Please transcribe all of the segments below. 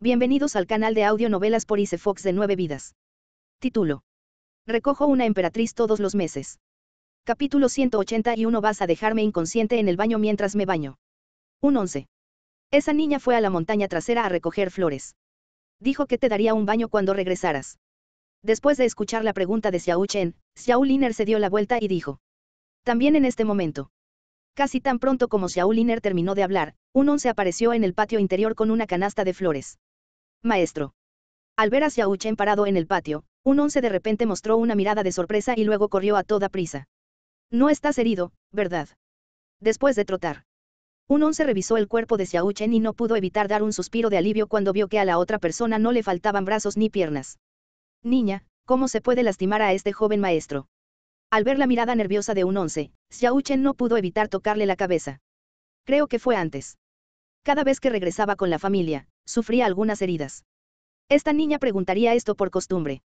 Bienvenidos al canal de audio novelas por Fox de Nueve Vidas. Título. Recojo una emperatriz todos los meses. Capítulo 181 Vas a dejarme inconsciente en el baño mientras me baño. Un 11. Esa niña fue a la montaña trasera a recoger flores. Dijo que te daría un baño cuando regresaras. Después de escuchar la pregunta de Xiao Chen, Xiao Liner se dio la vuelta y dijo. También en este momento. Casi tan pronto como Xiao Liner terminó de hablar, un once apareció en el patio interior con una canasta de flores. Maestro. Al ver a Xiaochen parado en el patio, un once de repente mostró una mirada de sorpresa y luego corrió a toda prisa. No estás herido, ¿verdad? Después de trotar. Un once revisó el cuerpo de Xiaochen y no pudo evitar dar un suspiro de alivio cuando vio que a la otra persona no le faltaban brazos ni piernas. Niña, ¿cómo se puede lastimar a este joven maestro? Al ver la mirada nerviosa de un once, Xiaochen no pudo evitar tocarle la cabeza. Creo que fue antes. Cada vez que regresaba con la familia, sufría algunas heridas. Esta niña preguntaría esto por costumbre.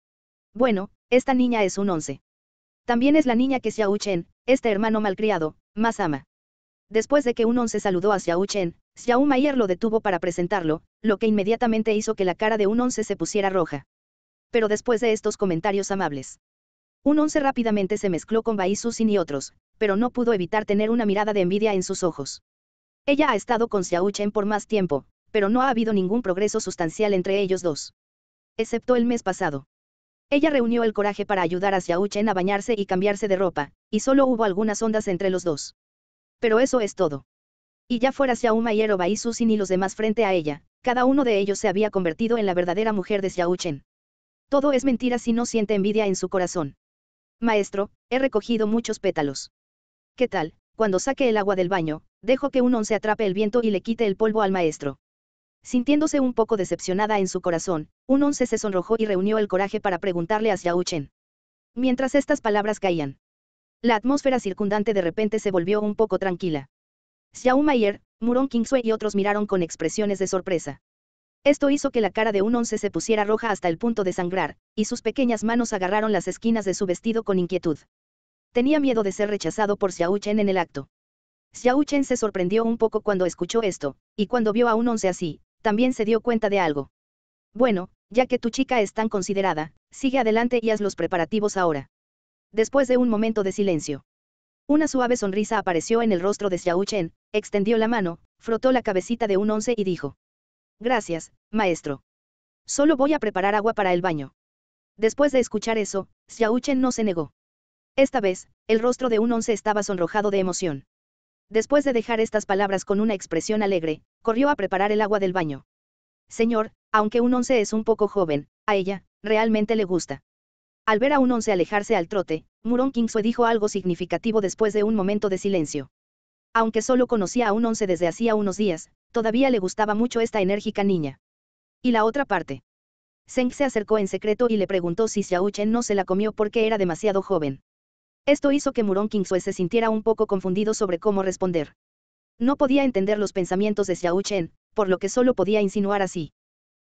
Bueno, esta niña es un once. También es la niña que Xiao Chen, este hermano malcriado, más ama. Después de que un once saludó a Xiao Chen, Xiao Maier lo detuvo para presentarlo, lo que inmediatamente hizo que la cara de un once se pusiera roja. Pero después de estos comentarios amables, un once rápidamente se mezcló con Bai Susin y otros, pero no pudo evitar tener una mirada de envidia en sus ojos. Ella ha estado con Xiao Chen por más tiempo, pero no ha habido ningún progreso sustancial entre ellos dos. Excepto el mes pasado. Ella reunió el coraje para ayudar a Xiao Chen a bañarse y cambiarse de ropa, y solo hubo algunas ondas entre los dos. Pero eso es todo. Y ya fuera Xiaoma y Eroba y Susin y los demás frente a ella, cada uno de ellos se había convertido en la verdadera mujer de Xiao Chen. Todo es mentira si no siente envidia en su corazón. Maestro, he recogido muchos pétalos. ¿Qué tal, cuando saque el agua del baño, dejo que un on se atrape el viento y le quite el polvo al maestro? Sintiéndose un poco decepcionada en su corazón, un once se sonrojó y reunió el coraje para preguntarle a Xiao Chen. Mientras estas palabras caían, la atmósfera circundante de repente se volvió un poco tranquila. Xiao Mayer, Murong Kingsue y otros miraron con expresiones de sorpresa. Esto hizo que la cara de un once se pusiera roja hasta el punto de sangrar, y sus pequeñas manos agarraron las esquinas de su vestido con inquietud. Tenía miedo de ser rechazado por Xiao Chen en el acto. Xiao Chen se sorprendió un poco cuando escuchó esto, y cuando vio a un once así, también se dio cuenta de algo. Bueno, ya que tu chica es tan considerada, sigue adelante y haz los preparativos ahora. Después de un momento de silencio. Una suave sonrisa apareció en el rostro de Xiao Chen, extendió la mano, frotó la cabecita de un once y dijo. Gracias, maestro. Solo voy a preparar agua para el baño. Después de escuchar eso, Xiao Chen no se negó. Esta vez, el rostro de un once estaba sonrojado de emoción. Después de dejar estas palabras con una expresión alegre, corrió a preparar el agua del baño. Señor, aunque un once es un poco joven, a ella, realmente le gusta. Al ver a un once alejarse al trote, Murong Kingsue dijo algo significativo después de un momento de silencio. Aunque solo conocía a un once desde hacía unos días, todavía le gustaba mucho esta enérgica niña. Y la otra parte. Zeng se acercó en secreto y le preguntó si Xiaochen no se la comió porque era demasiado joven. Esto hizo que Murong Kingsue se sintiera un poco confundido sobre cómo responder. No podía entender los pensamientos de Xiao Chen, por lo que solo podía insinuar así.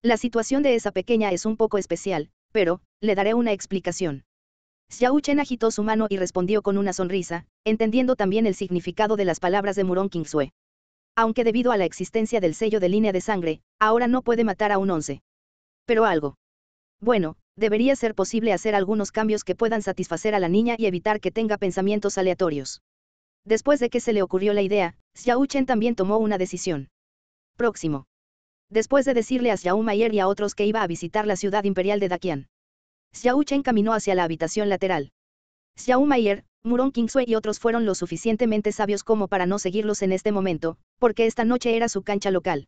La situación de esa pequeña es un poco especial, pero, le daré una explicación. Xiao Chen agitó su mano y respondió con una sonrisa, entendiendo también el significado de las palabras de Murong Kingsue. Aunque debido a la existencia del sello de línea de sangre, ahora no puede matar a un once. Pero algo. Bueno, debería ser posible hacer algunos cambios que puedan satisfacer a la niña y evitar que tenga pensamientos aleatorios. Después de que se le ocurrió la idea, Xiao Chen también tomó una decisión. Próximo. Después de decirle a Xiao Mayer y a otros que iba a visitar la ciudad imperial de Daqian, Xiao Chen caminó hacia la habitación lateral. Xiao Mayer, Murong Kingsue y otros fueron lo suficientemente sabios como para no seguirlos en este momento, porque esta noche era su cancha local.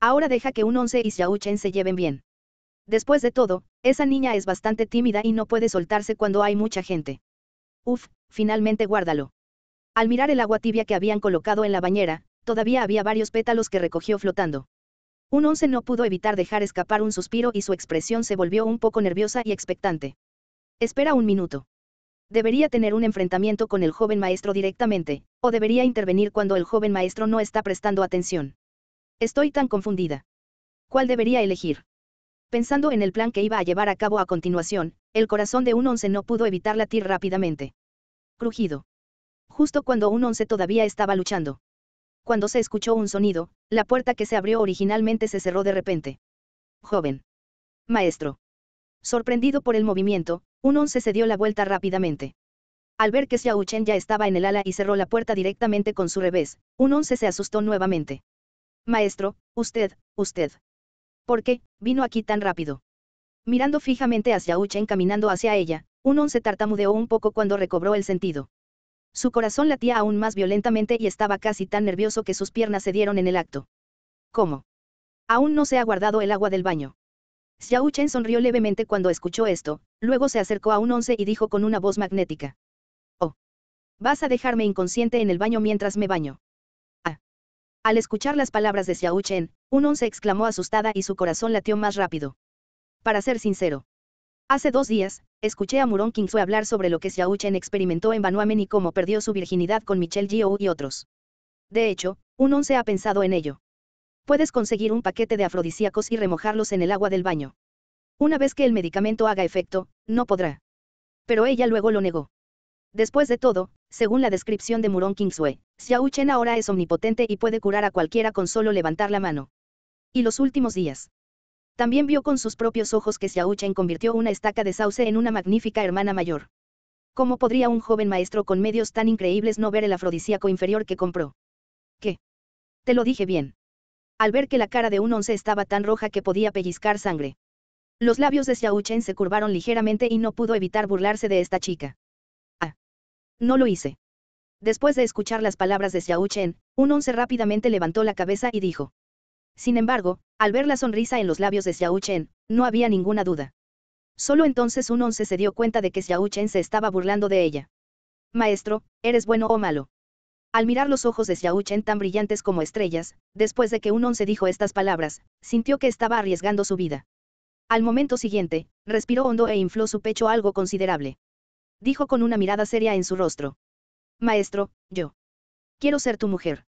Ahora deja que un Once y Xiao Chen se lleven bien. Después de todo, esa niña es bastante tímida y no puede soltarse cuando hay mucha gente. Uf, finalmente guárdalo. Al mirar el agua tibia que habían colocado en la bañera, todavía había varios pétalos que recogió flotando. Un once no pudo evitar dejar escapar un suspiro y su expresión se volvió un poco nerviosa y expectante. Espera un minuto. Debería tener un enfrentamiento con el joven maestro directamente, o debería intervenir cuando el joven maestro no está prestando atención. Estoy tan confundida. ¿Cuál debería elegir? Pensando en el plan que iba a llevar a cabo a continuación, el corazón de un once no pudo evitar latir rápidamente. Crujido. Justo cuando un once todavía estaba luchando. Cuando se escuchó un sonido, la puerta que se abrió originalmente se cerró de repente. Joven. Maestro. Sorprendido por el movimiento, un once se dio la vuelta rápidamente. Al ver que Xiao Chen ya estaba en el ala y cerró la puerta directamente con su revés, un once se asustó nuevamente. Maestro, usted, usted, ¿Por qué? Vino aquí tan rápido. Mirando fijamente Xiao Uchen caminando hacia ella, un once tartamudeó un poco cuando recobró el sentido. Su corazón latía aún más violentamente y estaba casi tan nervioso que sus piernas se dieron en el acto. ¿Cómo? Aún no se ha guardado el agua del baño. Xiao Chen sonrió levemente cuando escuchó esto, luego se acercó a un once y dijo con una voz magnética. Oh. Vas a dejarme inconsciente en el baño mientras me baño. Ah. Al escuchar las palabras de Xiao Chen, un se exclamó asustada y su corazón latió más rápido. Para ser sincero. Hace dos días, escuché a Murong Kingsue hablar sobre lo que Xiao Chen experimentó en Banuamen y cómo perdió su virginidad con Michelle Gio y otros. De hecho, un se ha pensado en ello. Puedes conseguir un paquete de afrodisíacos y remojarlos en el agua del baño. Una vez que el medicamento haga efecto, no podrá. Pero ella luego lo negó. Después de todo, según la descripción de Murong Kingsue, Xiao Chen ahora es omnipotente y puede curar a cualquiera con solo levantar la mano y los últimos días. También vio con sus propios ojos que Xiaochen convirtió una estaca de sauce en una magnífica hermana mayor. ¿Cómo podría un joven maestro con medios tan increíbles no ver el afrodisíaco inferior que compró? ¿Qué? Te lo dije bien. Al ver que la cara de un once estaba tan roja que podía pellizcar sangre. Los labios de Xiaochen se curvaron ligeramente y no pudo evitar burlarse de esta chica. Ah. No lo hice. Después de escuchar las palabras de Xiaochen, un once rápidamente levantó la cabeza y dijo. Sin embargo, al ver la sonrisa en los labios de Xiao Chen, no había ninguna duda. Solo entonces un once se dio cuenta de que Xiao Chen se estaba burlando de ella. Maestro, ¿eres bueno o malo? Al mirar los ojos de Xiao Chen tan brillantes como estrellas, después de que un once dijo estas palabras, sintió que estaba arriesgando su vida. Al momento siguiente, respiró hondo e infló su pecho algo considerable. Dijo con una mirada seria en su rostro. Maestro, yo. Quiero ser tu mujer.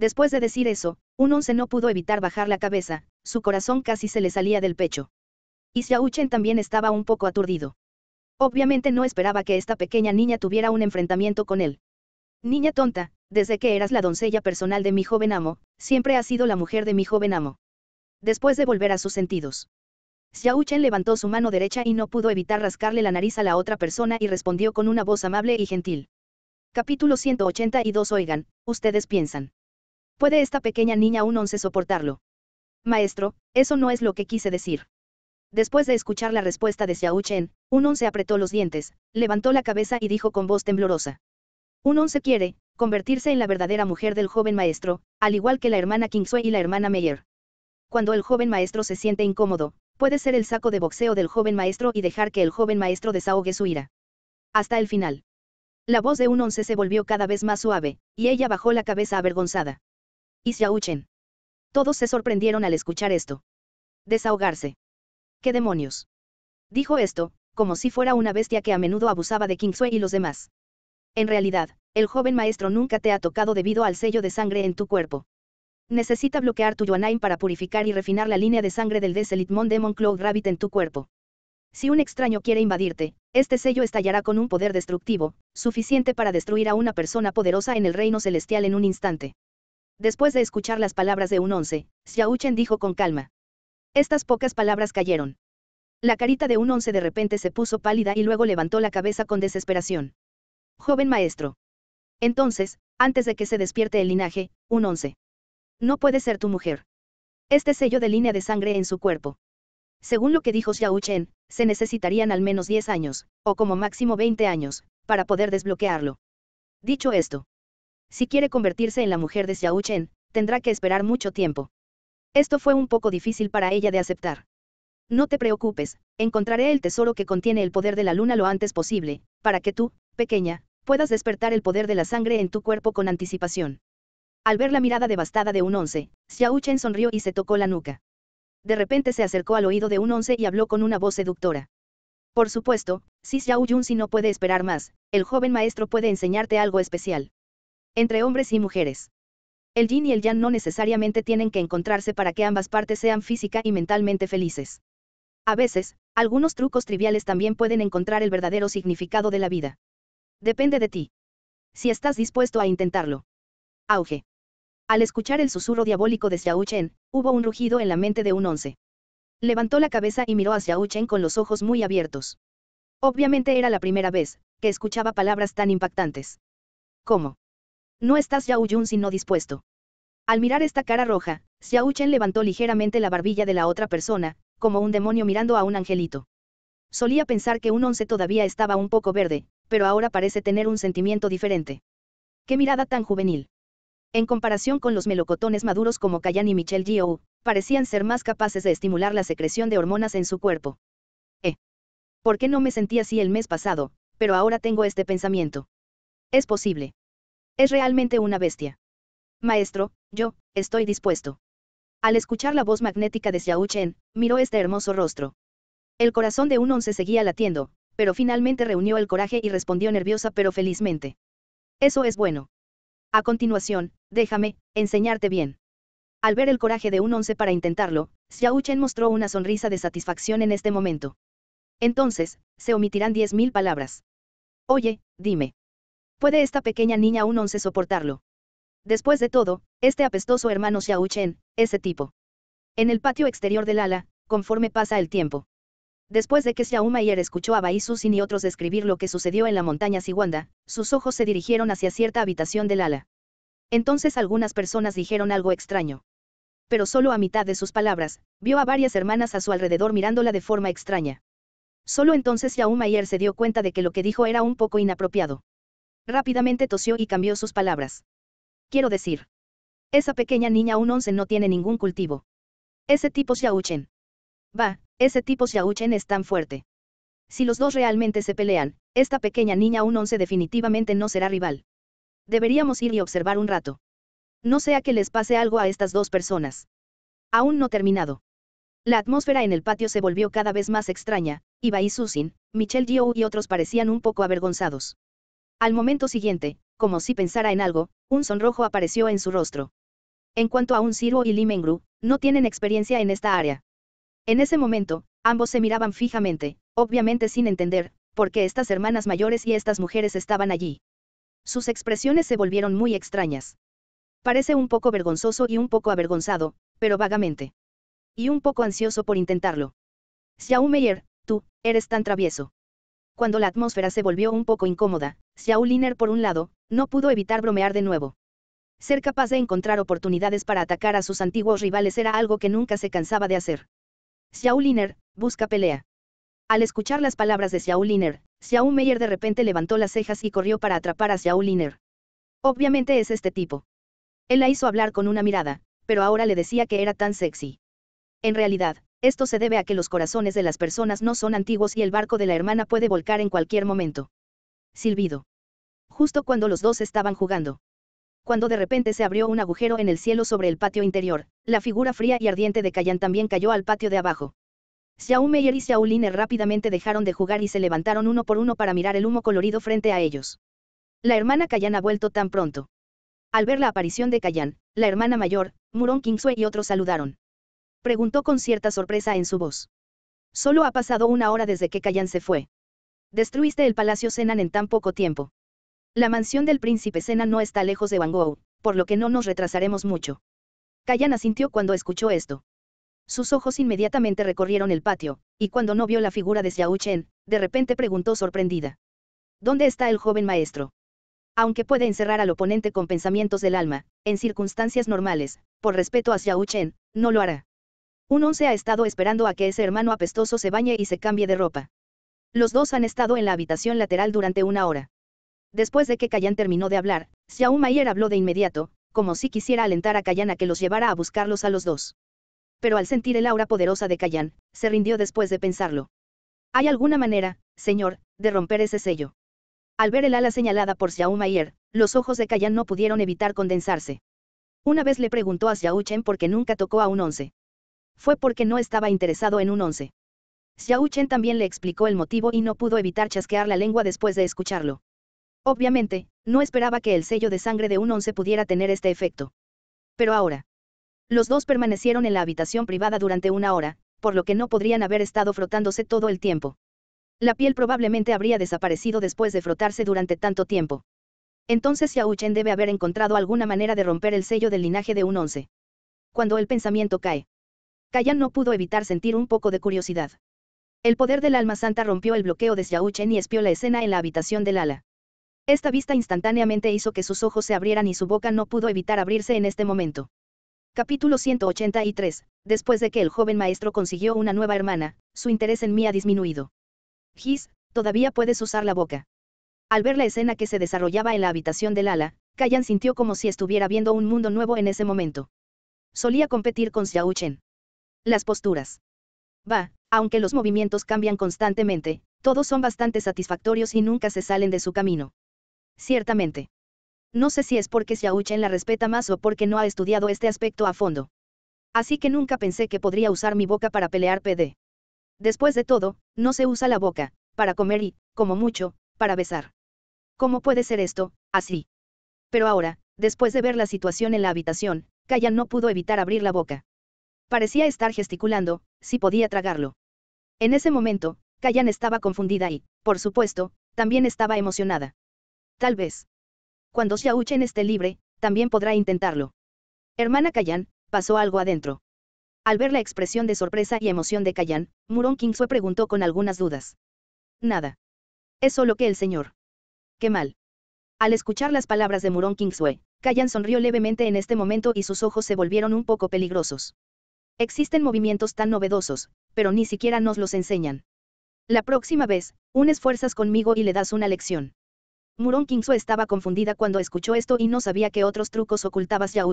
Después de decir eso, un once no pudo evitar bajar la cabeza, su corazón casi se le salía del pecho. Y Chen también estaba un poco aturdido. Obviamente no esperaba que esta pequeña niña tuviera un enfrentamiento con él. Niña tonta, desde que eras la doncella personal de mi joven amo, siempre has sido la mujer de mi joven amo. Después de volver a sus sentidos. Chen levantó su mano derecha y no pudo evitar rascarle la nariz a la otra persona y respondió con una voz amable y gentil. Capítulo 182 Oigan, ustedes piensan. ¿Puede esta pequeña niña un once soportarlo? Maestro, eso no es lo que quise decir. Después de escuchar la respuesta de Xiao Chen, un once apretó los dientes, levantó la cabeza y dijo con voz temblorosa. Un once quiere, convertirse en la verdadera mujer del joven maestro, al igual que la hermana Kingsue y la hermana Meyer. Cuando el joven maestro se siente incómodo, puede ser el saco de boxeo del joven maestro y dejar que el joven maestro desahogue su ira. Hasta el final. La voz de un once se volvió cada vez más suave, y ella bajó la cabeza avergonzada y Xiaochen. Todos se sorprendieron al escuchar esto. Desahogarse. ¿Qué demonios? Dijo esto, como si fuera una bestia que a menudo abusaba de Kingsue y los demás. En realidad, el joven maestro nunca te ha tocado debido al sello de sangre en tu cuerpo. Necesita bloquear tu Yuanain para purificar y refinar la línea de sangre del Deselitmon Demon Cloud Rabbit en tu cuerpo. Si un extraño quiere invadirte, este sello estallará con un poder destructivo, suficiente para destruir a una persona poderosa en el reino celestial en un instante. Después de escuchar las palabras de un once, Xiao Chen dijo con calma. Estas pocas palabras cayeron. La carita de un once de repente se puso pálida y luego levantó la cabeza con desesperación. Joven maestro. Entonces, antes de que se despierte el linaje, un once. No puede ser tu mujer. Este sello de línea de sangre en su cuerpo. Según lo que dijo Xiao Chen, se necesitarían al menos 10 años, o como máximo 20 años, para poder desbloquearlo. Dicho esto, si quiere convertirse en la mujer de Xiao Chen, tendrá que esperar mucho tiempo. Esto fue un poco difícil para ella de aceptar. No te preocupes, encontraré el tesoro que contiene el poder de la luna lo antes posible, para que tú, pequeña, puedas despertar el poder de la sangre en tu cuerpo con anticipación. Al ver la mirada devastada de un once, Xiao Chen sonrió y se tocó la nuca. De repente se acercó al oído de un once y habló con una voz seductora. Por supuesto, si Xiao si no puede esperar más, el joven maestro puede enseñarte algo especial entre hombres y mujeres. El yin y el yang no necesariamente tienen que encontrarse para que ambas partes sean física y mentalmente felices. A veces, algunos trucos triviales también pueden encontrar el verdadero significado de la vida. Depende de ti. Si estás dispuesto a intentarlo. Auge. Al escuchar el susurro diabólico de Xiao Chen, hubo un rugido en la mente de un once. Levantó la cabeza y miró a Xiao Chen con los ojos muy abiertos. Obviamente era la primera vez, que escuchaba palabras tan impactantes. ¿Cómo? No estás Xiao Yun sino dispuesto. Al mirar esta cara roja, Xiao Chen levantó ligeramente la barbilla de la otra persona, como un demonio mirando a un angelito. Solía pensar que un once todavía estaba un poco verde, pero ahora parece tener un sentimiento diferente. ¡Qué mirada tan juvenil! En comparación con los melocotones maduros como Kayan y Michelle Gio, parecían ser más capaces de estimular la secreción de hormonas en su cuerpo. Eh. ¿Por qué no me sentí así el mes pasado, pero ahora tengo este pensamiento? Es posible. Es realmente una bestia. Maestro, yo, estoy dispuesto. Al escuchar la voz magnética de Xiao Chen, miró este hermoso rostro. El corazón de un once seguía latiendo, pero finalmente reunió el coraje y respondió nerviosa pero felizmente. Eso es bueno. A continuación, déjame, enseñarte bien. Al ver el coraje de un once para intentarlo, Xiao Chen mostró una sonrisa de satisfacción en este momento. Entonces, se omitirán diez mil palabras. Oye, dime. ¿Puede esta pequeña niña un once soportarlo? Después de todo, este apestoso hermano Xiao Chen, ese tipo. En el patio exterior del ala, conforme pasa el tiempo. Después de que Xiao Mayer escuchó a Bai y otros describir lo que sucedió en la montaña Siwanda, sus ojos se dirigieron hacia cierta habitación del ala. Entonces algunas personas dijeron algo extraño. Pero solo a mitad de sus palabras, vio a varias hermanas a su alrededor mirándola de forma extraña. Solo entonces Xiao Mayer se dio cuenta de que lo que dijo era un poco inapropiado. Rápidamente tosió y cambió sus palabras. Quiero decir. Esa pequeña niña un once no tiene ningún cultivo. Ese tipo Xiaochen. Va, ese tipo Xiaochen es tan fuerte. Si los dos realmente se pelean, esta pequeña niña un once definitivamente no será rival. Deberíamos ir y observar un rato. No sea que les pase algo a estas dos personas. Aún no terminado. La atmósfera en el patio se volvió cada vez más extraña, y Bai Susin, Michelle Dio y otros parecían un poco avergonzados. Al momento siguiente, como si pensara en algo, un sonrojo apareció en su rostro. En cuanto a un Ciro y Limengru, no tienen experiencia en esta área. En ese momento, ambos se miraban fijamente, obviamente sin entender, por qué estas hermanas mayores y estas mujeres estaban allí. Sus expresiones se volvieron muy extrañas. Parece un poco vergonzoso y un poco avergonzado, pero vagamente. Y un poco ansioso por intentarlo. Xiao tú, eres tan travieso cuando la atmósfera se volvió un poco incómoda, Xiao por un lado, no pudo evitar bromear de nuevo. Ser capaz de encontrar oportunidades para atacar a sus antiguos rivales era algo que nunca se cansaba de hacer. Xiao busca pelea. Al escuchar las palabras de Xiao Liner, Xiao Meyer de repente levantó las cejas y corrió para atrapar a Xiao Obviamente es este tipo. Él la hizo hablar con una mirada, pero ahora le decía que era tan sexy. En realidad, esto se debe a que los corazones de las personas no son antiguos y el barco de la hermana puede volcar en cualquier momento. Silbido. Justo cuando los dos estaban jugando. Cuando de repente se abrió un agujero en el cielo sobre el patio interior, la figura fría y ardiente de Kayan también cayó al patio de abajo. Xiao Meyer y Xiao rápidamente dejaron de jugar y se levantaron uno por uno para mirar el humo colorido frente a ellos. La hermana Kayan ha vuelto tan pronto. Al ver la aparición de Kayan, la hermana mayor, Murong Kingsue y otros saludaron. Preguntó con cierta sorpresa en su voz. Solo ha pasado una hora desde que Kayan se fue. Destruiste el palacio Senan en tan poco tiempo. La mansión del príncipe Senan no está lejos de Wangou, por lo que no nos retrasaremos mucho. Kayan asintió cuando escuchó esto. Sus ojos inmediatamente recorrieron el patio, y cuando no vio la figura de Xiao Chen, de repente preguntó sorprendida. ¿Dónde está el joven maestro? Aunque puede encerrar al oponente con pensamientos del alma, en circunstancias normales, por respeto a Xiao Chen, no lo hará. Un once ha estado esperando a que ese hermano apestoso se bañe y se cambie de ropa. Los dos han estado en la habitación lateral durante una hora. Después de que Kayan terminó de hablar, Xiao Mayer habló de inmediato, como si quisiera alentar a Kayan a que los llevara a buscarlos a los dos. Pero al sentir el aura poderosa de Kayan, se rindió después de pensarlo. Hay alguna manera, señor, de romper ese sello. Al ver el ala señalada por Xiao los ojos de Kayan no pudieron evitar condensarse. Una vez le preguntó a Xiao Chen por qué nunca tocó a un once fue porque no estaba interesado en un once. Xiao Chen también le explicó el motivo y no pudo evitar chasquear la lengua después de escucharlo. Obviamente, no esperaba que el sello de sangre de un once pudiera tener este efecto. Pero ahora. Los dos permanecieron en la habitación privada durante una hora, por lo que no podrían haber estado frotándose todo el tiempo. La piel probablemente habría desaparecido después de frotarse durante tanto tiempo. Entonces Xiao Chen debe haber encontrado alguna manera de romper el sello del linaje de un once. Cuando el pensamiento cae. Kayan no pudo evitar sentir un poco de curiosidad. El poder del alma santa rompió el bloqueo de Xiaochen y espió la escena en la habitación del ala. Esta vista instantáneamente hizo que sus ojos se abrieran y su boca no pudo evitar abrirse en este momento. Capítulo 183. Después de que el joven maestro consiguió una nueva hermana, su interés en mí ha disminuido. Gis, todavía puedes usar la boca. Al ver la escena que se desarrollaba en la habitación del ala, Kayan sintió como si estuviera viendo un mundo nuevo en ese momento. Solía competir con Xiaochen las posturas. Va, aunque los movimientos cambian constantemente, todos son bastante satisfactorios y nunca se salen de su camino. Ciertamente. No sé si es porque Xiaochen la respeta más o porque no ha estudiado este aspecto a fondo. Así que nunca pensé que podría usar mi boca para pelear PD. Después de todo, no se usa la boca, para comer y, como mucho, para besar. ¿Cómo puede ser esto, así? Pero ahora, después de ver la situación en la habitación, Kaya no pudo evitar abrir la boca. Parecía estar gesticulando, si podía tragarlo. En ese momento, Kayan estaba confundida y, por supuesto, también estaba emocionada. Tal vez. Cuando Xiaochen esté libre, también podrá intentarlo. Hermana Kayan, pasó algo adentro. Al ver la expresión de sorpresa y emoción de Kayan, Murong Kingsue preguntó con algunas dudas. Nada. Es solo que el señor. Qué mal. Al escuchar las palabras de Murong Kingsue, Kayan sonrió levemente en este momento y sus ojos se volvieron un poco peligrosos. Existen movimientos tan novedosos, pero ni siquiera nos los enseñan. La próxima vez, unes fuerzas conmigo y le das una lección. Murong Kingsu estaba confundida cuando escuchó esto y no sabía qué otros trucos ocultaba Xiao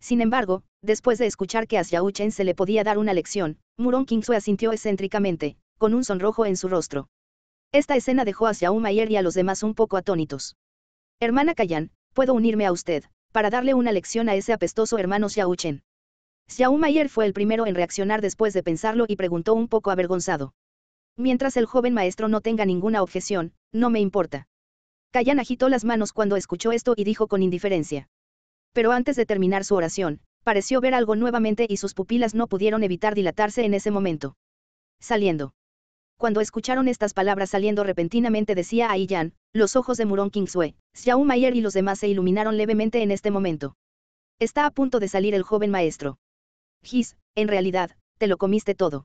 Sin embargo, después de escuchar que a Xiao se le podía dar una lección, Murong Kingsue asintió excéntricamente, con un sonrojo en su rostro. Esta escena dejó a Xiao Mayer y a los demás un poco atónitos. Hermana Kayan, puedo unirme a usted, para darle una lección a ese apestoso hermano Xiao Xiaomayer fue el primero en reaccionar después de pensarlo y preguntó un poco avergonzado. Mientras el joven maestro no tenga ninguna objeción, no me importa. Kayan agitó las manos cuando escuchó esto y dijo con indiferencia. Pero antes de terminar su oración, pareció ver algo nuevamente y sus pupilas no pudieron evitar dilatarse en ese momento. Saliendo. Cuando escucharon estas palabras saliendo repentinamente decía a los ojos de Murong Kingsue, Xiaomayer y los demás se iluminaron levemente en este momento. Está a punto de salir el joven maestro. Gis, en realidad, te lo comiste todo.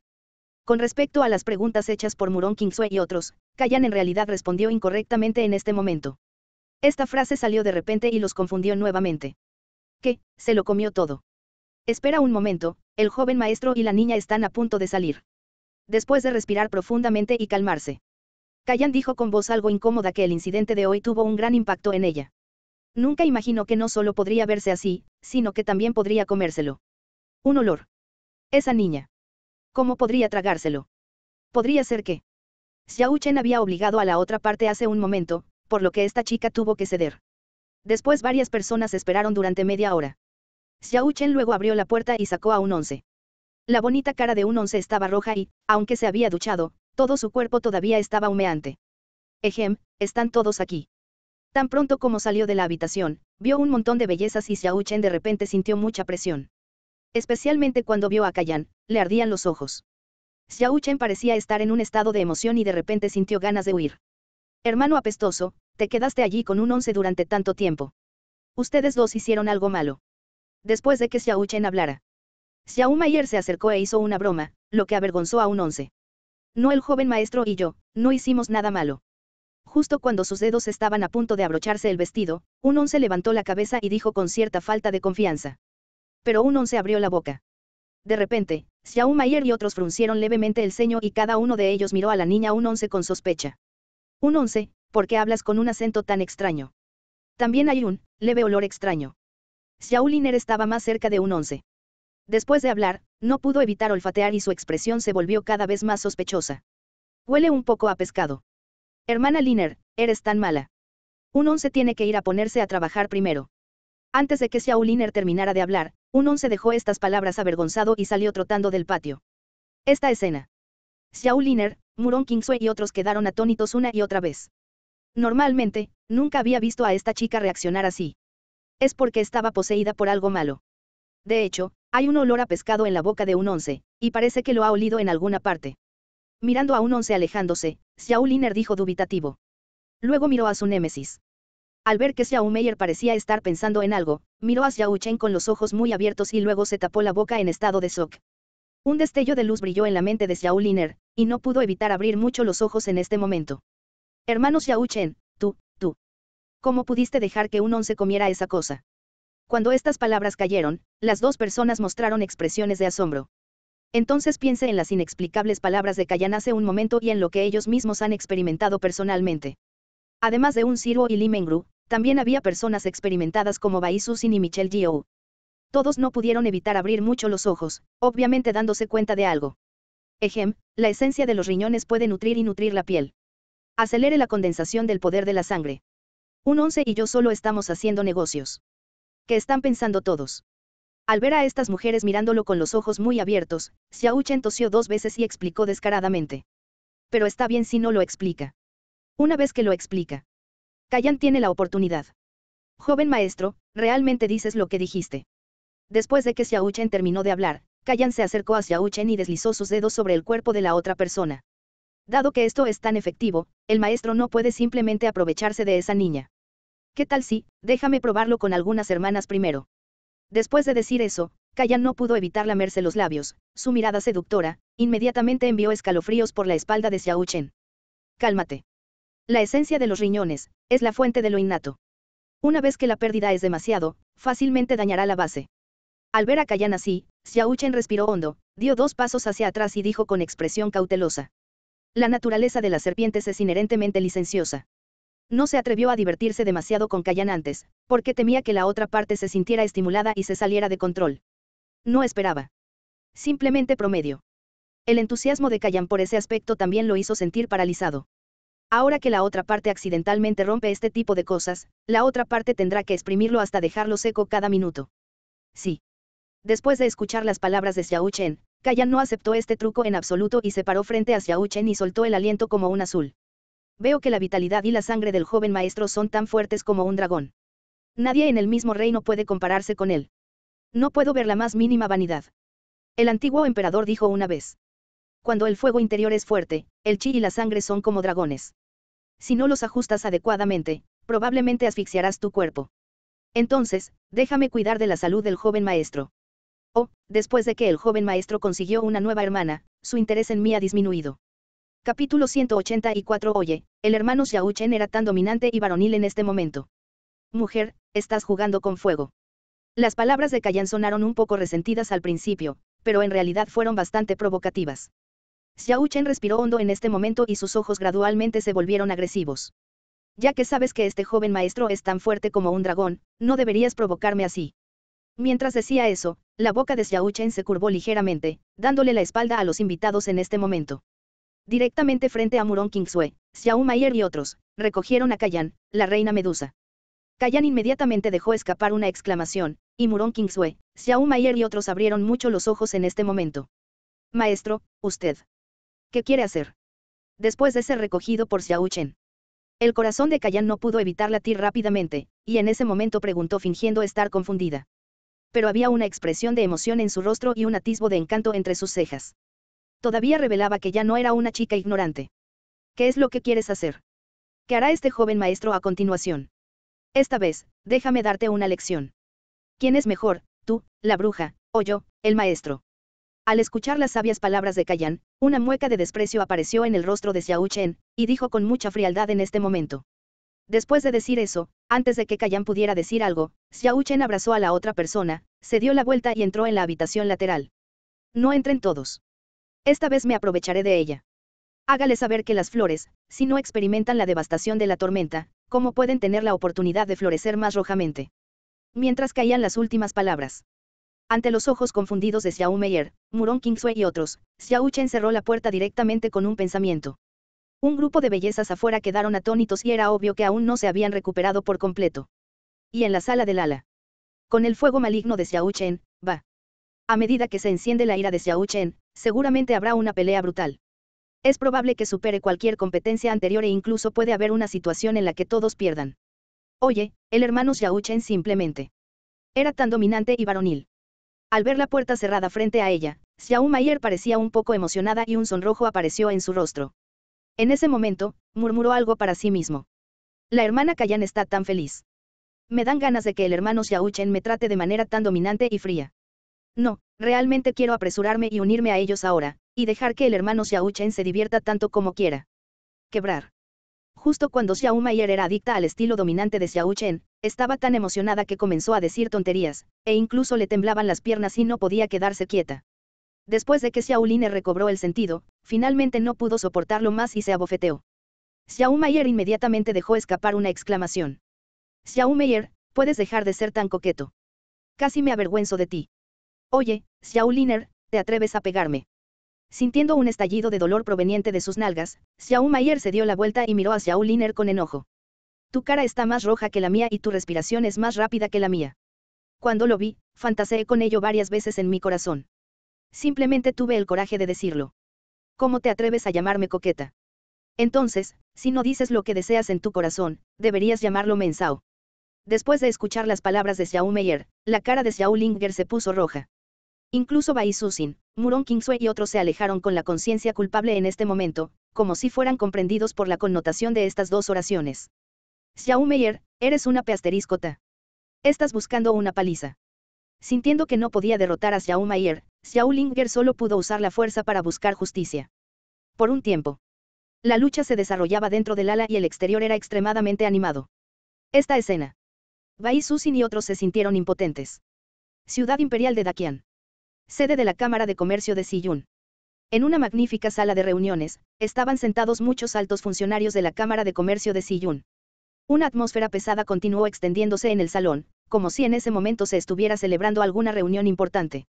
Con respecto a las preguntas hechas por Murong Kingsway y otros, Kayan en realidad respondió incorrectamente en este momento. Esta frase salió de repente y los confundió nuevamente. ¿Qué? Se lo comió todo. Espera un momento, el joven maestro y la niña están a punto de salir. Después de respirar profundamente y calmarse. Kayan dijo con voz algo incómoda que el incidente de hoy tuvo un gran impacto en ella. Nunca imaginó que no solo podría verse así, sino que también podría comérselo. Un olor. Esa niña. ¿Cómo podría tragárselo? Podría ser que. Xiao Chen había obligado a la otra parte hace un momento, por lo que esta chica tuvo que ceder. Después varias personas esperaron durante media hora. Xiao Chen luego abrió la puerta y sacó a un once. La bonita cara de un once estaba roja y, aunque se había duchado, todo su cuerpo todavía estaba humeante. Ejem, están todos aquí. Tan pronto como salió de la habitación, vio un montón de bellezas y Xiao Chen de repente sintió mucha presión. Especialmente cuando vio a Kayan, le ardían los ojos. Xiao parecía estar en un estado de emoción y de repente sintió ganas de huir. Hermano apestoso, te quedaste allí con un once durante tanto tiempo. Ustedes dos hicieron algo malo. Después de que Xiao Chen hablara. Xiao Mayer se acercó e hizo una broma, lo que avergonzó a un once. No el joven maestro y yo, no hicimos nada malo. Justo cuando sus dedos estaban a punto de abrocharse el vestido, un once levantó la cabeza y dijo con cierta falta de confianza pero un once abrió la boca. De repente, Xiao Mayer y otros fruncieron levemente el ceño y cada uno de ellos miró a la niña un once con sospecha. Un once, ¿por qué hablas con un acento tan extraño? También hay un, leve olor extraño. Xiao Liner estaba más cerca de un once. Después de hablar, no pudo evitar olfatear y su expresión se volvió cada vez más sospechosa. Huele un poco a pescado. Hermana Liner, eres tan mala. Un once tiene que ir a ponerse a trabajar primero. Antes de que Xiao Liner terminara de hablar, un once dejó estas palabras avergonzado y salió trotando del patio. Esta escena. Xiao Liner, Muron y otros quedaron atónitos una y otra vez. Normalmente, nunca había visto a esta chica reaccionar así. Es porque estaba poseída por algo malo. De hecho, hay un olor a pescado en la boca de un once, y parece que lo ha olido en alguna parte. Mirando a un once alejándose, Xiao Liner dijo dubitativo. Luego miró a su némesis. Al ver que Meyer parecía estar pensando en algo, miró a Xiao Chen con los ojos muy abiertos y luego se tapó la boca en estado de shock. Un destello de luz brilló en la mente de Xiao Liner, y no pudo evitar abrir mucho los ojos en este momento. Hermanos Xiao Chen, tú, tú. ¿Cómo pudiste dejar que un once comiera esa cosa? Cuando estas palabras cayeron, las dos personas mostraron expresiones de asombro. Entonces piense en las inexplicables palabras de Kayan hace un momento y en lo que ellos mismos han experimentado personalmente. Además de un Siro y Limengru, también había personas experimentadas como Bai Susin y Michelle Gio. Todos no pudieron evitar abrir mucho los ojos, obviamente dándose cuenta de algo. Ejem, la esencia de los riñones puede nutrir y nutrir la piel. Acelere la condensación del poder de la sangre. Un once y yo solo estamos haciendo negocios. ¿Qué están pensando todos? Al ver a estas mujeres mirándolo con los ojos muy abiertos, Xiao Chen tosió dos veces y explicó descaradamente. Pero está bien si no lo explica. Una vez que lo explica. Kayan tiene la oportunidad. Joven maestro, realmente dices lo que dijiste. Después de que Xiaochen terminó de hablar, Kayan se acercó a Xiaochen y deslizó sus dedos sobre el cuerpo de la otra persona. Dado que esto es tan efectivo, el maestro no puede simplemente aprovecharse de esa niña. ¿Qué tal si, déjame probarlo con algunas hermanas primero? Después de decir eso, Kayan no pudo evitar lamerse los labios, su mirada seductora, inmediatamente envió escalofríos por la espalda de Xiaochen. Cálmate. La esencia de los riñones, es la fuente de lo innato. Una vez que la pérdida es demasiado, fácilmente dañará la base. Al ver a Kayan así, Xiao Chen respiró hondo, dio dos pasos hacia atrás y dijo con expresión cautelosa. La naturaleza de las serpientes es inherentemente licenciosa. No se atrevió a divertirse demasiado con Kayan antes, porque temía que la otra parte se sintiera estimulada y se saliera de control. No esperaba. Simplemente promedio. El entusiasmo de Kayan por ese aspecto también lo hizo sentir paralizado. Ahora que la otra parte accidentalmente rompe este tipo de cosas, la otra parte tendrá que exprimirlo hasta dejarlo seco cada minuto. Sí. Después de escuchar las palabras de Xiao Chen, Kayan no aceptó este truco en absoluto y se paró frente a Xiao Chen y soltó el aliento como un azul. Veo que la vitalidad y la sangre del joven maestro son tan fuertes como un dragón. Nadie en el mismo reino puede compararse con él. No puedo ver la más mínima vanidad. El antiguo emperador dijo una vez. Cuando el fuego interior es fuerte, el chi y la sangre son como dragones. Si no los ajustas adecuadamente, probablemente asfixiarás tu cuerpo. Entonces, déjame cuidar de la salud del joven maestro. Oh, después de que el joven maestro consiguió una nueva hermana, su interés en mí ha disminuido. Capítulo 184 Oye, el hermano Chen era tan dominante y varonil en este momento. Mujer, estás jugando con fuego. Las palabras de Kayan sonaron un poco resentidas al principio, pero en realidad fueron bastante provocativas. Xiao Chen respiró hondo en este momento y sus ojos gradualmente se volvieron agresivos. Ya que sabes que este joven maestro es tan fuerte como un dragón, no deberías provocarme así. Mientras decía eso, la boca de Xiao Chen se curvó ligeramente, dándole la espalda a los invitados en este momento. Directamente frente a Murong Kingsue, Xiao Maier y otros, recogieron a Kayan, la reina medusa. Kayan inmediatamente dejó escapar una exclamación, y Murong Kingsue, Xiao Mayer y otros abrieron mucho los ojos en este momento. Maestro, usted. ¿Qué quiere hacer? Después de ser recogido por Xiao Chen. El corazón de Kayan no pudo evitar latir rápidamente, y en ese momento preguntó fingiendo estar confundida. Pero había una expresión de emoción en su rostro y un atisbo de encanto entre sus cejas. Todavía revelaba que ya no era una chica ignorante. ¿Qué es lo que quieres hacer? ¿Qué hará este joven maestro a continuación? Esta vez, déjame darte una lección. ¿Quién es mejor, tú, la bruja, o yo, el maestro? Al escuchar las sabias palabras de Kayan, una mueca de desprecio apareció en el rostro de Xiao Chen, y dijo con mucha frialdad en este momento. Después de decir eso, antes de que Kayan pudiera decir algo, Xiao Chen abrazó a la otra persona, se dio la vuelta y entró en la habitación lateral. No entren todos. Esta vez me aprovecharé de ella. Hágale saber que las flores, si no experimentan la devastación de la tormenta, ¿cómo pueden tener la oportunidad de florecer más rojamente? Mientras caían las últimas palabras, ante los ojos confundidos de Xiao Meyer, Muron y otros, Xiao Chen cerró la puerta directamente con un pensamiento. Un grupo de bellezas afuera quedaron atónitos y era obvio que aún no se habían recuperado por completo. Y en la sala del ala. Con el fuego maligno de Xiao Chen, va. A medida que se enciende la ira de Xiao Chen, seguramente habrá una pelea brutal. Es probable que supere cualquier competencia anterior e incluso puede haber una situación en la que todos pierdan. Oye, el hermano Xiao Chen simplemente. Era tan dominante y varonil. Al ver la puerta cerrada frente a ella, Xiao Mayer parecía un poco emocionada y un sonrojo apareció en su rostro. En ese momento, murmuró algo para sí mismo. La hermana Kayan está tan feliz. Me dan ganas de que el hermano Xiao me trate de manera tan dominante y fría. No, realmente quiero apresurarme y unirme a ellos ahora, y dejar que el hermano Xiao se divierta tanto como quiera. Quebrar. Justo cuando Xiao Mayer era adicta al estilo dominante de Xiao Chen, estaba tan emocionada que comenzó a decir tonterías, e incluso le temblaban las piernas y no podía quedarse quieta. Después de que Xiao recobró el sentido, finalmente no pudo soportarlo más y se abofeteó. Xiao Mayer inmediatamente dejó escapar una exclamación. Xiao Mayer, puedes dejar de ser tan coqueto. Casi me avergüenzo de ti. Oye, Xiao Liner, ¿te atreves a pegarme? Sintiendo un estallido de dolor proveniente de sus nalgas, Xiao Mayer se dio la vuelta y miró a Xiao Liner con enojo. Tu cara está más roja que la mía y tu respiración es más rápida que la mía. Cuando lo vi, fantaseé con ello varias veces en mi corazón. Simplemente tuve el coraje de decirlo. ¿Cómo te atreves a llamarme coqueta? Entonces, si no dices lo que deseas en tu corazón, deberías llamarlo mensao. Después de escuchar las palabras de Xiao Meyer, la cara de Xiao Linger se puso roja. Incluso Bai Susin, Murong Kingsue y otros se alejaron con la conciencia culpable en este momento, como si fueran comprendidos por la connotación de estas dos oraciones. Xiao Meyer, eres una peasteríscota. Estás buscando una paliza. Sintiendo que no podía derrotar a Xiao Meyer, Xiao Linger solo pudo usar la fuerza para buscar justicia. Por un tiempo. La lucha se desarrollaba dentro del ala y el exterior era extremadamente animado. Esta escena. Bai Susin y otros se sintieron impotentes. Ciudad Imperial de Daqian sede de la Cámara de Comercio de Siyun. En una magnífica sala de reuniones, estaban sentados muchos altos funcionarios de la Cámara de Comercio de Siyun. Una atmósfera pesada continuó extendiéndose en el salón, como si en ese momento se estuviera celebrando alguna reunión importante.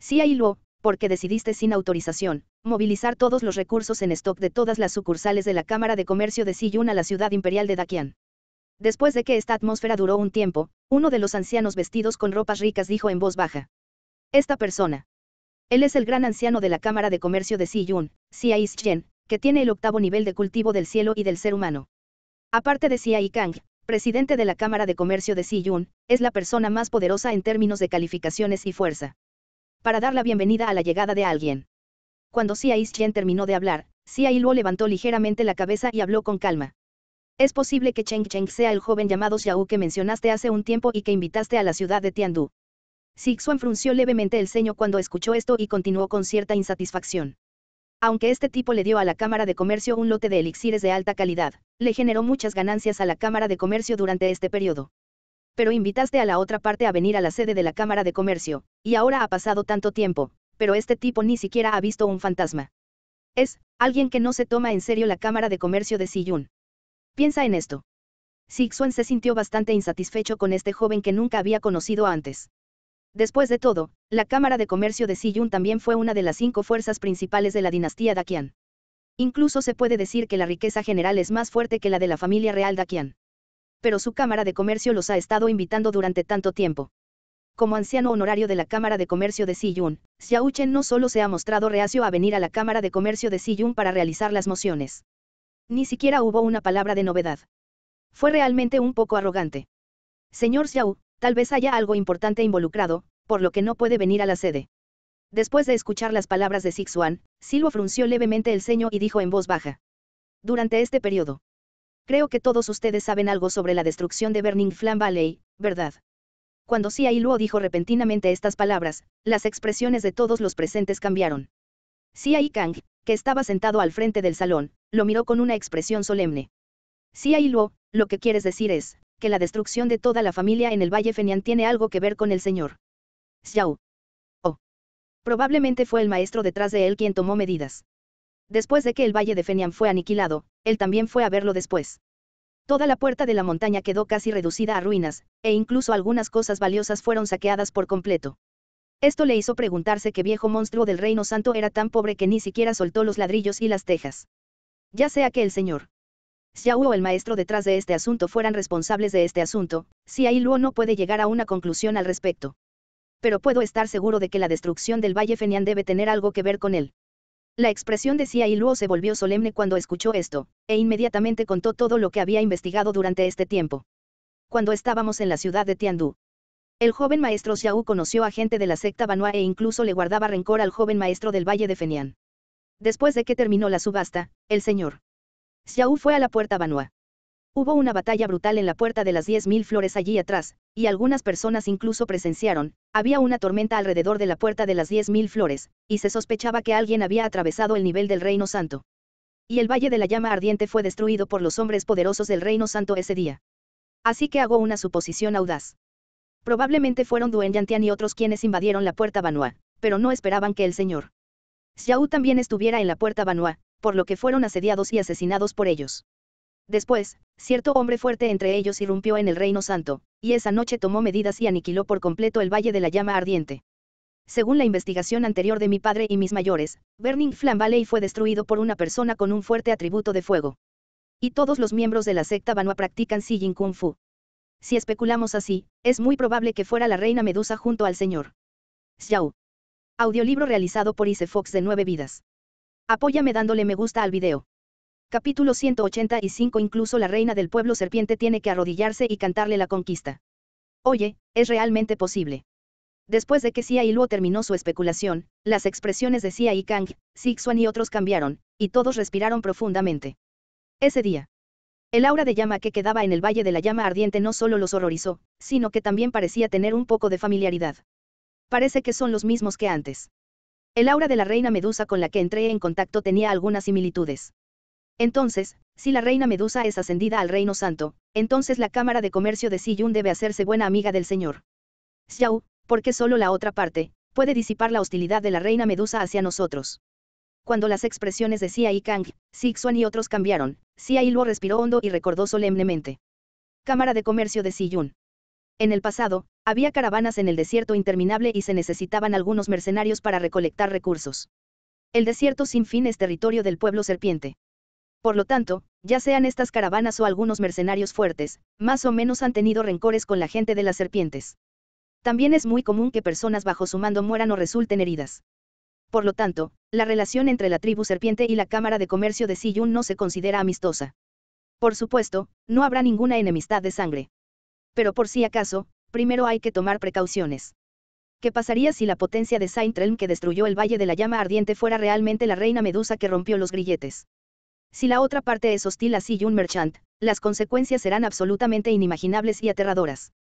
Sí, ahí lo, porque decidiste sin autorización, movilizar todos los recursos en stock de todas las sucursales de la Cámara de Comercio de Siyun a la ciudad imperial de Dakian. Después de que esta atmósfera duró un tiempo, uno de los ancianos vestidos con ropas ricas dijo en voz baja. Esta persona. Él es el gran anciano de la Cámara de Comercio de Siyun, Xia Chen, que tiene el octavo nivel de cultivo del cielo y del ser humano. Aparte de Xia Kang, presidente de la Cámara de Comercio de Siyun, es la persona más poderosa en términos de calificaciones y fuerza. Para dar la bienvenida a la llegada de alguien. Cuando Xia Chen terminó de hablar, Xia Luo levantó ligeramente la cabeza y habló con calma. Es posible que Cheng Cheng sea el joven llamado Xiao que mencionaste hace un tiempo y que invitaste a la ciudad de Tiandu, Sixuan frunció levemente el ceño cuando escuchó esto y continuó con cierta insatisfacción. Aunque este tipo le dio a la Cámara de Comercio un lote de elixires de alta calidad, le generó muchas ganancias a la Cámara de Comercio durante este periodo. Pero invitaste a la otra parte a venir a la sede de la Cámara de Comercio, y ahora ha pasado tanto tiempo, pero este tipo ni siquiera ha visto un fantasma. Es, alguien que no se toma en serio la Cámara de Comercio de Siyun. Piensa en esto. Sixuan se sintió bastante insatisfecho con este joven que nunca había conocido antes. Después de todo, la Cámara de Comercio de Siyun también fue una de las cinco fuerzas principales de la dinastía Dakian. Incluso se puede decir que la riqueza general es más fuerte que la de la familia real Dakian. Pero su Cámara de Comercio los ha estado invitando durante tanto tiempo. Como anciano honorario de la Cámara de Comercio de Siyun, Chen no solo se ha mostrado reacio a venir a la Cámara de Comercio de Siyun para realizar las mociones. Ni siquiera hubo una palabra de novedad. Fue realmente un poco arrogante. Señor Xiao, Tal vez haya algo importante involucrado, por lo que no puede venir a la sede. Después de escuchar las palabras de Sixuan, Silvo frunció levemente el ceño y dijo en voz baja. Durante este periodo. Creo que todos ustedes saben algo sobre la destrucción de Burning Flam Valley, ¿verdad? Cuando Sia dijo repentinamente estas palabras, las expresiones de todos los presentes cambiaron. si Kang, que estaba sentado al frente del salón, lo miró con una expresión solemne. Sia lo que quieres decir es, que la destrucción de toda la familia en el Valle Fenian tiene algo que ver con el señor. Xiao. Oh. Probablemente fue el maestro detrás de él quien tomó medidas. Después de que el Valle de Fenian fue aniquilado, él también fue a verlo después. Toda la puerta de la montaña quedó casi reducida a ruinas, e incluso algunas cosas valiosas fueron saqueadas por completo. Esto le hizo preguntarse qué viejo monstruo del Reino Santo era tan pobre que ni siquiera soltó los ladrillos y las tejas. Ya sea que el señor Xiao o el maestro detrás de este asunto fueran responsables de este asunto, si no puede llegar a una conclusión al respecto. Pero puedo estar seguro de que la destrucción del Valle Fenian debe tener algo que ver con él. La expresión de se volvió solemne cuando escuchó esto, e inmediatamente contó todo lo que había investigado durante este tiempo. Cuando estábamos en la ciudad de Tiandú, el joven maestro Xiao conoció a gente de la secta Banua e incluso le guardaba rencor al joven maestro del Valle de Fenian. Después de que terminó la subasta, el señor Xiao fue a la puerta Banua. Hubo una batalla brutal en la puerta de las 10.000 flores allí atrás, y algunas personas incluso presenciaron, había una tormenta alrededor de la puerta de las 10.000 flores, y se sospechaba que alguien había atravesado el nivel del Reino Santo. Y el Valle de la Llama Ardiente fue destruido por los hombres poderosos del Reino Santo ese día. Así que hago una suposición audaz. Probablemente fueron Duen Yantian y otros quienes invadieron la puerta Banua, pero no esperaban que el señor Xiao también estuviera en la puerta Banua, por lo que fueron asediados y asesinados por ellos. Después, cierto hombre fuerte entre ellos irrumpió en el Reino Santo, y esa noche tomó medidas y aniquiló por completo el Valle de la Llama Ardiente. Según la investigación anterior de mi padre y mis mayores, Burning Flam Valley fue destruido por una persona con un fuerte atributo de fuego. Y todos los miembros de la secta a practican Sijin Kung Fu. Si especulamos así, es muy probable que fuera la reina Medusa junto al señor. Xiao. Audiolibro realizado por Ise Fox de Nueve Vidas. Apóyame dándole me gusta al video. Capítulo 185 Incluso la reina del pueblo serpiente tiene que arrodillarse y cantarle la conquista. Oye, es realmente posible. Después de que Xia y terminó su especulación, las expresiones de Xia y Kang, Sixuan y otros cambiaron, y todos respiraron profundamente. Ese día. El aura de llama que quedaba en el Valle de la Llama Ardiente no solo los horrorizó, sino que también parecía tener un poco de familiaridad. Parece que son los mismos que antes. El aura de la reina Medusa con la que entré en contacto tenía algunas similitudes. Entonces, si la reina Medusa es ascendida al Reino Santo, entonces la Cámara de Comercio de Siyun debe hacerse buena amiga del Señor. Xiao, porque solo la otra parte, puede disipar la hostilidad de la reina Medusa hacia nosotros. Cuando las expresiones de Xia y Kang, Sixuan y otros cambiaron, Xia lo respiró hondo y recordó solemnemente. Cámara de Comercio de Siyun. En el pasado, había caravanas en el desierto interminable y se necesitaban algunos mercenarios para recolectar recursos. El desierto sin fin es territorio del pueblo serpiente. Por lo tanto, ya sean estas caravanas o algunos mercenarios fuertes, más o menos han tenido rencores con la gente de las serpientes. También es muy común que personas bajo su mando mueran o resulten heridas. Por lo tanto, la relación entre la tribu serpiente y la Cámara de Comercio de Siyun no se considera amistosa. Por supuesto, no habrá ninguna enemistad de sangre. Pero por si acaso, primero hay que tomar precauciones. ¿Qué pasaría si la potencia de saint que destruyó el Valle de la Llama Ardiente fuera realmente la reina medusa que rompió los grilletes? Si la otra parte es hostil a un Merchant, las consecuencias serán absolutamente inimaginables y aterradoras.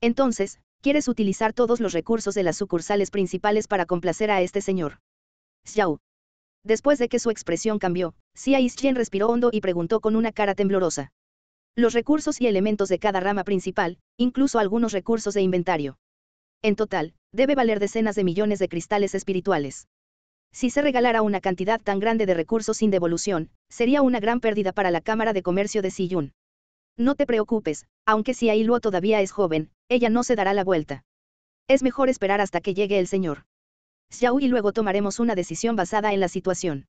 Entonces, quieres utilizar todos los recursos de las sucursales principales para complacer a este señor. Xiao. Después de que su expresión cambió, Xia Chien respiró hondo y preguntó con una cara temblorosa los recursos y elementos de cada rama principal, incluso algunos recursos de inventario. En total, debe valer decenas de millones de cristales espirituales. Si se regalara una cantidad tan grande de recursos sin devolución, sería una gran pérdida para la Cámara de Comercio de Siyun. No te preocupes, aunque si Ailuo todavía es joven, ella no se dará la vuelta. Es mejor esperar hasta que llegue el señor. Xiao y luego tomaremos una decisión basada en la situación.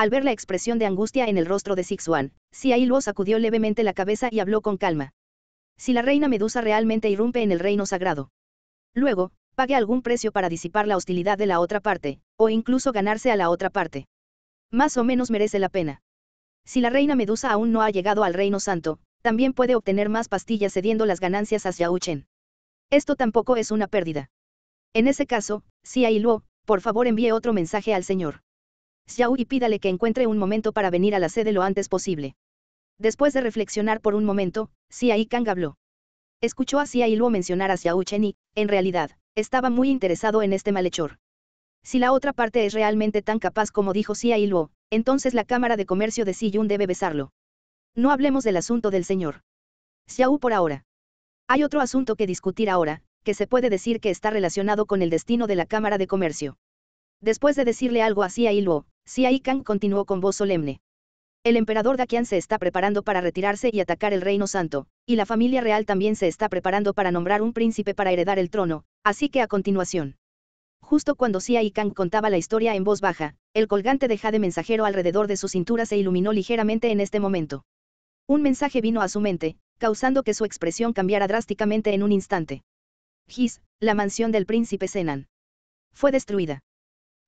Al ver la expresión de angustia en el rostro de Sixuan, Xia sacudió levemente la cabeza y habló con calma. Si la reina Medusa realmente irrumpe en el reino sagrado. Luego, pague algún precio para disipar la hostilidad de la otra parte, o incluso ganarse a la otra parte. Más o menos merece la pena. Si la reina Medusa aún no ha llegado al reino santo, también puede obtener más pastillas cediendo las ganancias a Xiaochen. Esto tampoco es una pérdida. En ese caso, Xia por favor envíe otro mensaje al señor. Xiao y pídale que encuentre un momento para venir a la sede lo antes posible. Después de reflexionar por un momento, Xia y Kang habló. Escuchó a Xia y mencionar a Xiao Chen y, en realidad, estaba muy interesado en este malhechor. Si la otra parte es realmente tan capaz como dijo Xia y entonces la Cámara de Comercio de Siyun debe besarlo. No hablemos del asunto del señor. Xiao por ahora. Hay otro asunto que discutir ahora, que se puede decir que está relacionado con el destino de la Cámara de Comercio. Después de decirle algo así a Yiluo, Xia Kang continuó con voz solemne. El emperador Dakian se está preparando para retirarse y atacar el Reino Santo, y la familia real también se está preparando para nombrar un príncipe para heredar el trono, así que a continuación. Justo cuando Xia Kang contaba la historia en voz baja, el colgante de jade mensajero alrededor de su cintura se iluminó ligeramente en este momento. Un mensaje vino a su mente, causando que su expresión cambiara drásticamente en un instante. His, la mansión del príncipe Senan. Fue destruida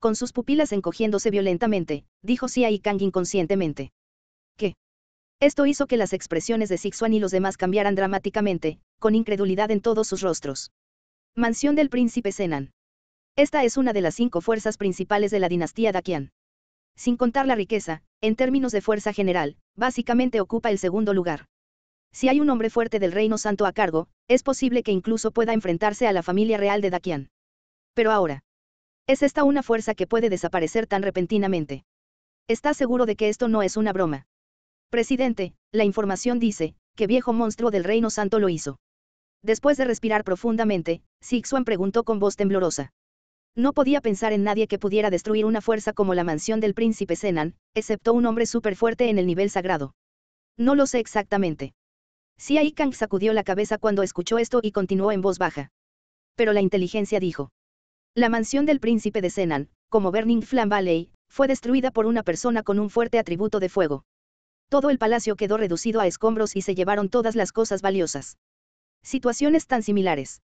con sus pupilas encogiéndose violentamente, dijo Xia y Kang inconscientemente. ¿Qué? Esto hizo que las expresiones de Sixuan y los demás cambiaran dramáticamente, con incredulidad en todos sus rostros. Mansión del príncipe Senan. Esta es una de las cinco fuerzas principales de la dinastía Daqian. Sin contar la riqueza, en términos de fuerza general, básicamente ocupa el segundo lugar. Si hay un hombre fuerte del Reino Santo a cargo, es posible que incluso pueda enfrentarse a la familia real de Daqian. Pero ahora, ¿Es esta una fuerza que puede desaparecer tan repentinamente? ¿Está seguro de que esto no es una broma? Presidente, la información dice, que viejo monstruo del Reino Santo lo hizo. Después de respirar profundamente, Sixuan preguntó con voz temblorosa. No podía pensar en nadie que pudiera destruir una fuerza como la mansión del príncipe Senan, excepto un hombre súper fuerte en el nivel sagrado. No lo sé exactamente. Xia Kang sacudió la cabeza cuando escuchó esto y continuó en voz baja. Pero la inteligencia dijo. La mansión del príncipe de Senan, como Burning Flam Valley, fue destruida por una persona con un fuerte atributo de fuego. Todo el palacio quedó reducido a escombros y se llevaron todas las cosas valiosas. Situaciones tan similares.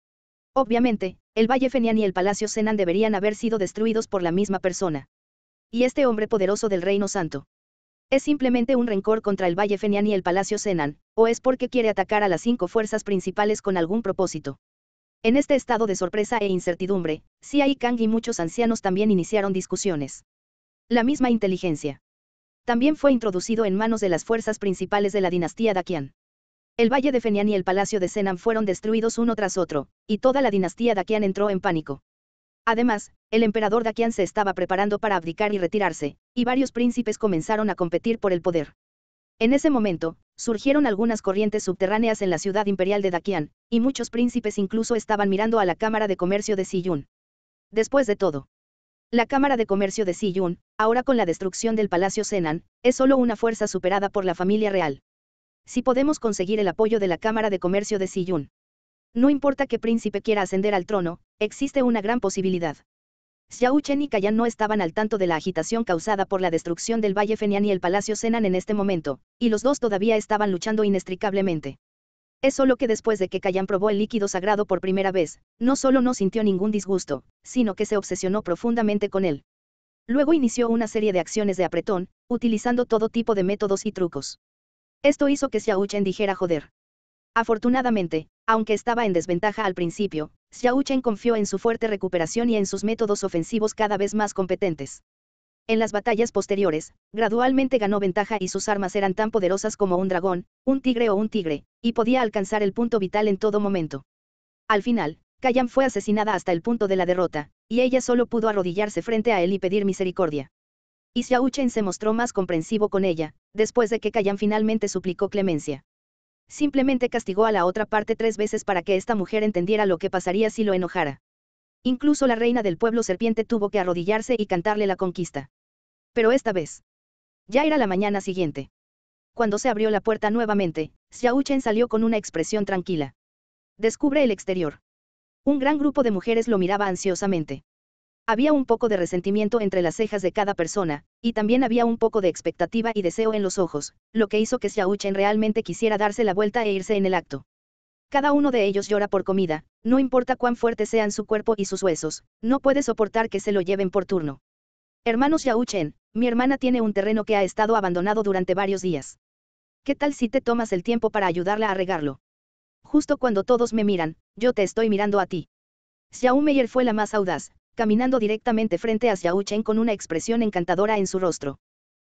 Obviamente, el Valle Fenian y el Palacio Senan deberían haber sido destruidos por la misma persona. Y este hombre poderoso del Reino Santo. ¿Es simplemente un rencor contra el Valle Fenian y el Palacio Senan, o es porque quiere atacar a las cinco fuerzas principales con algún propósito? En este estado de sorpresa e incertidumbre, Xia y Kang y muchos ancianos también iniciaron discusiones. La misma inteligencia. También fue introducido en manos de las fuerzas principales de la dinastía Daqian. El valle de Fenian y el palacio de Senan fueron destruidos uno tras otro, y toda la dinastía Daqian entró en pánico. Además, el emperador Daqian se estaba preparando para abdicar y retirarse, y varios príncipes comenzaron a competir por el poder. En ese momento, surgieron algunas corrientes subterráneas en la ciudad imperial de Daqian, y muchos príncipes incluso estaban mirando a la Cámara de Comercio de Siyun. Después de todo, la Cámara de Comercio de Siyun, ahora con la destrucción del Palacio Senan, es solo una fuerza superada por la familia real. Si podemos conseguir el apoyo de la Cámara de Comercio de Siyun, no importa qué príncipe quiera ascender al trono, existe una gran posibilidad. Xiao Chen y Kayan no estaban al tanto de la agitación causada por la destrucción del Valle Fenian y el Palacio Senan en este momento, y los dos todavía estaban luchando inextricablemente. Es solo que después de que Kayan probó el líquido sagrado por primera vez, no solo no sintió ningún disgusto, sino que se obsesionó profundamente con él. Luego inició una serie de acciones de apretón, utilizando todo tipo de métodos y trucos. Esto hizo que Xiao dijera joder. Afortunadamente, aunque estaba en desventaja al principio, Xiaochen confió en su fuerte recuperación y en sus métodos ofensivos cada vez más competentes. En las batallas posteriores, gradualmente ganó ventaja y sus armas eran tan poderosas como un dragón, un tigre o un tigre, y podía alcanzar el punto vital en todo momento. Al final, Kayan fue asesinada hasta el punto de la derrota, y ella solo pudo arrodillarse frente a él y pedir misericordia. Y Xiaochen se mostró más comprensivo con ella, después de que Kayan finalmente suplicó clemencia simplemente castigó a la otra parte tres veces para que esta mujer entendiera lo que pasaría si lo enojara. Incluso la reina del pueblo serpiente tuvo que arrodillarse y cantarle la conquista. Pero esta vez. Ya era la mañana siguiente. Cuando se abrió la puerta nuevamente, Xiaochen salió con una expresión tranquila. Descubre el exterior. Un gran grupo de mujeres lo miraba ansiosamente. Había un poco de resentimiento entre las cejas de cada persona, y también había un poco de expectativa y deseo en los ojos, lo que hizo que Xiao Chen realmente quisiera darse la vuelta e irse en el acto. Cada uno de ellos llora por comida, no importa cuán fuerte sean su cuerpo y sus huesos, no puede soportar que se lo lleven por turno. Hermanos Xiao Chen, mi hermana tiene un terreno que ha estado abandonado durante varios días. ¿Qué tal si te tomas el tiempo para ayudarla a regarlo? Justo cuando todos me miran, yo te estoy mirando a ti. Xiao Meyer fue la más audaz, caminando directamente frente a Xiao Chen con una expresión encantadora en su rostro.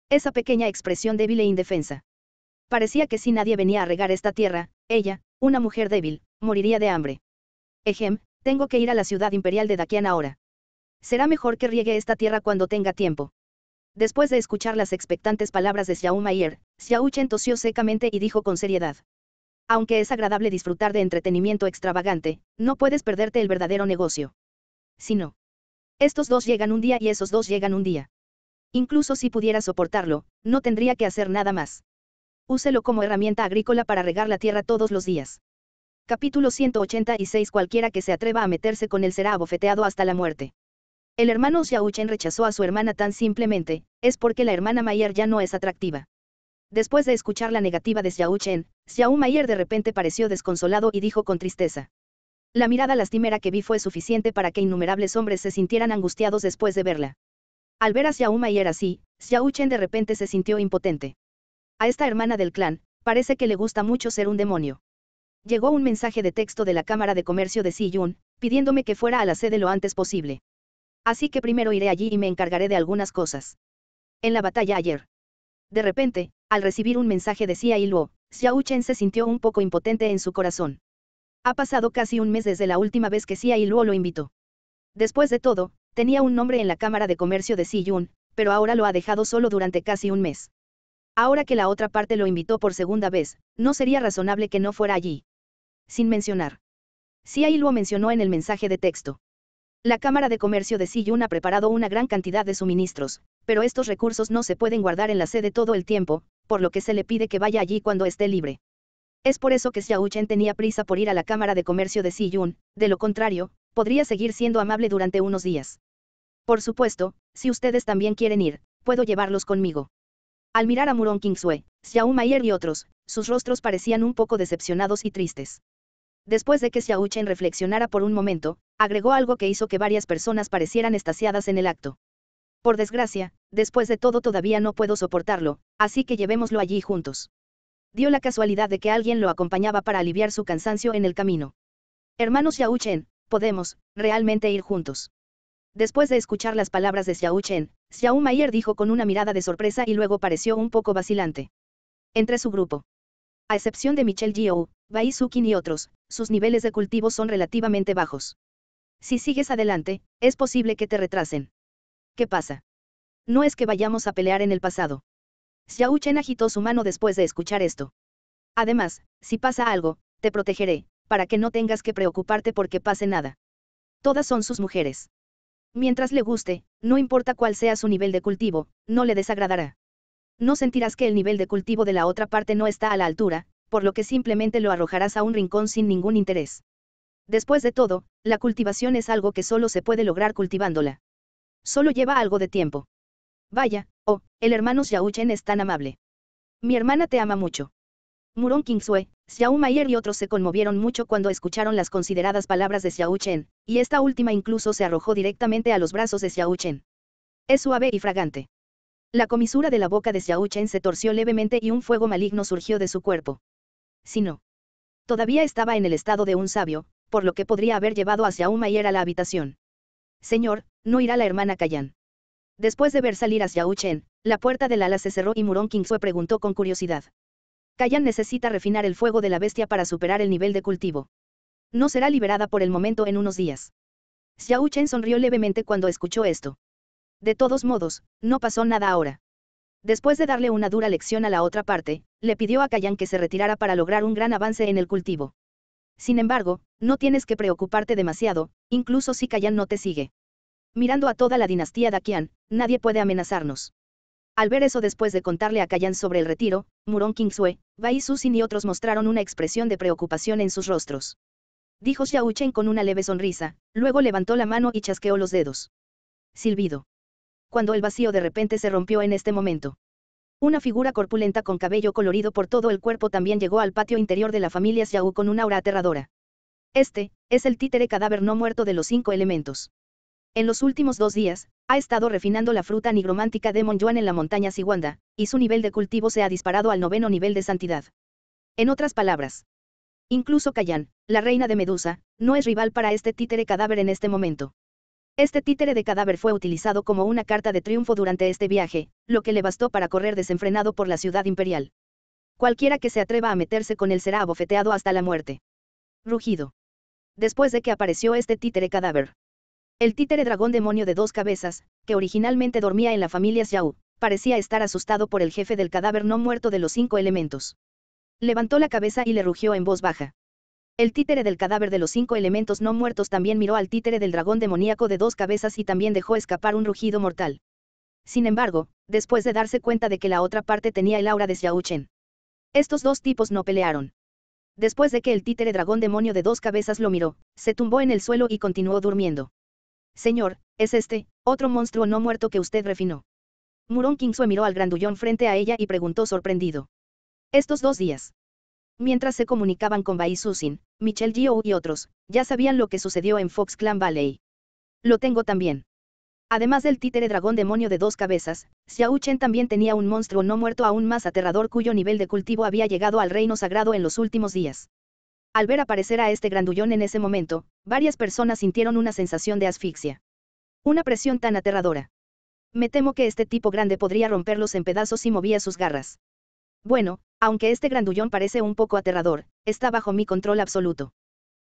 Esa pequeña expresión débil e indefensa. Parecía que si nadie venía a regar esta tierra, ella, una mujer débil, moriría de hambre. Ejem, tengo que ir a la ciudad imperial de Dakian ahora. Será mejor que riegue esta tierra cuando tenga tiempo. Después de escuchar las expectantes palabras de Xiao Mayer, Xiao Chen tosió secamente y dijo con seriedad. Aunque es agradable disfrutar de entretenimiento extravagante, no puedes perderte el verdadero negocio. Si no, estos dos llegan un día y esos dos llegan un día. Incluso si pudiera soportarlo, no tendría que hacer nada más. Úselo como herramienta agrícola para regar la tierra todos los días. Capítulo 186 Cualquiera que se atreva a meterse con él será abofeteado hasta la muerte. El hermano Xiaochen rechazó a su hermana tan simplemente, es porque la hermana Mayer ya no es atractiva. Después de escuchar la negativa de Xiaochen, Xiao Mayer de repente pareció desconsolado y dijo con tristeza. La mirada lastimera que vi fue suficiente para que innumerables hombres se sintieran angustiados después de verla. Al ver a Xiaoma y era así, Xiao Chen de repente se sintió impotente. A esta hermana del clan, parece que le gusta mucho ser un demonio. Llegó un mensaje de texto de la Cámara de Comercio de Yun, pidiéndome que fuera a la sede lo antes posible. Así que primero iré allí y me encargaré de algunas cosas. En la batalla ayer. De repente, al recibir un mensaje de Xia y Xiao Chen se sintió un poco impotente en su corazón. Ha pasado casi un mes desde la última vez que Sia y Luo lo invitó. Después de todo, tenía un nombre en la Cámara de Comercio de Siyun, pero ahora lo ha dejado solo durante casi un mes. Ahora que la otra parte lo invitó por segunda vez, no sería razonable que no fuera allí. Sin mencionar. Si y mencionó en el mensaje de texto. La Cámara de Comercio de Yun ha preparado una gran cantidad de suministros, pero estos recursos no se pueden guardar en la sede todo el tiempo, por lo que se le pide que vaya allí cuando esté libre. Es por eso que Xiao Chen tenía prisa por ir a la Cámara de Comercio de Yun, de lo contrario, podría seguir siendo amable durante unos días. Por supuesto, si ustedes también quieren ir, puedo llevarlos conmigo. Al mirar a Murong Kingsue, Xiao Maier y otros, sus rostros parecían un poco decepcionados y tristes. Después de que Xiao Chen reflexionara por un momento, agregó algo que hizo que varias personas parecieran estasiadas en el acto. Por desgracia, después de todo todavía no puedo soportarlo, así que llevémoslo allí juntos dio la casualidad de que alguien lo acompañaba para aliviar su cansancio en el camino. Hermanos Xiao Chen, podemos, realmente ir juntos. Después de escuchar las palabras de Xiao Chen, Xiao Mayer dijo con una mirada de sorpresa y luego pareció un poco vacilante. Entre su grupo. A excepción de Michel Jiao, Bai Sukin y otros, sus niveles de cultivo son relativamente bajos. Si sigues adelante, es posible que te retrasen. ¿Qué pasa? No es que vayamos a pelear en el pasado. Xiao Chen agitó su mano después de escuchar esto. Además, si pasa algo, te protegeré, para que no tengas que preocuparte porque pase nada. Todas son sus mujeres. Mientras le guste, no importa cuál sea su nivel de cultivo, no le desagradará. No sentirás que el nivel de cultivo de la otra parte no está a la altura, por lo que simplemente lo arrojarás a un rincón sin ningún interés. Después de todo, la cultivación es algo que solo se puede lograr cultivándola. Solo lleva algo de tiempo. Vaya, oh, el hermano Chen es tan amable. Mi hermana te ama mucho. Murong Kingsue, Xiao Maier y otros se conmovieron mucho cuando escucharon las consideradas palabras de Xiao Chen, y esta última incluso se arrojó directamente a los brazos de Xiao Chen. Es suave y fragante. La comisura de la boca de Xiao Chen se torció levemente y un fuego maligno surgió de su cuerpo. Si no, todavía estaba en el estado de un sabio, por lo que podría haber llevado a Xiao Maier a la habitación. Señor, no irá la hermana Kayan. Después de ver salir a Xiao Chen, la puerta del ala se cerró y Murong Fue preguntó con curiosidad. Kayan necesita refinar el fuego de la bestia para superar el nivel de cultivo. No será liberada por el momento en unos días. Xiao Chen sonrió levemente cuando escuchó esto. De todos modos, no pasó nada ahora. Después de darle una dura lección a la otra parte, le pidió a Kayan que se retirara para lograr un gran avance en el cultivo. Sin embargo, no tienes que preocuparte demasiado, incluso si Kayan no te sigue. Mirando a toda la dinastía Dakian, nadie puede amenazarnos. Al ver eso después de contarle a Kayan sobre el retiro, Murong Kingsue, Bai Susin y otros mostraron una expresión de preocupación en sus rostros. Dijo Chen con una leve sonrisa, luego levantó la mano y chasqueó los dedos. Silbido. Cuando el vacío de repente se rompió en este momento. Una figura corpulenta con cabello colorido por todo el cuerpo también llegó al patio interior de la familia Xiao con una aura aterradora. Este, es el títere cadáver no muerto de los cinco elementos. En los últimos dos días, ha estado refinando la fruta nigromántica de Yuan en la montaña Siwanda, y su nivel de cultivo se ha disparado al noveno nivel de santidad. En otras palabras, incluso Kayan, la reina de Medusa, no es rival para este títere cadáver en este momento. Este títere de cadáver fue utilizado como una carta de triunfo durante este viaje, lo que le bastó para correr desenfrenado por la ciudad imperial. Cualquiera que se atreva a meterse con él será abofeteado hasta la muerte. Rugido. Después de que apareció este títere cadáver, el títere dragón demonio de dos cabezas, que originalmente dormía en la familia Xiao, parecía estar asustado por el jefe del cadáver no muerto de los cinco elementos. Levantó la cabeza y le rugió en voz baja. El títere del cadáver de los cinco elementos no muertos también miró al títere del dragón demoníaco de dos cabezas y también dejó escapar un rugido mortal. Sin embargo, después de darse cuenta de que la otra parte tenía el aura de Xiao Chen. Estos dos tipos no pelearon. Después de que el títere dragón demonio de dos cabezas lo miró, se tumbó en el suelo y continuó durmiendo. Señor, es este, otro monstruo no muerto que usted refinó. Murong Kingsue miró al grandullón frente a ella y preguntó sorprendido. Estos dos días. Mientras se comunicaban con Bai Susin, Michelle Gio y otros, ya sabían lo que sucedió en Fox Clan Valley. Lo tengo también. Además del títere dragón demonio de dos cabezas, Xiao Chen también tenía un monstruo no muerto aún más aterrador cuyo nivel de cultivo había llegado al reino sagrado en los últimos días. Al ver aparecer a este grandullón en ese momento, varias personas sintieron una sensación de asfixia. Una presión tan aterradora. Me temo que este tipo grande podría romperlos en pedazos si movía sus garras. Bueno, aunque este grandullón parece un poco aterrador, está bajo mi control absoluto.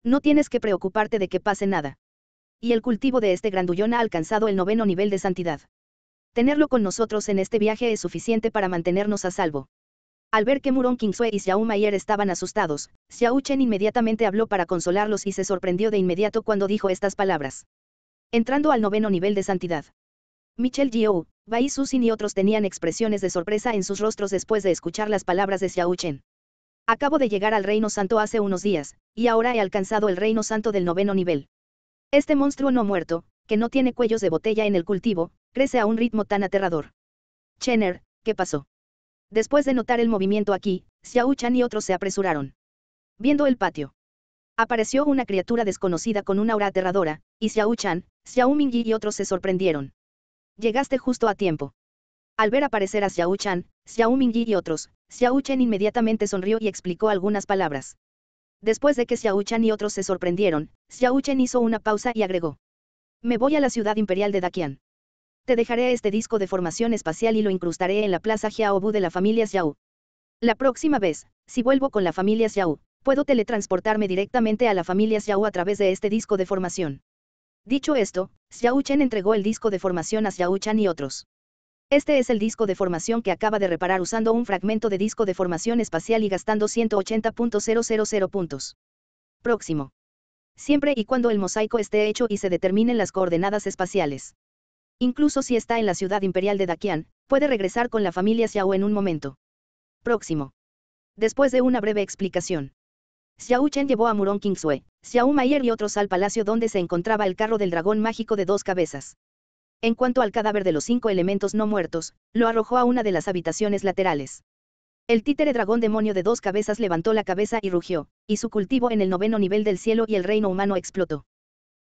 No tienes que preocuparte de que pase nada. Y el cultivo de este grandullón ha alcanzado el noveno nivel de santidad. Tenerlo con nosotros en este viaje es suficiente para mantenernos a salvo. Al ver que Murong Kingsue y Xiao Mayer estaban asustados, Xiao Chen inmediatamente habló para consolarlos y se sorprendió de inmediato cuando dijo estas palabras. Entrando al noveno nivel de santidad. Michel Jiu, Bai Susin y otros tenían expresiones de sorpresa en sus rostros después de escuchar las palabras de Xiao Chen. Acabo de llegar al Reino Santo hace unos días, y ahora he alcanzado el Reino Santo del noveno nivel. Este monstruo no muerto, que no tiene cuellos de botella en el cultivo, crece a un ritmo tan aterrador. Chener, ¿qué pasó? Después de notar el movimiento aquí, Xiao Chan y otros se apresuraron. Viendo el patio, apareció una criatura desconocida con una aura aterradora, y Xiao Chan, Xiao Mingyi y otros se sorprendieron. Llegaste justo a tiempo. Al ver aparecer a Xiao Chan, Xiao Mingyi y otros, Xiao inmediatamente sonrió y explicó algunas palabras. Después de que Xiao Chan y otros se sorprendieron, Xiao hizo una pausa y agregó. Me voy a la ciudad imperial de Dakian. Te dejaré este disco de formación espacial y lo incrustaré en la plaza Xiaobu de la familia Xiao. La próxima vez, si vuelvo con la familia Xiao, puedo teletransportarme directamente a la familia Xiao a través de este disco de formación. Dicho esto, Xiao Chen entregó el disco de formación a Xiao Chan y otros. Este es el disco de formación que acaba de reparar usando un fragmento de disco de formación espacial y gastando 180.000 puntos. Próximo. Siempre y cuando el mosaico esté hecho y se determinen las coordenadas espaciales. Incluso si está en la ciudad imperial de Dakian, puede regresar con la familia Xiao en un momento. Próximo. Después de una breve explicación. Xiao Chen llevó a Murong Kingsue, Xiao Maier y otros al palacio donde se encontraba el carro del dragón mágico de dos cabezas. En cuanto al cadáver de los cinco elementos no muertos, lo arrojó a una de las habitaciones laterales. El títere dragón demonio de dos cabezas levantó la cabeza y rugió, y su cultivo en el noveno nivel del cielo y el reino humano explotó.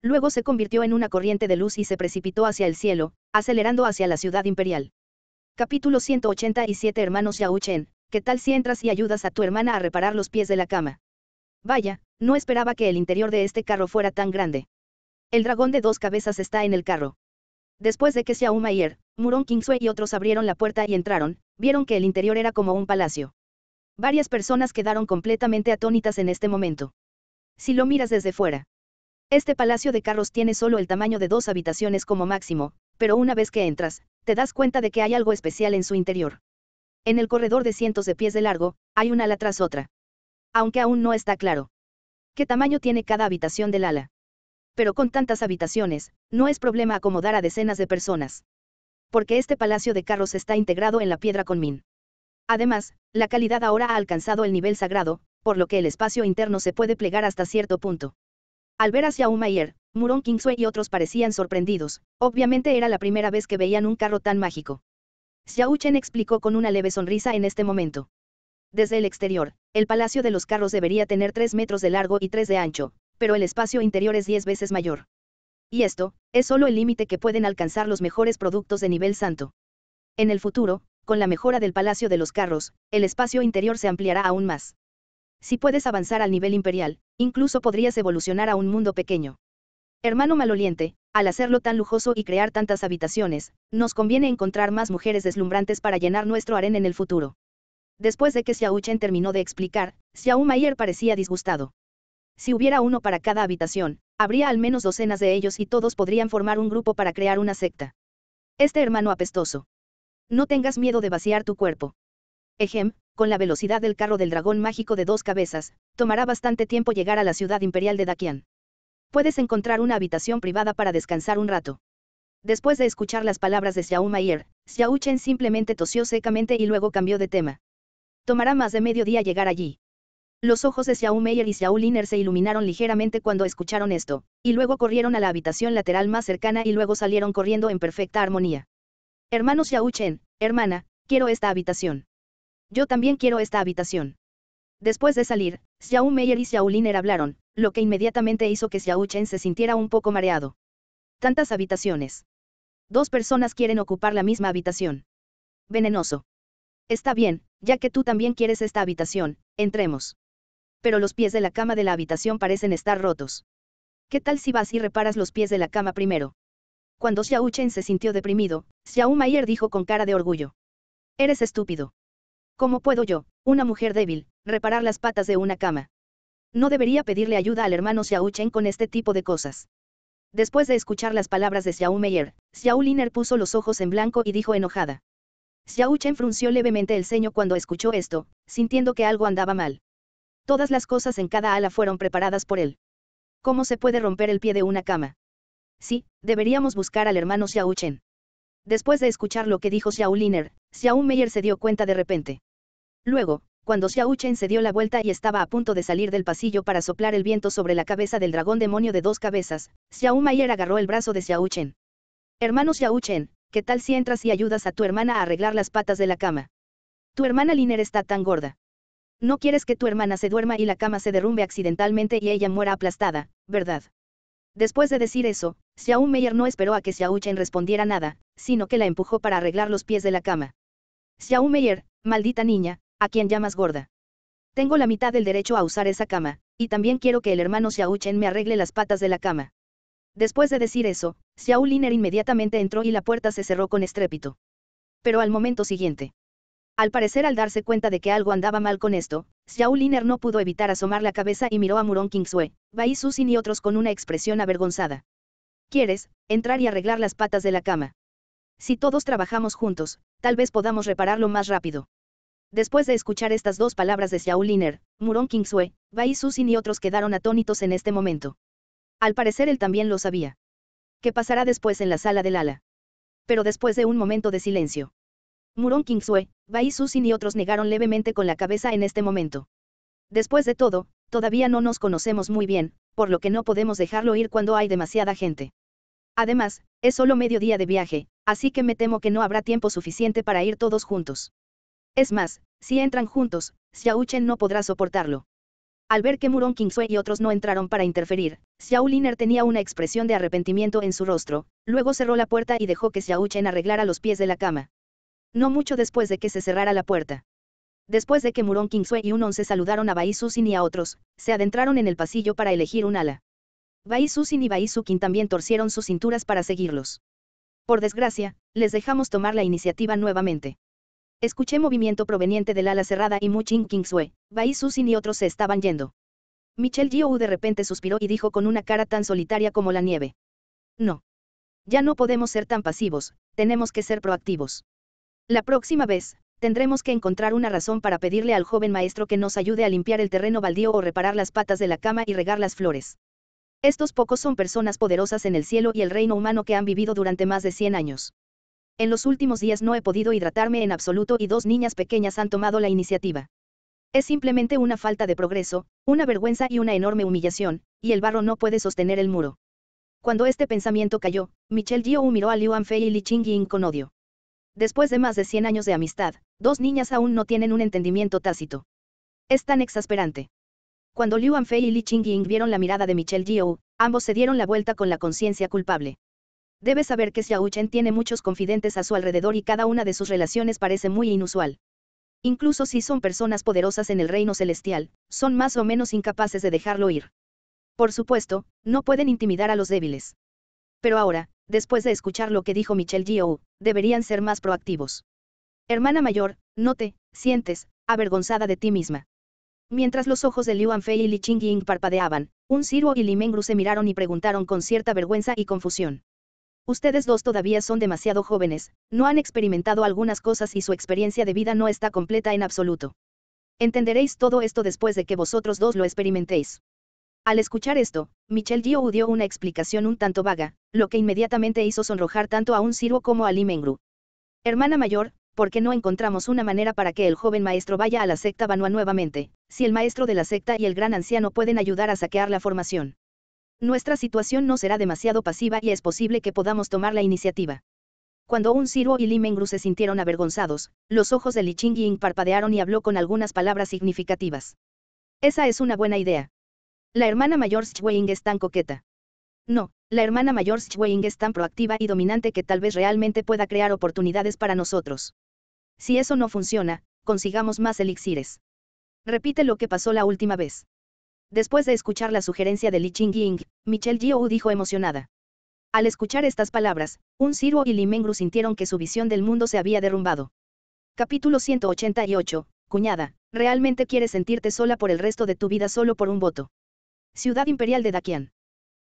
Luego se convirtió en una corriente de luz y se precipitó hacia el cielo, acelerando hacia la ciudad imperial. Capítulo 187 Hermanos Yao Chen, ¿qué tal si entras y ayudas a tu hermana a reparar los pies de la cama? Vaya, no esperaba que el interior de este carro fuera tan grande. El dragón de dos cabezas está en el carro. Después de que Xiao Mayer, Murong y otros abrieron la puerta y entraron, vieron que el interior era como un palacio. Varias personas quedaron completamente atónitas en este momento. Si lo miras desde fuera, este palacio de carros tiene solo el tamaño de dos habitaciones como máximo, pero una vez que entras, te das cuenta de que hay algo especial en su interior. En el corredor de cientos de pies de largo, hay una ala tras otra. Aunque aún no está claro. ¿Qué tamaño tiene cada habitación del ala? Pero con tantas habitaciones, no es problema acomodar a decenas de personas. Porque este palacio de carros está integrado en la piedra con min. Además, la calidad ahora ha alcanzado el nivel sagrado, por lo que el espacio interno se puede plegar hasta cierto punto. Al ver hacia Umayer, Murong Kingsway y otros parecían sorprendidos, obviamente era la primera vez que veían un carro tan mágico. Xiao Chen explicó con una leve sonrisa en este momento. Desde el exterior, el Palacio de los Carros debería tener 3 metros de largo y 3 de ancho, pero el espacio interior es 10 veces mayor. Y esto, es solo el límite que pueden alcanzar los mejores productos de nivel santo. En el futuro, con la mejora del Palacio de los Carros, el espacio interior se ampliará aún más. Si puedes avanzar al nivel imperial, Incluso podrías evolucionar a un mundo pequeño. Hermano maloliente, al hacerlo tan lujoso y crear tantas habitaciones, nos conviene encontrar más mujeres deslumbrantes para llenar nuestro harén en el futuro. Después de que Chen terminó de explicar, Xiao Mayer parecía disgustado. Si hubiera uno para cada habitación, habría al menos docenas de ellos y todos podrían formar un grupo para crear una secta. Este hermano apestoso. No tengas miedo de vaciar tu cuerpo. Ejem, con la velocidad del carro del dragón mágico de dos cabezas, tomará bastante tiempo llegar a la ciudad imperial de Dakian. Puedes encontrar una habitación privada para descansar un rato. Después de escuchar las palabras de Xiao Mayer, Xiao Chen simplemente tosió secamente y luego cambió de tema. Tomará más de medio día llegar allí. Los ojos de Xiao y Xiao se iluminaron ligeramente cuando escucharon esto, y luego corrieron a la habitación lateral más cercana y luego salieron corriendo en perfecta armonía. Hermano Xiao Chen, hermana, quiero esta habitación. Yo también quiero esta habitación. Después de salir, Xiao Meyer y Xiao Liner hablaron, lo que inmediatamente hizo que Xiao Chen se sintiera un poco mareado. Tantas habitaciones. Dos personas quieren ocupar la misma habitación. Venenoso. Está bien, ya que tú también quieres esta habitación, entremos. Pero los pies de la cama de la habitación parecen estar rotos. ¿Qué tal si vas y reparas los pies de la cama primero? Cuando Xiao Chen se sintió deprimido, Xiao meyer dijo con cara de orgullo. Eres estúpido. ¿Cómo puedo yo, una mujer débil, reparar las patas de una cama? No debería pedirle ayuda al hermano Xiao Chen con este tipo de cosas. Después de escuchar las palabras de Xiao Meyer, Xiao Liner puso los ojos en blanco y dijo enojada. Xiao Chen frunció levemente el ceño cuando escuchó esto, sintiendo que algo andaba mal. Todas las cosas en cada ala fueron preparadas por él. ¿Cómo se puede romper el pie de una cama? Sí, deberíamos buscar al hermano Xiao Chen. Después de escuchar lo que dijo Xiao Liner, Xiao Meyer se dio cuenta de repente. Luego, cuando Xiao Chen se dio la vuelta y estaba a punto de salir del pasillo para soplar el viento sobre la cabeza del dragón demonio de dos cabezas, Xiao Mayer agarró el brazo de Xiao Chen. Hermano Xiao Chen, ¿qué tal si entras y ayudas a tu hermana a arreglar las patas de la cama? Tu hermana Liner está tan gorda. No quieres que tu hermana se duerma y la cama se derrumbe accidentalmente y ella muera aplastada, ¿verdad? Después de decir eso, Xiao Meyer no esperó a que Xiao Chen respondiera nada, sino que la empujó para arreglar los pies de la cama. Xiao Meyer, maldita niña, a quien llamas gorda. Tengo la mitad del derecho a usar esa cama, y también quiero que el hermano Chen me arregle las patas de la cama. Después de decir eso, Xiao Liner inmediatamente entró y la puerta se cerró con estrépito. Pero al momento siguiente. Al parecer al darse cuenta de que algo andaba mal con esto, Xiao Liner no pudo evitar asomar la cabeza y miró a Murong Kingsue, Bai Susin y otros con una expresión avergonzada. ¿Quieres, entrar y arreglar las patas de la cama? Si todos trabajamos juntos, tal vez podamos repararlo más rápido. Después de escuchar estas dos palabras de Xiao Liner, Muron Kingsue, Bai Susin y otros quedaron atónitos en este momento. Al parecer él también lo sabía. ¿Qué pasará después en la sala del ala? Pero después de un momento de silencio. Murong Kingsue, Bai Susin y otros negaron levemente con la cabeza en este momento. Después de todo, todavía no nos conocemos muy bien, por lo que no podemos dejarlo ir cuando hay demasiada gente. Además, es solo medio día de viaje, así que me temo que no habrá tiempo suficiente para ir todos juntos. Es más, si entran juntos, Xiao Chen no podrá soportarlo. Al ver que Murong Kingsue y otros no entraron para interferir, Xiao Liner tenía una expresión de arrepentimiento en su rostro, luego cerró la puerta y dejó que Xiao Chen arreglara los pies de la cama. No mucho después de que se cerrara la puerta. Después de que Murong Kingsue y un se saludaron a Bai Susin y a otros, se adentraron en el pasillo para elegir un ala. Bai Susin y Bai Sukin también torcieron sus cinturas para seguirlos. Por desgracia, les dejamos tomar la iniciativa nuevamente. Escuché movimiento proveniente del ala cerrada y Muchin Kingsue, Bai Susin y otros se estaban yendo. Michel Jiou de repente suspiró y dijo con una cara tan solitaria como la nieve. No. Ya no podemos ser tan pasivos, tenemos que ser proactivos. La próxima vez, tendremos que encontrar una razón para pedirle al joven maestro que nos ayude a limpiar el terreno baldío o reparar las patas de la cama y regar las flores. Estos pocos son personas poderosas en el cielo y el reino humano que han vivido durante más de 100 años. En los últimos días no he podido hidratarme en absoluto y dos niñas pequeñas han tomado la iniciativa. Es simplemente una falta de progreso, una vergüenza y una enorme humillación, y el barro no puede sostener el muro. Cuando este pensamiento cayó, Michelle Yeou miró a Liu Anfei y Li Qingying con odio. Después de más de 100 años de amistad, dos niñas aún no tienen un entendimiento tácito. Es tan exasperante. Cuando Liu Anfei y Li Qingying vieron la mirada de Michelle Yeou, ambos se dieron la vuelta con la conciencia culpable. Debes saber que Xiao Chen tiene muchos confidentes a su alrededor y cada una de sus relaciones parece muy inusual. Incluso si son personas poderosas en el reino celestial, son más o menos incapaces de dejarlo ir. Por supuesto, no pueden intimidar a los débiles. Pero ahora, después de escuchar lo que dijo Michelle Jiou, deberían ser más proactivos. Hermana mayor, no te sientes avergonzada de ti misma. Mientras los ojos de Liu Anfei y Li Qingying parpadeaban, un Siruo y Li Mengru se miraron y preguntaron con cierta vergüenza y confusión. Ustedes dos todavía son demasiado jóvenes, no han experimentado algunas cosas y su experiencia de vida no está completa en absoluto. Entenderéis todo esto después de que vosotros dos lo experimentéis. Al escuchar esto, Michel Gio dio una explicación un tanto vaga, lo que inmediatamente hizo sonrojar tanto a un sirvo como a Limengru. Hermana mayor, ¿por qué no encontramos una manera para que el joven maestro vaya a la secta Banua nuevamente, si el maestro de la secta y el gran anciano pueden ayudar a saquear la formación? Nuestra situación no será demasiado pasiva y es posible que podamos tomar la iniciativa. Cuando un Siruo y Li se sintieron avergonzados, los ojos de Li Qingying parpadearon y habló con algunas palabras significativas. Esa es una buena idea. La hermana mayor Schwing es tan coqueta. No, la hermana mayor Schwing es tan proactiva y dominante que tal vez realmente pueda crear oportunidades para nosotros. Si eso no funciona, consigamos más elixires. Repite lo que pasó la última vez. Después de escuchar la sugerencia de Li Qingying, Michelle Jiu dijo emocionada. Al escuchar estas palabras, un Siruo y Li Mengru sintieron que su visión del mundo se había derrumbado. Capítulo 188. Cuñada, ¿realmente quieres sentirte sola por el resto de tu vida solo por un voto? Ciudad Imperial de Dakian.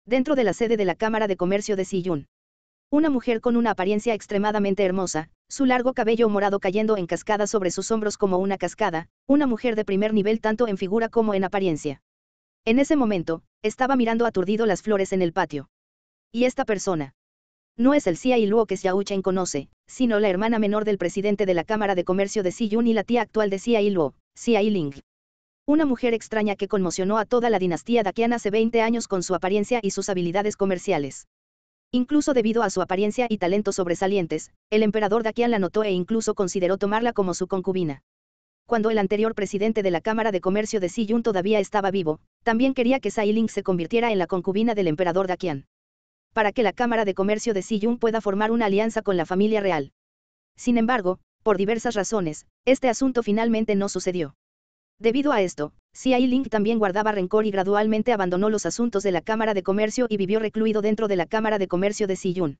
Dentro de la sede de la Cámara de Comercio de Siyun. Una mujer con una apariencia extremadamente hermosa, su largo cabello morado cayendo en cascada sobre sus hombros como una cascada, una mujer de primer nivel tanto en figura como en apariencia. En ese momento, estaba mirando aturdido las flores en el patio. Y esta persona. No es el CIA Luo que Xiao Chen conoce, sino la hermana menor del presidente de la Cámara de Comercio de Yun y la tía actual de CIA Luo, CIA Ling. Una mujer extraña que conmocionó a toda la dinastía Daquian hace 20 años con su apariencia y sus habilidades comerciales. Incluso debido a su apariencia y talentos sobresalientes, el emperador Daquian la notó e incluso consideró tomarla como su concubina cuando el anterior presidente de la Cámara de Comercio de Siyun todavía estaba vivo, también quería que Sai Ling se convirtiera en la concubina del emperador Daqian. Para que la Cámara de Comercio de Siyun pueda formar una alianza con la familia real. Sin embargo, por diversas razones, este asunto finalmente no sucedió. Debido a esto, Xi Ling también guardaba rencor y gradualmente abandonó los asuntos de la Cámara de Comercio y vivió recluido dentro de la Cámara de Comercio de Siyun.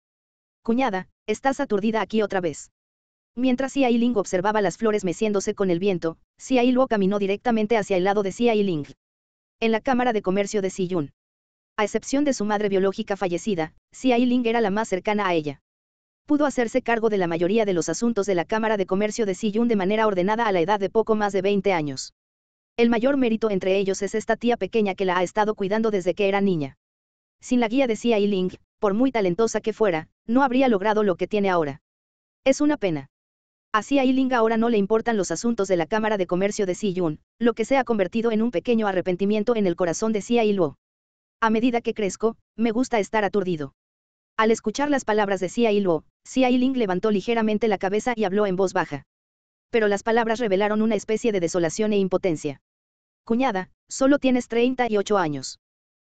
Cuñada, estás aturdida aquí otra vez. Mientras Xia Yiling observaba las flores meciéndose con el viento, Xia Yiluo caminó directamente hacia el lado de Xia Yiling. En la Cámara de Comercio de Yun. A excepción de su madre biológica fallecida, Xia Yiling era la más cercana a ella. Pudo hacerse cargo de la mayoría de los asuntos de la Cámara de Comercio de Siyun de manera ordenada a la edad de poco más de 20 años. El mayor mérito entre ellos es esta tía pequeña que la ha estado cuidando desde que era niña. Sin la guía de Xia Yiling, por muy talentosa que fuera, no habría logrado lo que tiene ahora. Es una pena. Así a Iling ahora no le importan los asuntos de la Cámara de Comercio de Yun, lo que se ha convertido en un pequeño arrepentimiento en el corazón de Xia Yiluo. A medida que crezco, me gusta estar aturdido. Al escuchar las palabras de Xia Yiluo, Xia Ling levantó ligeramente la cabeza y habló en voz baja. Pero las palabras revelaron una especie de desolación e impotencia. Cuñada, solo tienes 38 años.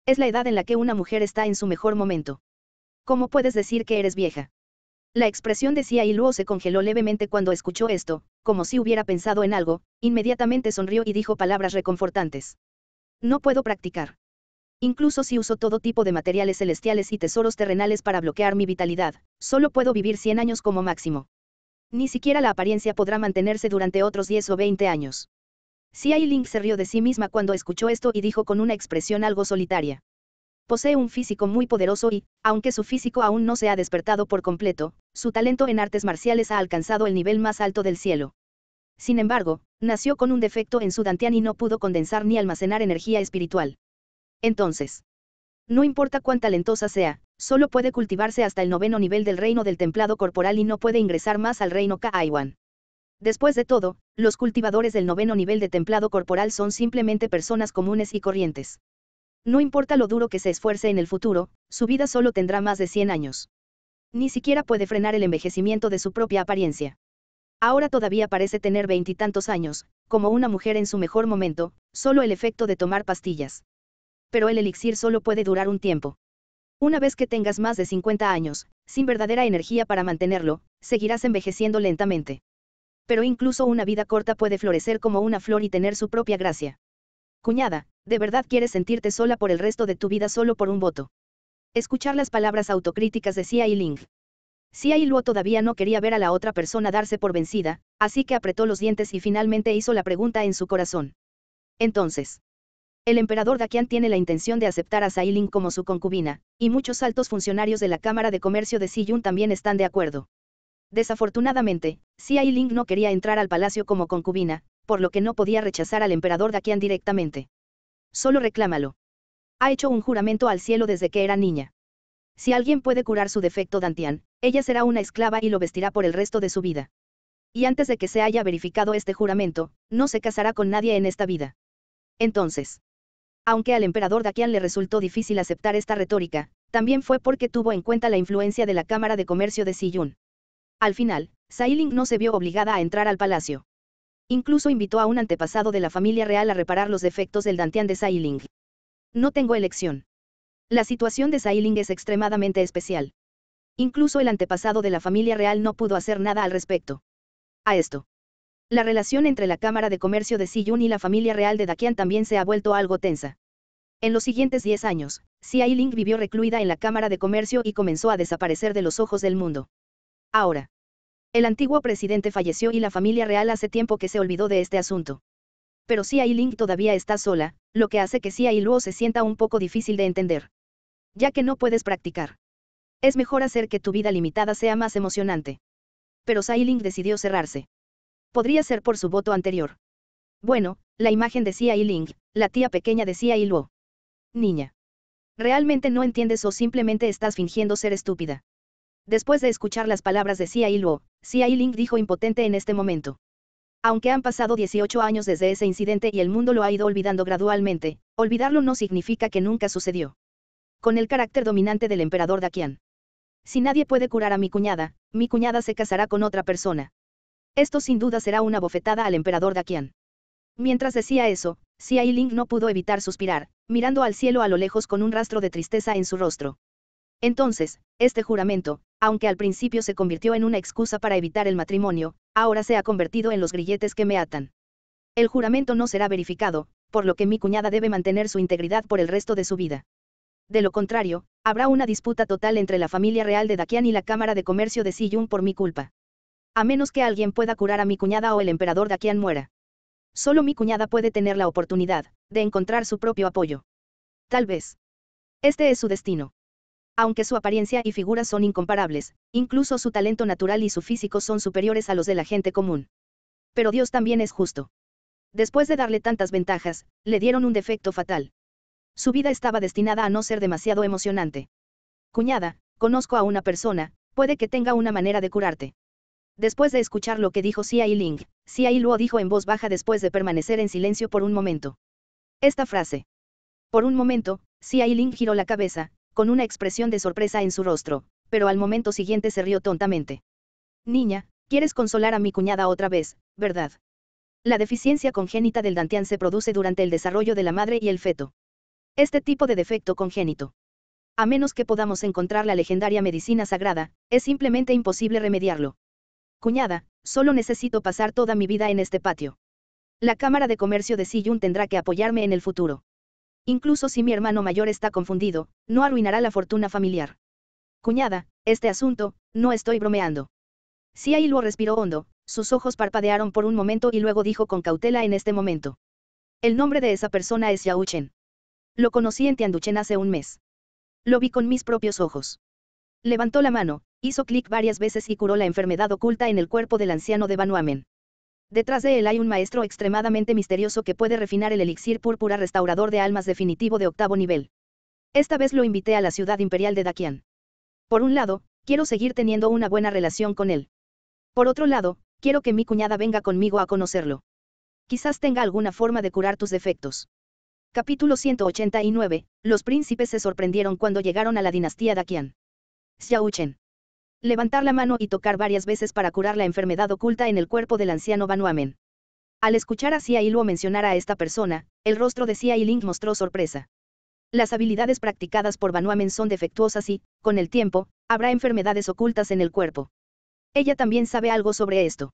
Es la edad en la que una mujer está en su mejor momento. ¿Cómo puedes decir que eres vieja? La expresión de y luego se congeló levemente cuando escuchó esto, como si hubiera pensado en algo, inmediatamente sonrió y dijo palabras reconfortantes. No puedo practicar. Incluso si uso todo tipo de materiales celestiales y tesoros terrenales para bloquear mi vitalidad, solo puedo vivir 100 años como máximo. Ni siquiera la apariencia podrá mantenerse durante otros 10 o 20 años. Xia Link se rió de sí misma cuando escuchó esto y dijo con una expresión algo solitaria. Posee un físico muy poderoso y, aunque su físico aún no se ha despertado por completo, su talento en artes marciales ha alcanzado el nivel más alto del cielo. Sin embargo, nació con un defecto en su Dantian y no pudo condensar ni almacenar energía espiritual. Entonces, no importa cuán talentosa sea, solo puede cultivarse hasta el noveno nivel del reino del templado corporal y no puede ingresar más al reino Kaiwan. Después de todo, los cultivadores del noveno nivel de templado corporal son simplemente personas comunes y corrientes. No importa lo duro que se esfuerce en el futuro, su vida solo tendrá más de 100 años. Ni siquiera puede frenar el envejecimiento de su propia apariencia. Ahora todavía parece tener veintitantos años, como una mujer en su mejor momento, solo el efecto de tomar pastillas. Pero el elixir solo puede durar un tiempo. Una vez que tengas más de 50 años, sin verdadera energía para mantenerlo, seguirás envejeciendo lentamente. Pero incluso una vida corta puede florecer como una flor y tener su propia gracia. Cuñada, ¿De verdad quieres sentirte sola por el resto de tu vida solo por un voto? Escuchar las palabras autocríticas de Xia Ling. Xia Luo todavía no quería ver a la otra persona darse por vencida, así que apretó los dientes y finalmente hizo la pregunta en su corazón. Entonces, el emperador Daqian tiene la intención de aceptar a Xia como su concubina, y muchos altos funcionarios de la Cámara de Comercio de Siyun también están de acuerdo. Desafortunadamente, Xia Ling no quería entrar al palacio como concubina, por lo que no podía rechazar al emperador Daqian directamente. Solo reclámalo. Ha hecho un juramento al cielo desde que era niña. Si alguien puede curar su defecto Dantian, ella será una esclava y lo vestirá por el resto de su vida. Y antes de que se haya verificado este juramento, no se casará con nadie en esta vida. Entonces, aunque al emperador Daquian le resultó difícil aceptar esta retórica, también fue porque tuvo en cuenta la influencia de la Cámara de Comercio de Siyun. Al final, Sailing no se vio obligada a entrar al palacio. Incluso invitó a un antepasado de la familia real a reparar los defectos del Dantian de Sailing. No tengo elección. La situación de Sailing es extremadamente especial. Incluso el antepasado de la familia real no pudo hacer nada al respecto. A esto. La relación entre la Cámara de Comercio de Siyun y la familia real de Dakian también se ha vuelto algo tensa. En los siguientes 10 años, Xia vivió recluida en la Cámara de Comercio y comenzó a desaparecer de los ojos del mundo. Ahora. El antiguo presidente falleció y la familia real hace tiempo que se olvidó de este asunto. Pero Xia Ling todavía está sola, lo que hace que Xia Luo se sienta un poco difícil de entender. Ya que no puedes practicar. Es mejor hacer que tu vida limitada sea más emocionante. Pero Xia Ling decidió cerrarse. Podría ser por su voto anterior. Bueno, la imagen de Xia Ling, la tía pequeña de Xia Luo. Niña. ¿Realmente no entiendes o simplemente estás fingiendo ser estúpida? Después de escuchar las palabras de Xia Yiluo, Xia dijo impotente en este momento. Aunque han pasado 18 años desde ese incidente y el mundo lo ha ido olvidando gradualmente, olvidarlo no significa que nunca sucedió. Con el carácter dominante del emperador Daquian. Si nadie puede curar a mi cuñada, mi cuñada se casará con otra persona. Esto sin duda será una bofetada al emperador Daquian. Mientras decía eso, Xia Ling no pudo evitar suspirar, mirando al cielo a lo lejos con un rastro de tristeza en su rostro. Entonces, este juramento, aunque al principio se convirtió en una excusa para evitar el matrimonio, ahora se ha convertido en los grilletes que me atan. El juramento no será verificado, por lo que mi cuñada debe mantener su integridad por el resto de su vida. De lo contrario, habrá una disputa total entre la familia real de Dakian y la Cámara de Comercio de Siyun por mi culpa. A menos que alguien pueda curar a mi cuñada o el emperador Dakian muera. Solo mi cuñada puede tener la oportunidad de encontrar su propio apoyo. Tal vez. Este es su destino. Aunque su apariencia y figura son incomparables, incluso su talento natural y su físico son superiores a los de la gente común. Pero Dios también es justo. Después de darle tantas ventajas, le dieron un defecto fatal. Su vida estaba destinada a no ser demasiado emocionante. Cuñada, conozco a una persona, puede que tenga una manera de curarte. Después de escuchar lo que dijo Xia Ling, Xia Luo dijo en voz baja después de permanecer en silencio por un momento. Esta frase. Por un momento, Xia Ling giró la cabeza, con una expresión de sorpresa en su rostro, pero al momento siguiente se rió tontamente. Niña, quieres consolar a mi cuñada otra vez, ¿verdad? La deficiencia congénita del Dantian se produce durante el desarrollo de la madre y el feto. Este tipo de defecto congénito. A menos que podamos encontrar la legendaria medicina sagrada, es simplemente imposible remediarlo. Cuñada, solo necesito pasar toda mi vida en este patio. La Cámara de Comercio de Siyun tendrá que apoyarme en el futuro. Incluso si mi hermano mayor está confundido, no arruinará la fortuna familiar. Cuñada, este asunto, no estoy bromeando. Si ahí lo respiró hondo, sus ojos parpadearon por un momento y luego dijo con cautela en este momento. El nombre de esa persona es Yao Lo conocí en Tianduchen hace un mes. Lo vi con mis propios ojos. Levantó la mano, hizo clic varias veces y curó la enfermedad oculta en el cuerpo del anciano de Banuamen. Detrás de él hay un maestro extremadamente misterioso que puede refinar el elixir púrpura restaurador de almas definitivo de octavo nivel. Esta vez lo invité a la ciudad imperial de Dakian. Por un lado, quiero seguir teniendo una buena relación con él. Por otro lado, quiero que mi cuñada venga conmigo a conocerlo. Quizás tenga alguna forma de curar tus defectos. Capítulo 189. Los príncipes se sorprendieron cuando llegaron a la dinastía Dakian. Xiaochen levantar la mano y tocar varias veces para curar la enfermedad oculta en el cuerpo del anciano Banuamen. Al escuchar a Sia Iluo mencionar a esta persona, el rostro de Sia Yiling mostró sorpresa. Las habilidades practicadas por Banuamen son defectuosas y, con el tiempo, habrá enfermedades ocultas en el cuerpo. Ella también sabe algo sobre esto.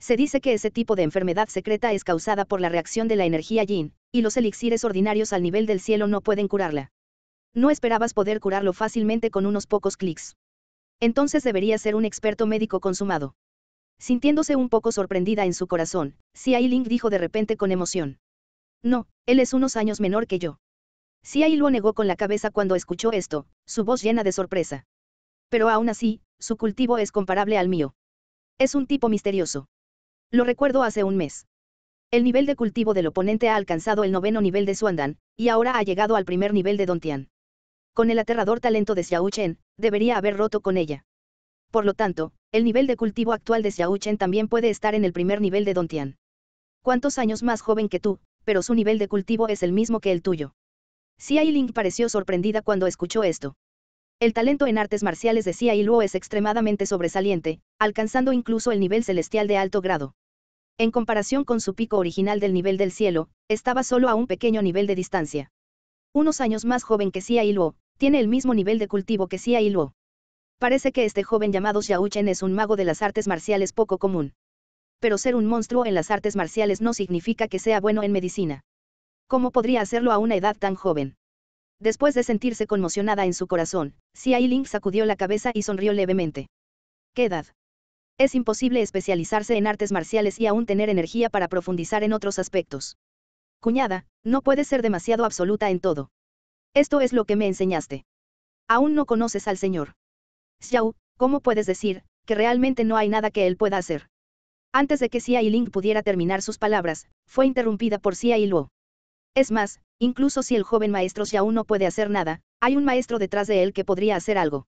Se dice que ese tipo de enfermedad secreta es causada por la reacción de la energía yin, y los elixires ordinarios al nivel del cielo no pueden curarla. No esperabas poder curarlo fácilmente con unos pocos clics. Entonces debería ser un experto médico consumado. Sintiéndose un poco sorprendida en su corazón, si Ling dijo de repente con emoción. No, él es unos años menor que yo. ailing lo negó con la cabeza cuando escuchó esto, su voz llena de sorpresa. Pero aún así, su cultivo es comparable al mío. Es un tipo misterioso. Lo recuerdo hace un mes. El nivel de cultivo del oponente ha alcanzado el noveno nivel de Suandan, y ahora ha llegado al primer nivel de Dontian con el aterrador talento de Xiao Chen, debería haber roto con ella. Por lo tanto, el nivel de cultivo actual de Xiao Chen también puede estar en el primer nivel de Don Tian. ¿Cuántos años más joven que tú, pero su nivel de cultivo es el mismo que el tuyo? Xia Yiling pareció sorprendida cuando escuchó esto. El talento en artes marciales de Xia Luo es extremadamente sobresaliente, alcanzando incluso el nivel celestial de alto grado. En comparación con su pico original del nivel del cielo, estaba solo a un pequeño nivel de distancia. Unos años más joven que Xia tiene el mismo nivel de cultivo que Xia Luo. Parece que este joven llamado Xiao Chen es un mago de las artes marciales poco común. Pero ser un monstruo en las artes marciales no significa que sea bueno en medicina. ¿Cómo podría hacerlo a una edad tan joven? Después de sentirse conmocionada en su corazón, Xia sacudió la cabeza y sonrió levemente. ¿Qué edad? Es imposible especializarse en artes marciales y aún tener energía para profundizar en otros aspectos. Cuñada, no puede ser demasiado absoluta en todo. Esto es lo que me enseñaste. Aún no conoces al Señor. Xiao, ¿cómo puedes decir, que realmente no hay nada que él pueda hacer? Antes de que Xia y pudiera terminar sus palabras, fue interrumpida por Xia y Es más, incluso si el joven maestro Xiao no puede hacer nada, hay un maestro detrás de él que podría hacer algo.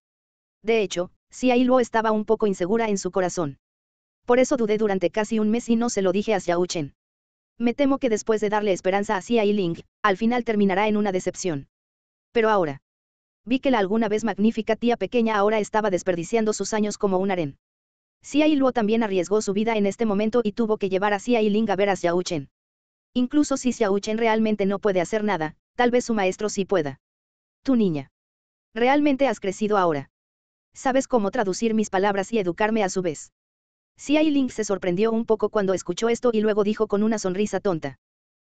De hecho, Xia y estaba un poco insegura en su corazón. Por eso dudé durante casi un mes y no se lo dije a Xiao Chen. Me temo que después de darle esperanza a Xia y al final terminará en una decepción. Pero ahora. Vi que la alguna vez magnífica tía pequeña ahora estaba desperdiciando sus años como un harén. Xia Luo también arriesgó su vida en este momento y tuvo que llevar a Xia Ling a ver a Xiao Incluso si Xiao Chen realmente no puede hacer nada, tal vez su maestro sí pueda. Tu niña. Realmente has crecido ahora. Sabes cómo traducir mis palabras y educarme a su vez. Xia Ling se sorprendió un poco cuando escuchó esto y luego dijo con una sonrisa tonta.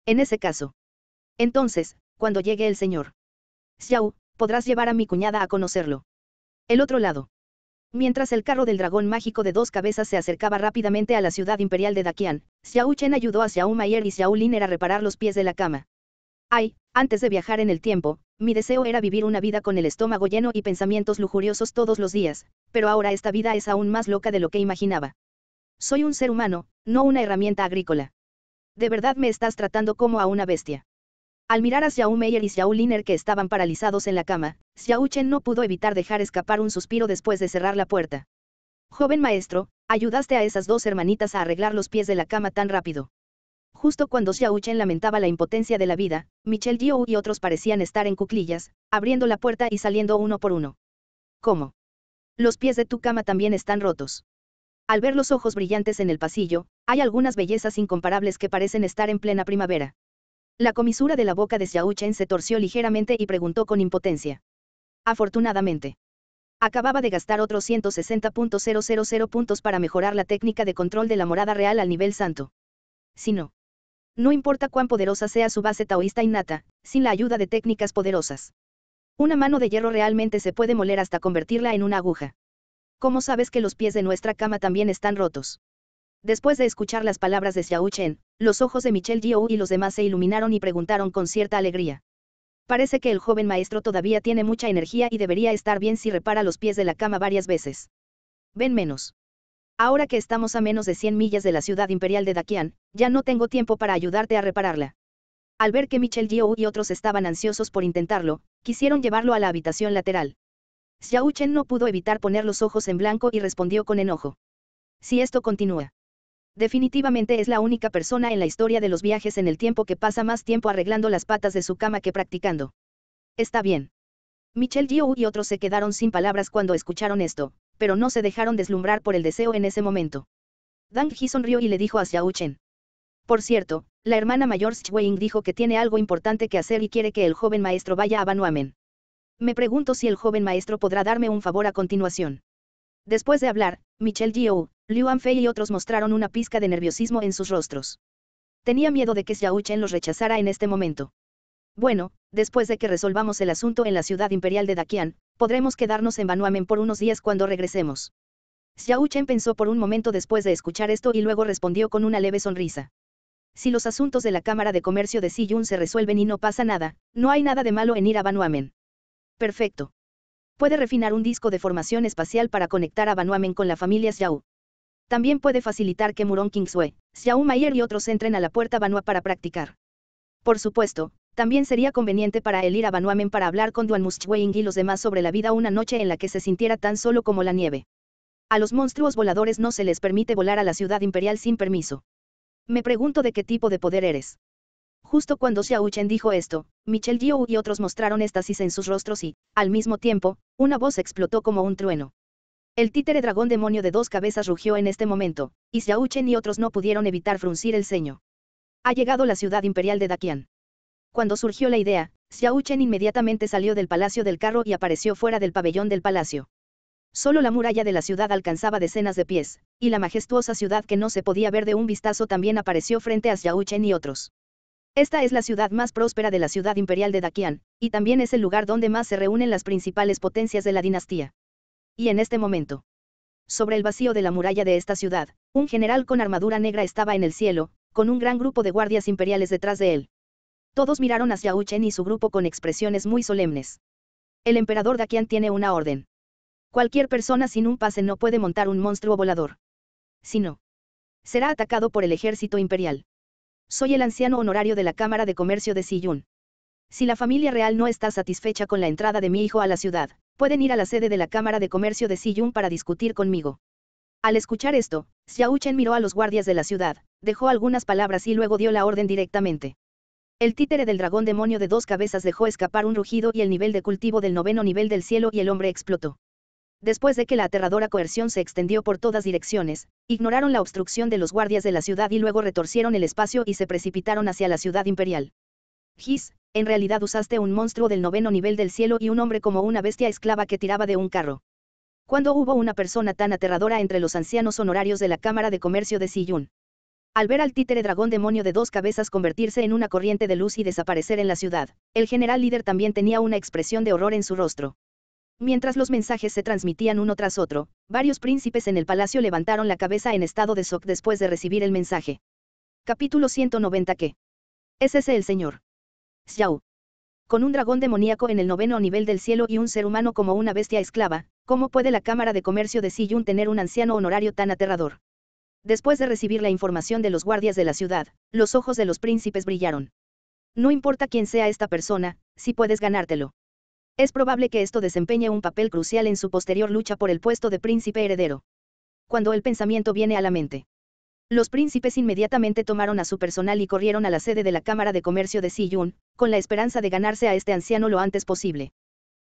En ese caso. Entonces, cuando llegue el señor. Xiao, podrás llevar a mi cuñada a conocerlo. El otro lado. Mientras el carro del dragón mágico de dos cabezas se acercaba rápidamente a la ciudad imperial de Dakian, Xiao Chen ayudó a Xiao Maier y Xiao Lin a reparar los pies de la cama. Ay, antes de viajar en el tiempo, mi deseo era vivir una vida con el estómago lleno y pensamientos lujuriosos todos los días, pero ahora esta vida es aún más loca de lo que imaginaba. Soy un ser humano, no una herramienta agrícola. De verdad me estás tratando como a una bestia. Al mirar a Xiao Meyer y Xiao Liner que estaban paralizados en la cama, Xiao Chen no pudo evitar dejar escapar un suspiro después de cerrar la puerta. Joven maestro, ayudaste a esas dos hermanitas a arreglar los pies de la cama tan rápido. Justo cuando Xiao Chen lamentaba la impotencia de la vida, Michel Jiu y otros parecían estar en cuclillas, abriendo la puerta y saliendo uno por uno. ¿Cómo? Los pies de tu cama también están rotos. Al ver los ojos brillantes en el pasillo, hay algunas bellezas incomparables que parecen estar en plena primavera. La comisura de la boca de Xiao Chen se torció ligeramente y preguntó con impotencia. Afortunadamente. Acababa de gastar otros 160.000 puntos para mejorar la técnica de control de la morada real al nivel santo. Si no. No importa cuán poderosa sea su base taoísta innata, sin la ayuda de técnicas poderosas. Una mano de hierro realmente se puede moler hasta convertirla en una aguja. ¿Cómo sabes que los pies de nuestra cama también están rotos? Después de escuchar las palabras de Xiao Chen, los ojos de Michel you y los demás se iluminaron y preguntaron con cierta alegría. Parece que el joven maestro todavía tiene mucha energía y debería estar bien si repara los pies de la cama varias veces. Ven menos. Ahora que estamos a menos de 100 millas de la ciudad imperial de Dakian, ya no tengo tiempo para ayudarte a repararla. Al ver que Michel you y otros estaban ansiosos por intentarlo, quisieron llevarlo a la habitación lateral. Xiao Chen no pudo evitar poner los ojos en blanco y respondió con enojo. Si esto continúa. Definitivamente es la única persona en la historia de los viajes en el tiempo que pasa más tiempo arreglando las patas de su cama que practicando. Está bien. Michelle Giu y otros se quedaron sin palabras cuando escucharon esto, pero no se dejaron deslumbrar por el deseo en ese momento. Dang Hee sonrió y le dijo a Xiao Chen. Por cierto, la hermana mayor Wing dijo que tiene algo importante que hacer y quiere que el joven maestro vaya a Banuamen. Me pregunto si el joven maestro podrá darme un favor a continuación. Después de hablar, Michelle Giu, Liu Anfei y otros mostraron una pizca de nerviosismo en sus rostros. Tenía miedo de que Xiao Chen los rechazara en este momento. Bueno, después de que resolvamos el asunto en la ciudad imperial de Daqian, podremos quedarnos en Banuamen por unos días cuando regresemos. Xiao Chen pensó por un momento después de escuchar esto y luego respondió con una leve sonrisa. Si los asuntos de la Cámara de Comercio de Siyun se resuelven y no pasa nada, no hay nada de malo en ir a Banuamen. Perfecto. Puede refinar un disco de formación espacial para conectar a Banuamen con la familia Xiao. También puede facilitar que Murong Kingsue, Xiao Mayer y otros entren a la puerta Banua para practicar. Por supuesto, también sería conveniente para él ir a Banuamen para hablar con Duan y los demás sobre la vida una noche en la que se sintiera tan solo como la nieve. A los monstruos voladores no se les permite volar a la ciudad imperial sin permiso. Me pregunto de qué tipo de poder eres. Justo cuando Xiao Chen dijo esto, Michel Yu y otros mostraron éxtasis en sus rostros y, al mismo tiempo, una voz explotó como un trueno. El títere dragón demonio de dos cabezas rugió en este momento, y Xiao Chen y otros no pudieron evitar fruncir el ceño. Ha llegado la ciudad imperial de Daqian. Cuando surgió la idea, Xiao inmediatamente salió del palacio del carro y apareció fuera del pabellón del palacio. Solo la muralla de la ciudad alcanzaba decenas de pies, y la majestuosa ciudad que no se podía ver de un vistazo también apareció frente a Xiao y otros. Esta es la ciudad más próspera de la ciudad imperial de Daqian, y también es el lugar donde más se reúnen las principales potencias de la dinastía. Y en este momento. Sobre el vacío de la muralla de esta ciudad, un general con armadura negra estaba en el cielo, con un gran grupo de guardias imperiales detrás de él. Todos miraron hacia Uchen y su grupo con expresiones muy solemnes. El emperador Dakian tiene una orden. Cualquier persona sin un pase no puede montar un monstruo volador. Si no, será atacado por el ejército imperial. Soy el anciano honorario de la Cámara de Comercio de Siyun. Si la familia real no está satisfecha con la entrada de mi hijo a la ciudad, pueden ir a la sede de la Cámara de Comercio de Siyun para discutir conmigo. Al escuchar esto, Xiao miró a los guardias de la ciudad, dejó algunas palabras y luego dio la orden directamente. El títere del dragón demonio de dos cabezas dejó escapar un rugido y el nivel de cultivo del noveno nivel del cielo y el hombre explotó. Después de que la aterradora coerción se extendió por todas direcciones, ignoraron la obstrucción de los guardias de la ciudad y luego retorcieron el espacio y se precipitaron hacia la ciudad imperial. His, en realidad usaste un monstruo del noveno nivel del cielo y un hombre como una bestia esclava que tiraba de un carro. ¿Cuándo hubo una persona tan aterradora entre los ancianos honorarios de la Cámara de Comercio de Siyun? Al ver al títere dragón demonio de dos cabezas convertirse en una corriente de luz y desaparecer en la ciudad, el general líder también tenía una expresión de horror en su rostro. Mientras los mensajes se transmitían uno tras otro, varios príncipes en el palacio levantaron la cabeza en estado de shock después de recibir el mensaje. Capítulo 190 que. ¿Es ese el señor? Xiao. Con un dragón demoníaco en el noveno nivel del cielo y un ser humano como una bestia esclava, ¿cómo puede la Cámara de Comercio de Siyun tener un anciano honorario tan aterrador? Después de recibir la información de los guardias de la ciudad, los ojos de los príncipes brillaron. No importa quién sea esta persona, si puedes ganártelo. Es probable que esto desempeñe un papel crucial en su posterior lucha por el puesto de príncipe heredero. Cuando el pensamiento viene a la mente. Los príncipes inmediatamente tomaron a su personal y corrieron a la sede de la Cámara de Comercio de Siyun, con la esperanza de ganarse a este anciano lo antes posible.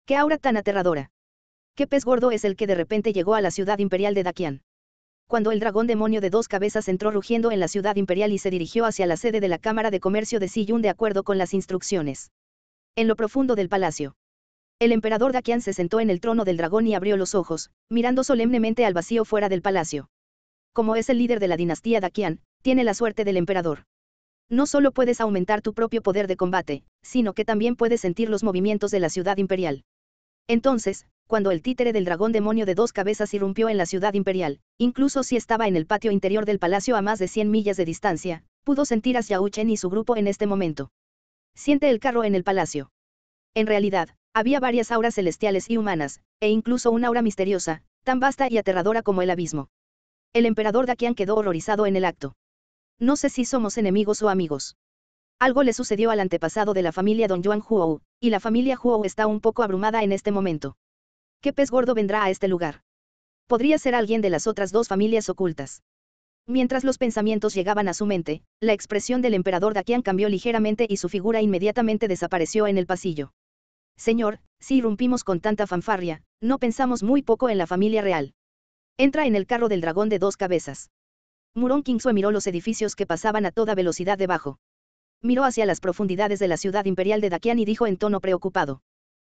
¡Qué aura tan aterradora! ¿Qué pez gordo es el que de repente llegó a la ciudad imperial de Dakian? Cuando el dragón demonio de dos cabezas entró rugiendo en la ciudad imperial y se dirigió hacia la sede de la Cámara de Comercio de Siyun de acuerdo con las instrucciones. En lo profundo del palacio. El emperador Dakian se sentó en el trono del dragón y abrió los ojos, mirando solemnemente al vacío fuera del palacio como es el líder de la dinastía Dakian, tiene la suerte del emperador. No solo puedes aumentar tu propio poder de combate, sino que también puedes sentir los movimientos de la ciudad imperial. Entonces, cuando el títere del dragón demonio de dos cabezas irrumpió en la ciudad imperial, incluso si estaba en el patio interior del palacio a más de 100 millas de distancia, pudo sentir a Xiao Chen y su grupo en este momento. Siente el carro en el palacio. En realidad, había varias auras celestiales y humanas, e incluso una aura misteriosa, tan vasta y aterradora como el abismo. El emperador Dakian quedó horrorizado en el acto. No sé si somos enemigos o amigos. Algo le sucedió al antepasado de la familia Don Yuan Huo, y la familia Huo está un poco abrumada en este momento. ¿Qué pez gordo vendrá a este lugar? Podría ser alguien de las otras dos familias ocultas. Mientras los pensamientos llegaban a su mente, la expresión del emperador Dakian cambió ligeramente y su figura inmediatamente desapareció en el pasillo. Señor, si irrumpimos con tanta fanfarria, no pensamos muy poco en la familia real. Entra en el carro del dragón de dos cabezas. Murong Kingsue miró los edificios que pasaban a toda velocidad debajo. Miró hacia las profundidades de la ciudad imperial de Dakian y dijo en tono preocupado.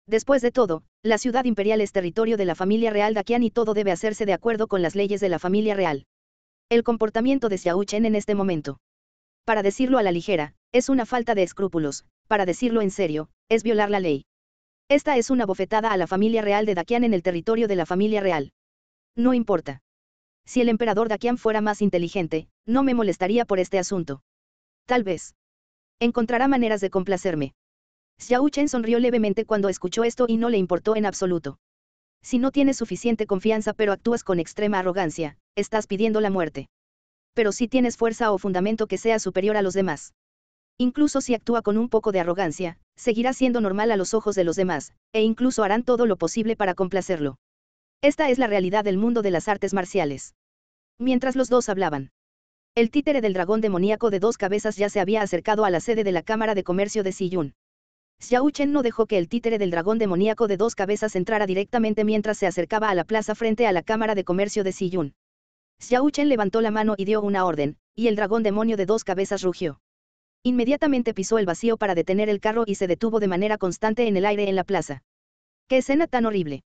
Después de todo, la ciudad imperial es territorio de la familia real Dakian y todo debe hacerse de acuerdo con las leyes de la familia real. El comportamiento de Xiao Chen en este momento. Para decirlo a la ligera, es una falta de escrúpulos, para decirlo en serio, es violar la ley. Esta es una bofetada a la familia real de Dakian en el territorio de la familia real. No importa. Si el emperador Dakian fuera más inteligente, no me molestaría por este asunto. Tal vez. Encontrará maneras de complacerme. Xiao Chen sonrió levemente cuando escuchó esto y no le importó en absoluto. Si no tienes suficiente confianza pero actúas con extrema arrogancia, estás pidiendo la muerte. Pero si tienes fuerza o fundamento que sea superior a los demás. Incluso si actúa con un poco de arrogancia, seguirá siendo normal a los ojos de los demás, e incluso harán todo lo posible para complacerlo. Esta es la realidad del mundo de las artes marciales. Mientras los dos hablaban, el títere del dragón demoníaco de dos cabezas ya se había acercado a la sede de la Cámara de Comercio de Siyun. Xiao no dejó que el títere del dragón demoníaco de dos cabezas entrara directamente mientras se acercaba a la plaza frente a la Cámara de Comercio de Siyun. Xiao Chen levantó la mano y dio una orden, y el dragón demonio de dos cabezas rugió. Inmediatamente pisó el vacío para detener el carro y se detuvo de manera constante en el aire en la plaza. ¡Qué escena tan horrible!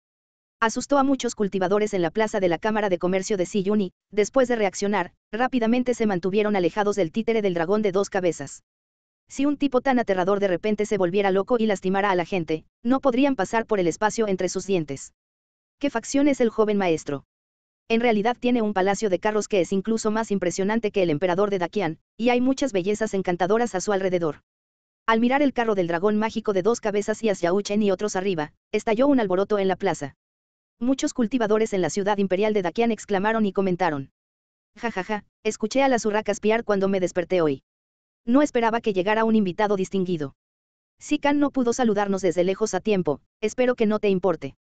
asustó a muchos cultivadores en la plaza de la Cámara de Comercio de Siyuni, después de reaccionar, rápidamente se mantuvieron alejados del títere del dragón de dos cabezas. Si un tipo tan aterrador de repente se volviera loco y lastimara a la gente, no podrían pasar por el espacio entre sus dientes. ¿Qué facción es el joven maestro? En realidad tiene un palacio de carros que es incluso más impresionante que el emperador de Dakian, y hay muchas bellezas encantadoras a su alrededor. Al mirar el carro del dragón mágico de dos cabezas y hacia Uchen y otros arriba, estalló un alboroto en la plaza muchos cultivadores en la ciudad imperial de Dakian exclamaron y comentaron. Ja ja ja, escuché a las urracas piar cuando me desperté hoy. No esperaba que llegara un invitado distinguido. Si Kang no pudo saludarnos desde lejos a tiempo, espero que no te importe.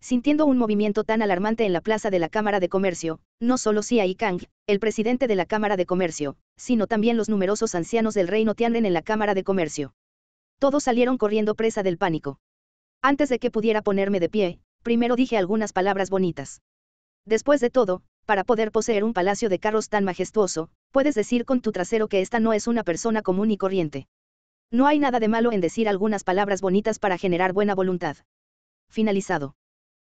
Sintiendo un movimiento tan alarmante en la plaza de la Cámara de Comercio, no solo Xia y Kang, el presidente de la Cámara de Comercio, sino también los numerosos ancianos del reino Tianren en la Cámara de Comercio. Todos salieron corriendo presa del pánico. Antes de que pudiera ponerme de pie, primero dije algunas palabras bonitas. Después de todo, para poder poseer un palacio de carros tan majestuoso, puedes decir con tu trasero que esta no es una persona común y corriente. No hay nada de malo en decir algunas palabras bonitas para generar buena voluntad. Finalizado.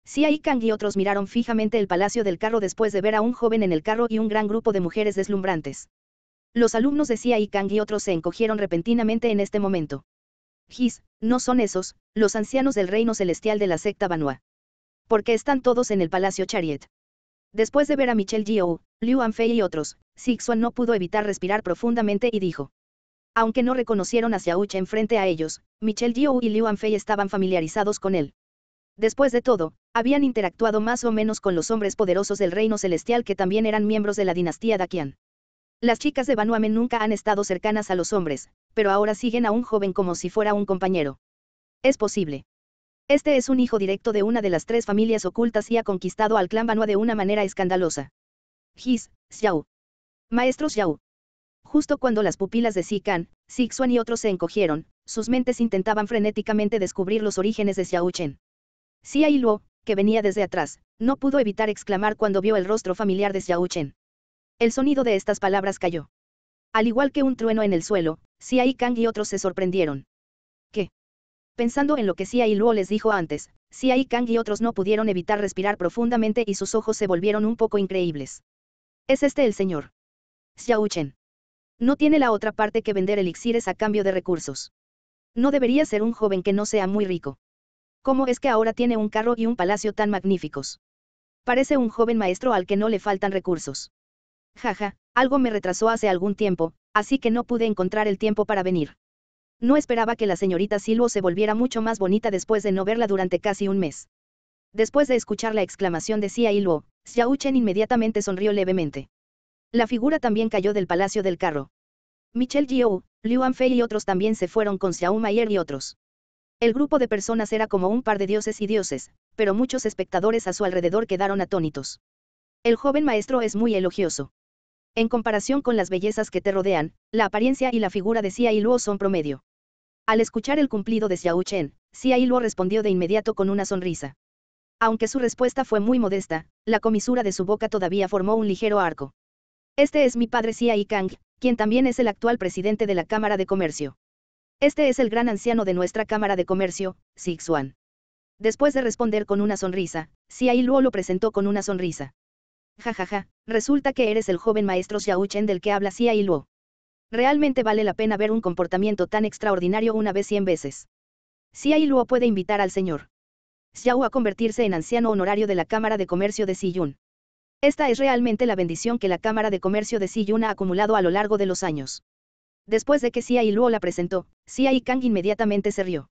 Si hay Kang y otros miraron fijamente el palacio del carro después de ver a un joven en el carro y un gran grupo de mujeres deslumbrantes. Los alumnos de Xia y Kang y otros se encogieron repentinamente en este momento. His, no son esos, los ancianos del reino celestial de la secta Banua porque están todos en el Palacio Chariot. Después de ver a Michelle Jiu, Liu Anfei y otros, Sixuan no pudo evitar respirar profundamente y dijo. Aunque no reconocieron a Xiao enfrente frente a ellos, Michelle Jiu y Liu Anfei estaban familiarizados con él. Después de todo, habían interactuado más o menos con los hombres poderosos del reino celestial que también eran miembros de la dinastía Daqian. Las chicas de Banuamen nunca han estado cercanas a los hombres, pero ahora siguen a un joven como si fuera un compañero. Es posible. Este es un hijo directo de una de las tres familias ocultas y ha conquistado al clan Banua de una manera escandalosa. His, Xiao. Maestro Xiao. Justo cuando las pupilas de Xi Xuan y otros se encogieron, sus mentes intentaban frenéticamente descubrir los orígenes de Xiao Chen. Xia Luo, que venía desde atrás, no pudo evitar exclamar cuando vio el rostro familiar de Xiao Chen. El sonido de estas palabras cayó. Al igual que un trueno en el suelo, Si ai Kang y otros se sorprendieron pensando en lo que Xia y Luo les dijo antes, Xia y Kang y otros no pudieron evitar respirar profundamente y sus ojos se volvieron un poco increíbles. ¿Es este el señor? Xiaochen. No tiene la otra parte que vender elixires a cambio de recursos. No debería ser un joven que no sea muy rico. ¿Cómo es que ahora tiene un carro y un palacio tan magníficos? Parece un joven maestro al que no le faltan recursos. Jaja, algo me retrasó hace algún tiempo, así que no pude encontrar el tiempo para venir. No esperaba que la señorita Silvo se volviera mucho más bonita después de no verla durante casi un mes. Después de escuchar la exclamación de Xia Luo, Xiao Chen inmediatamente sonrió levemente. La figura también cayó del palacio del carro. Michelle Jiu, Liu Anfei y otros también se fueron con Xiao Mayer y otros. El grupo de personas era como un par de dioses y dioses, pero muchos espectadores a su alrededor quedaron atónitos. El joven maestro es muy elogioso. En comparación con las bellezas que te rodean, la apariencia y la figura de Xia Luo son promedio. Al escuchar el cumplido de Xiao Chen, Xia Yiluo respondió de inmediato con una sonrisa. Aunque su respuesta fue muy modesta, la comisura de su boca todavía formó un ligero arco. Este es mi padre Xia Yi Kang, quien también es el actual presidente de la Cámara de Comercio. Este es el gran anciano de nuestra Cámara de Comercio, Sixuan. Después de responder con una sonrisa, Xia Yiluo lo presentó con una sonrisa. Ja ja ja, resulta que eres el joven maestro Xiao Chen del que habla Xia Yiluo. Realmente vale la pena ver un comportamiento tan extraordinario una vez cien veces. Si Luo puede invitar al señor Xiao a convertirse en anciano honorario de la Cámara de Comercio de Siyun. Esta es realmente la bendición que la Cámara de Comercio de Yun ha acumulado a lo largo de los años. Después de que Xia Luo la presentó, Xia Kang inmediatamente se rió.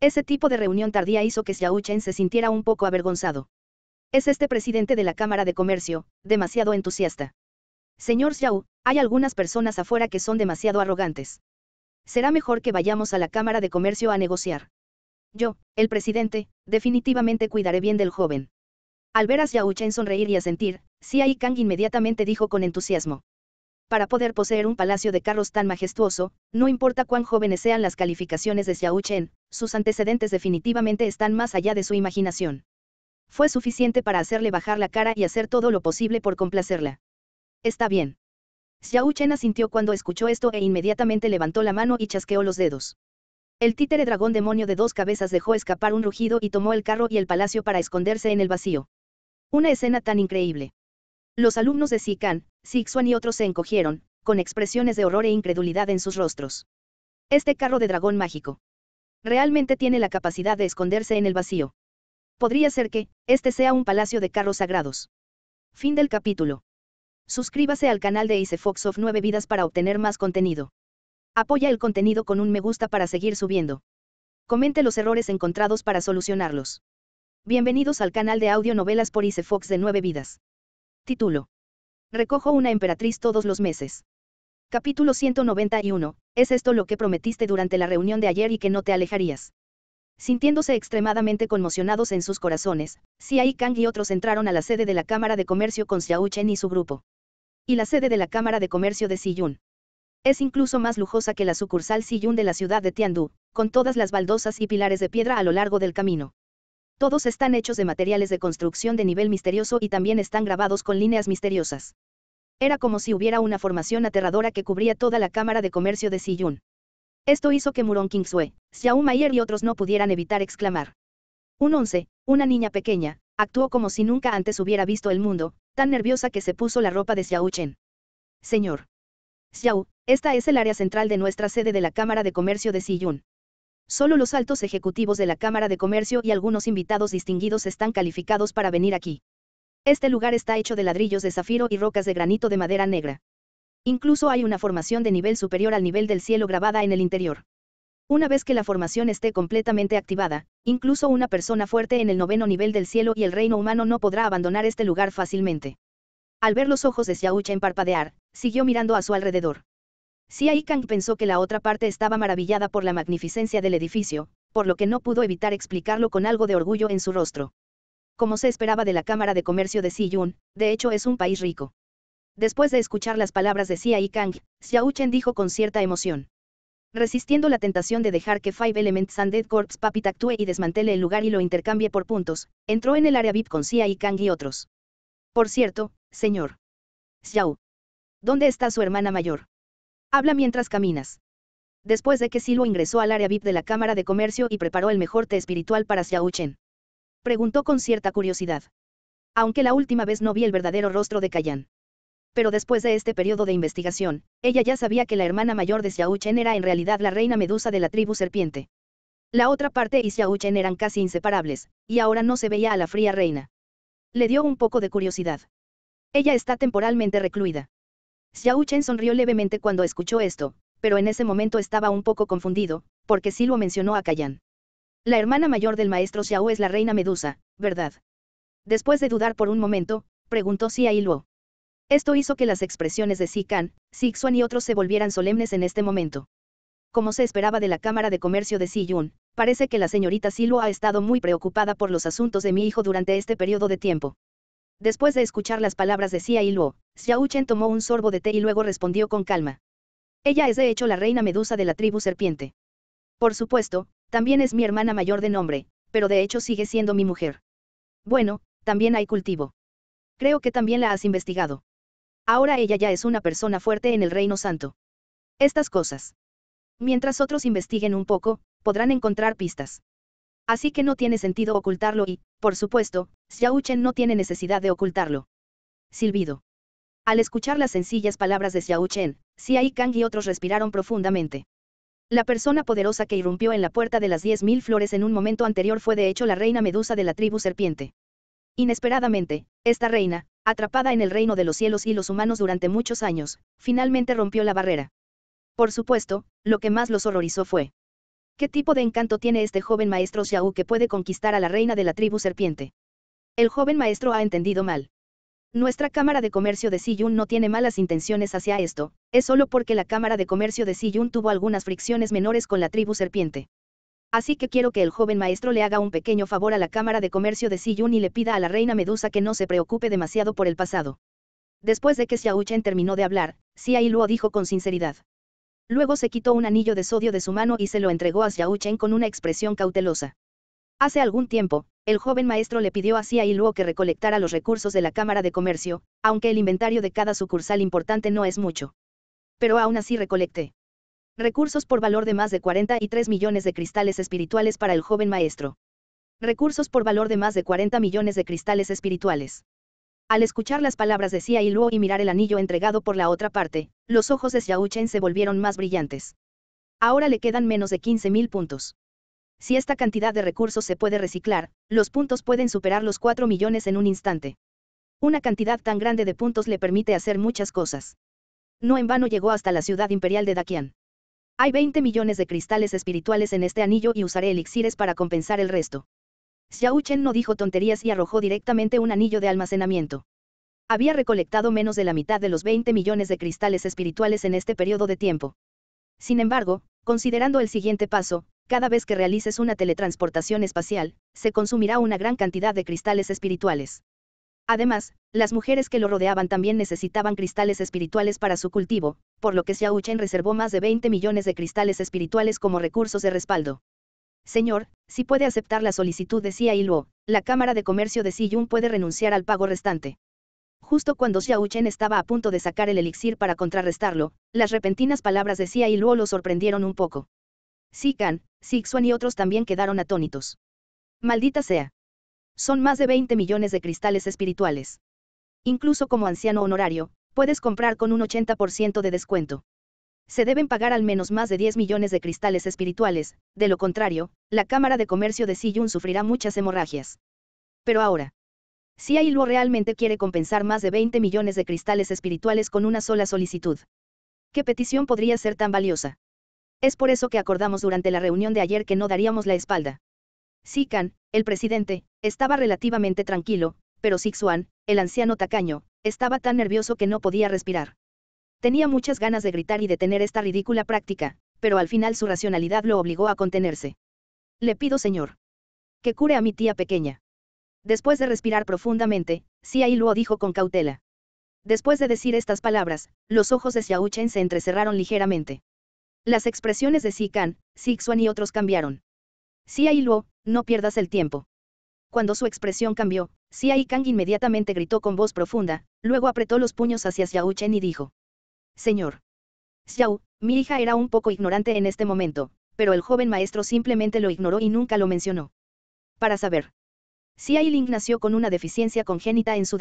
Ese tipo de reunión tardía hizo que Xiao Chen se sintiera un poco avergonzado. Es este presidente de la Cámara de Comercio, demasiado entusiasta. Señor Xiao, hay algunas personas afuera que son demasiado arrogantes. Será mejor que vayamos a la Cámara de Comercio a negociar. Yo, el presidente, definitivamente cuidaré bien del joven. Al ver a Xiao Chen sonreír y asentir, Xia Kang inmediatamente dijo con entusiasmo. Para poder poseer un palacio de carros tan majestuoso, no importa cuán jóvenes sean las calificaciones de Xiao Chen, sus antecedentes definitivamente están más allá de su imaginación. Fue suficiente para hacerle bajar la cara y hacer todo lo posible por complacerla. Está bien. Xiao Chen asintió cuando escuchó esto e inmediatamente levantó la mano y chasqueó los dedos. El títere dragón demonio de dos cabezas dejó escapar un rugido y tomó el carro y el palacio para esconderse en el vacío. Una escena tan increíble. Los alumnos de Xi Sixuan y otros se encogieron, con expresiones de horror e incredulidad en sus rostros. Este carro de dragón mágico. Realmente tiene la capacidad de esconderse en el vacío. Podría ser que, este sea un palacio de carros sagrados. Fin del capítulo. Suscríbase al canal de Fox of 9 Vidas para obtener más contenido. Apoya el contenido con un me gusta para seguir subiendo. Comente los errores encontrados para solucionarlos. Bienvenidos al canal de audio novelas por Icefox de 9 Vidas. Título. Recojo una emperatriz todos los meses. Capítulo 191. Es esto lo que prometiste durante la reunión de ayer y que no te alejarías. Sintiéndose extremadamente conmocionados en sus corazones, Xia Kang y otros entraron a la sede de la Cámara de Comercio con Chen y su grupo y la sede de la Cámara de Comercio de Siyun. Es incluso más lujosa que la sucursal Siyun de la ciudad de Tiandú, con todas las baldosas y pilares de piedra a lo largo del camino. Todos están hechos de materiales de construcción de nivel misterioso y también están grabados con líneas misteriosas. Era como si hubiera una formación aterradora que cubría toda la Cámara de Comercio de Siyun. Esto hizo que Murong Kingsue, Xiao Mayer y otros no pudieran evitar exclamar. Un once, una niña pequeña, actuó como si nunca antes hubiera visto el mundo, tan nerviosa que se puso la ropa de Xiao Chen. Señor. Xiao, esta es el área central de nuestra sede de la Cámara de Comercio de Siyun. Solo los altos ejecutivos de la Cámara de Comercio y algunos invitados distinguidos están calificados para venir aquí. Este lugar está hecho de ladrillos de zafiro y rocas de granito de madera negra. Incluso hay una formación de nivel superior al nivel del cielo grabada en el interior. Una vez que la formación esté completamente activada, incluso una persona fuerte en el noveno nivel del cielo y el reino humano no podrá abandonar este lugar fácilmente. Al ver los ojos de en parpadear, siguió mirando a su alrededor. Xia Kang pensó que la otra parte estaba maravillada por la magnificencia del edificio, por lo que no pudo evitar explicarlo con algo de orgullo en su rostro. Como se esperaba de la Cámara de Comercio de Yun, de hecho es un país rico. Después de escuchar las palabras de Xia Kang, Xiao Chen dijo con cierta emoción resistiendo la tentación de dejar que Five Elements and Dead Corps Puppet actúe y desmantele el lugar y lo intercambie por puntos, entró en el área VIP con Sia y Kang y otros. Por cierto, señor. Xiao. ¿Dónde está su hermana mayor? Habla mientras caminas. Después de que Silo ingresó al área VIP de la Cámara de Comercio y preparó el mejor té espiritual para Xiao Chen. Preguntó con cierta curiosidad. Aunque la última vez no vi el verdadero rostro de Kayan pero después de este periodo de investigación, ella ya sabía que la hermana mayor de Xiao Chen era en realidad la reina medusa de la tribu serpiente. La otra parte y Xiao Chen eran casi inseparables, y ahora no se veía a la fría reina. Le dio un poco de curiosidad. Ella está temporalmente recluida. Xiao Chen sonrió levemente cuando escuchó esto, pero en ese momento estaba un poco confundido, porque sí lo mencionó a Kayan. La hermana mayor del maestro Xiao es la reina medusa, ¿verdad? Después de dudar por un momento, preguntó Xia Luo. Esto hizo que las expresiones de Sikan, Sixuan y otros se volvieran solemnes en este momento. Como se esperaba de la Cámara de Comercio de Yun, parece que la señorita Luo ha estado muy preocupada por los asuntos de mi hijo durante este periodo de tiempo. Después de escuchar las palabras de Si Ailuo, Xiao Chen tomó un sorbo de té y luego respondió con calma. Ella es de hecho la reina medusa de la tribu serpiente. Por supuesto, también es mi hermana mayor de nombre, pero de hecho sigue siendo mi mujer. Bueno, también hay cultivo. Creo que también la has investigado. Ahora ella ya es una persona fuerte en el Reino Santo. Estas cosas. Mientras otros investiguen un poco, podrán encontrar pistas. Así que no tiene sentido ocultarlo y, por supuesto, Xiao Chen no tiene necesidad de ocultarlo. Silbido. Al escuchar las sencillas palabras de Xiao Chen, Xia Kang y otros respiraron profundamente. La persona poderosa que irrumpió en la puerta de las 10.000 flores en un momento anterior fue de hecho la reina medusa de la tribu serpiente. Inesperadamente, esta reina, atrapada en el reino de los cielos y los humanos durante muchos años, finalmente rompió la barrera. Por supuesto, lo que más los horrorizó fue. ¿Qué tipo de encanto tiene este joven maestro Xiao que puede conquistar a la reina de la tribu serpiente? El joven maestro ha entendido mal. Nuestra Cámara de Comercio de Siyun no tiene malas intenciones hacia esto, es solo porque la Cámara de Comercio de Siyun tuvo algunas fricciones menores con la tribu serpiente. Así que quiero que el joven maestro le haga un pequeño favor a la Cámara de Comercio de Siyun y le pida a la reina Medusa que no se preocupe demasiado por el pasado. Después de que Chen terminó de hablar, Xia dijo con sinceridad. Luego se quitó un anillo de sodio de su mano y se lo entregó a Chen con una expresión cautelosa. Hace algún tiempo, el joven maestro le pidió a Xia que recolectara los recursos de la Cámara de Comercio, aunque el inventario de cada sucursal importante no es mucho. Pero aún así recolecté. Recursos por valor de más de 43 millones de cristales espirituales para el joven maestro. Recursos por valor de más de 40 millones de cristales espirituales. Al escuchar las palabras de Xia Luo y mirar el anillo entregado por la otra parte, los ojos de Xiao Chen se volvieron más brillantes. Ahora le quedan menos de 15.000 puntos. Si esta cantidad de recursos se puede reciclar, los puntos pueden superar los 4 millones en un instante. Una cantidad tan grande de puntos le permite hacer muchas cosas. No en vano llegó hasta la ciudad imperial de Daqian. Hay 20 millones de cristales espirituales en este anillo y usaré elixires para compensar el resto. Xiao Chen no dijo tonterías y arrojó directamente un anillo de almacenamiento. Había recolectado menos de la mitad de los 20 millones de cristales espirituales en este periodo de tiempo. Sin embargo, considerando el siguiente paso, cada vez que realices una teletransportación espacial, se consumirá una gran cantidad de cristales espirituales. Además, las mujeres que lo rodeaban también necesitaban cristales espirituales para su cultivo, por lo que Xiao Chen reservó más de 20 millones de cristales espirituales como recursos de respaldo. Señor, si puede aceptar la solicitud de Xia Luo, la Cámara de Comercio de Xiyun puede renunciar al pago restante. Justo cuando Xiao Chen estaba a punto de sacar el elixir para contrarrestarlo, las repentinas palabras de Xia Luo lo sorprendieron un poco. Xi Kan, Xuan y otros también quedaron atónitos. Maldita sea. Son más de 20 millones de cristales espirituales. Incluso como anciano honorario, puedes comprar con un 80% de descuento. Se deben pagar al menos más de 10 millones de cristales espirituales, de lo contrario, la Cámara de Comercio de Siyun sufrirá muchas hemorragias. Pero ahora, si Ailuo realmente quiere compensar más de 20 millones de cristales espirituales con una sola solicitud, ¿qué petición podría ser tan valiosa? Es por eso que acordamos durante la reunión de ayer que no daríamos la espalda. Kan, el presidente, estaba relativamente tranquilo, pero Sixuan, el anciano tacaño, estaba tan nervioso que no podía respirar. Tenía muchas ganas de gritar y de detener esta ridícula práctica, pero al final su racionalidad lo obligó a contenerse. Le pido, señor, que cure a mi tía pequeña. Después de respirar profundamente, Xia dijo con cautela. Después de decir estas palabras, los ojos de Xiao Chen se entrecerraron ligeramente. Las expresiones de Xi Kan, y otros cambiaron. Xia no pierdas el tiempo cuando su expresión cambió, Xia Kang inmediatamente gritó con voz profunda, luego apretó los puños hacia Xiao Chen y dijo. Señor. Xiao, mi hija era un poco ignorante en este momento, pero el joven maestro simplemente lo ignoró y nunca lo mencionó. Para saber. Xia Ling nació con una deficiencia congénita en su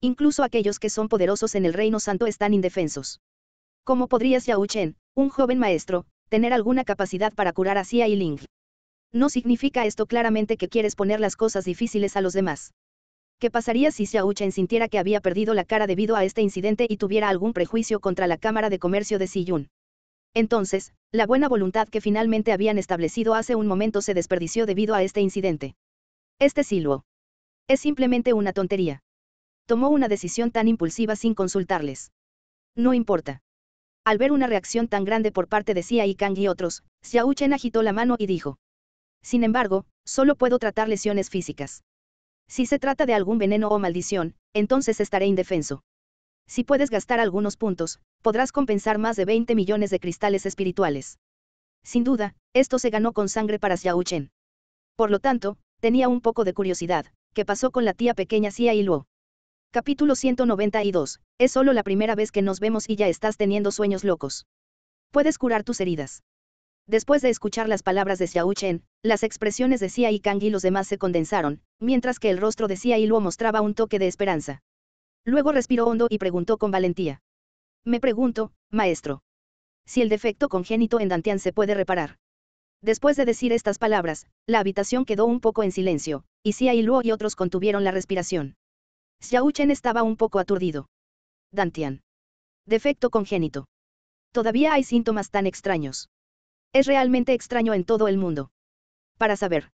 Incluso aquellos que son poderosos en el Reino Santo están indefensos. ¿Cómo podría Xiao Chen, un joven maestro, tener alguna capacidad para curar a Xia Ling? No significa esto claramente que quieres poner las cosas difíciles a los demás. ¿Qué pasaría si Xiao Chen sintiera que había perdido la cara debido a este incidente y tuviera algún prejuicio contra la Cámara de Comercio de Yun? Entonces, la buena voluntad que finalmente habían establecido hace un momento se desperdició debido a este incidente. Este silbo. Es simplemente una tontería. Tomó una decisión tan impulsiva sin consultarles. No importa. Al ver una reacción tan grande por parte de Xia y Kang y otros, Xiao Chen agitó la mano y dijo. Sin embargo, solo puedo tratar lesiones físicas. Si se trata de algún veneno o maldición, entonces estaré indefenso. Si puedes gastar algunos puntos, podrás compensar más de 20 millones de cristales espirituales. Sin duda, esto se ganó con sangre para Xiao Por lo tanto, tenía un poco de curiosidad, ¿qué pasó con la tía pequeña Xia y Capítulo 192. Es solo la primera vez que nos vemos y ya estás teniendo sueños locos. Puedes curar tus heridas. Después de escuchar las palabras de Xiao Chen, las expresiones de Xia y Kang y los demás se condensaron, mientras que el rostro de Xia y Luo mostraba un toque de esperanza. Luego respiró hondo y preguntó con valentía. Me pregunto, maestro. Si el defecto congénito en Dantian se puede reparar. Después de decir estas palabras, la habitación quedó un poco en silencio, y Xia y Luo y otros contuvieron la respiración. Xiao Chen estaba un poco aturdido. Dantian. Defecto congénito. Todavía hay síntomas tan extraños. Es realmente extraño en todo el mundo. Para saber.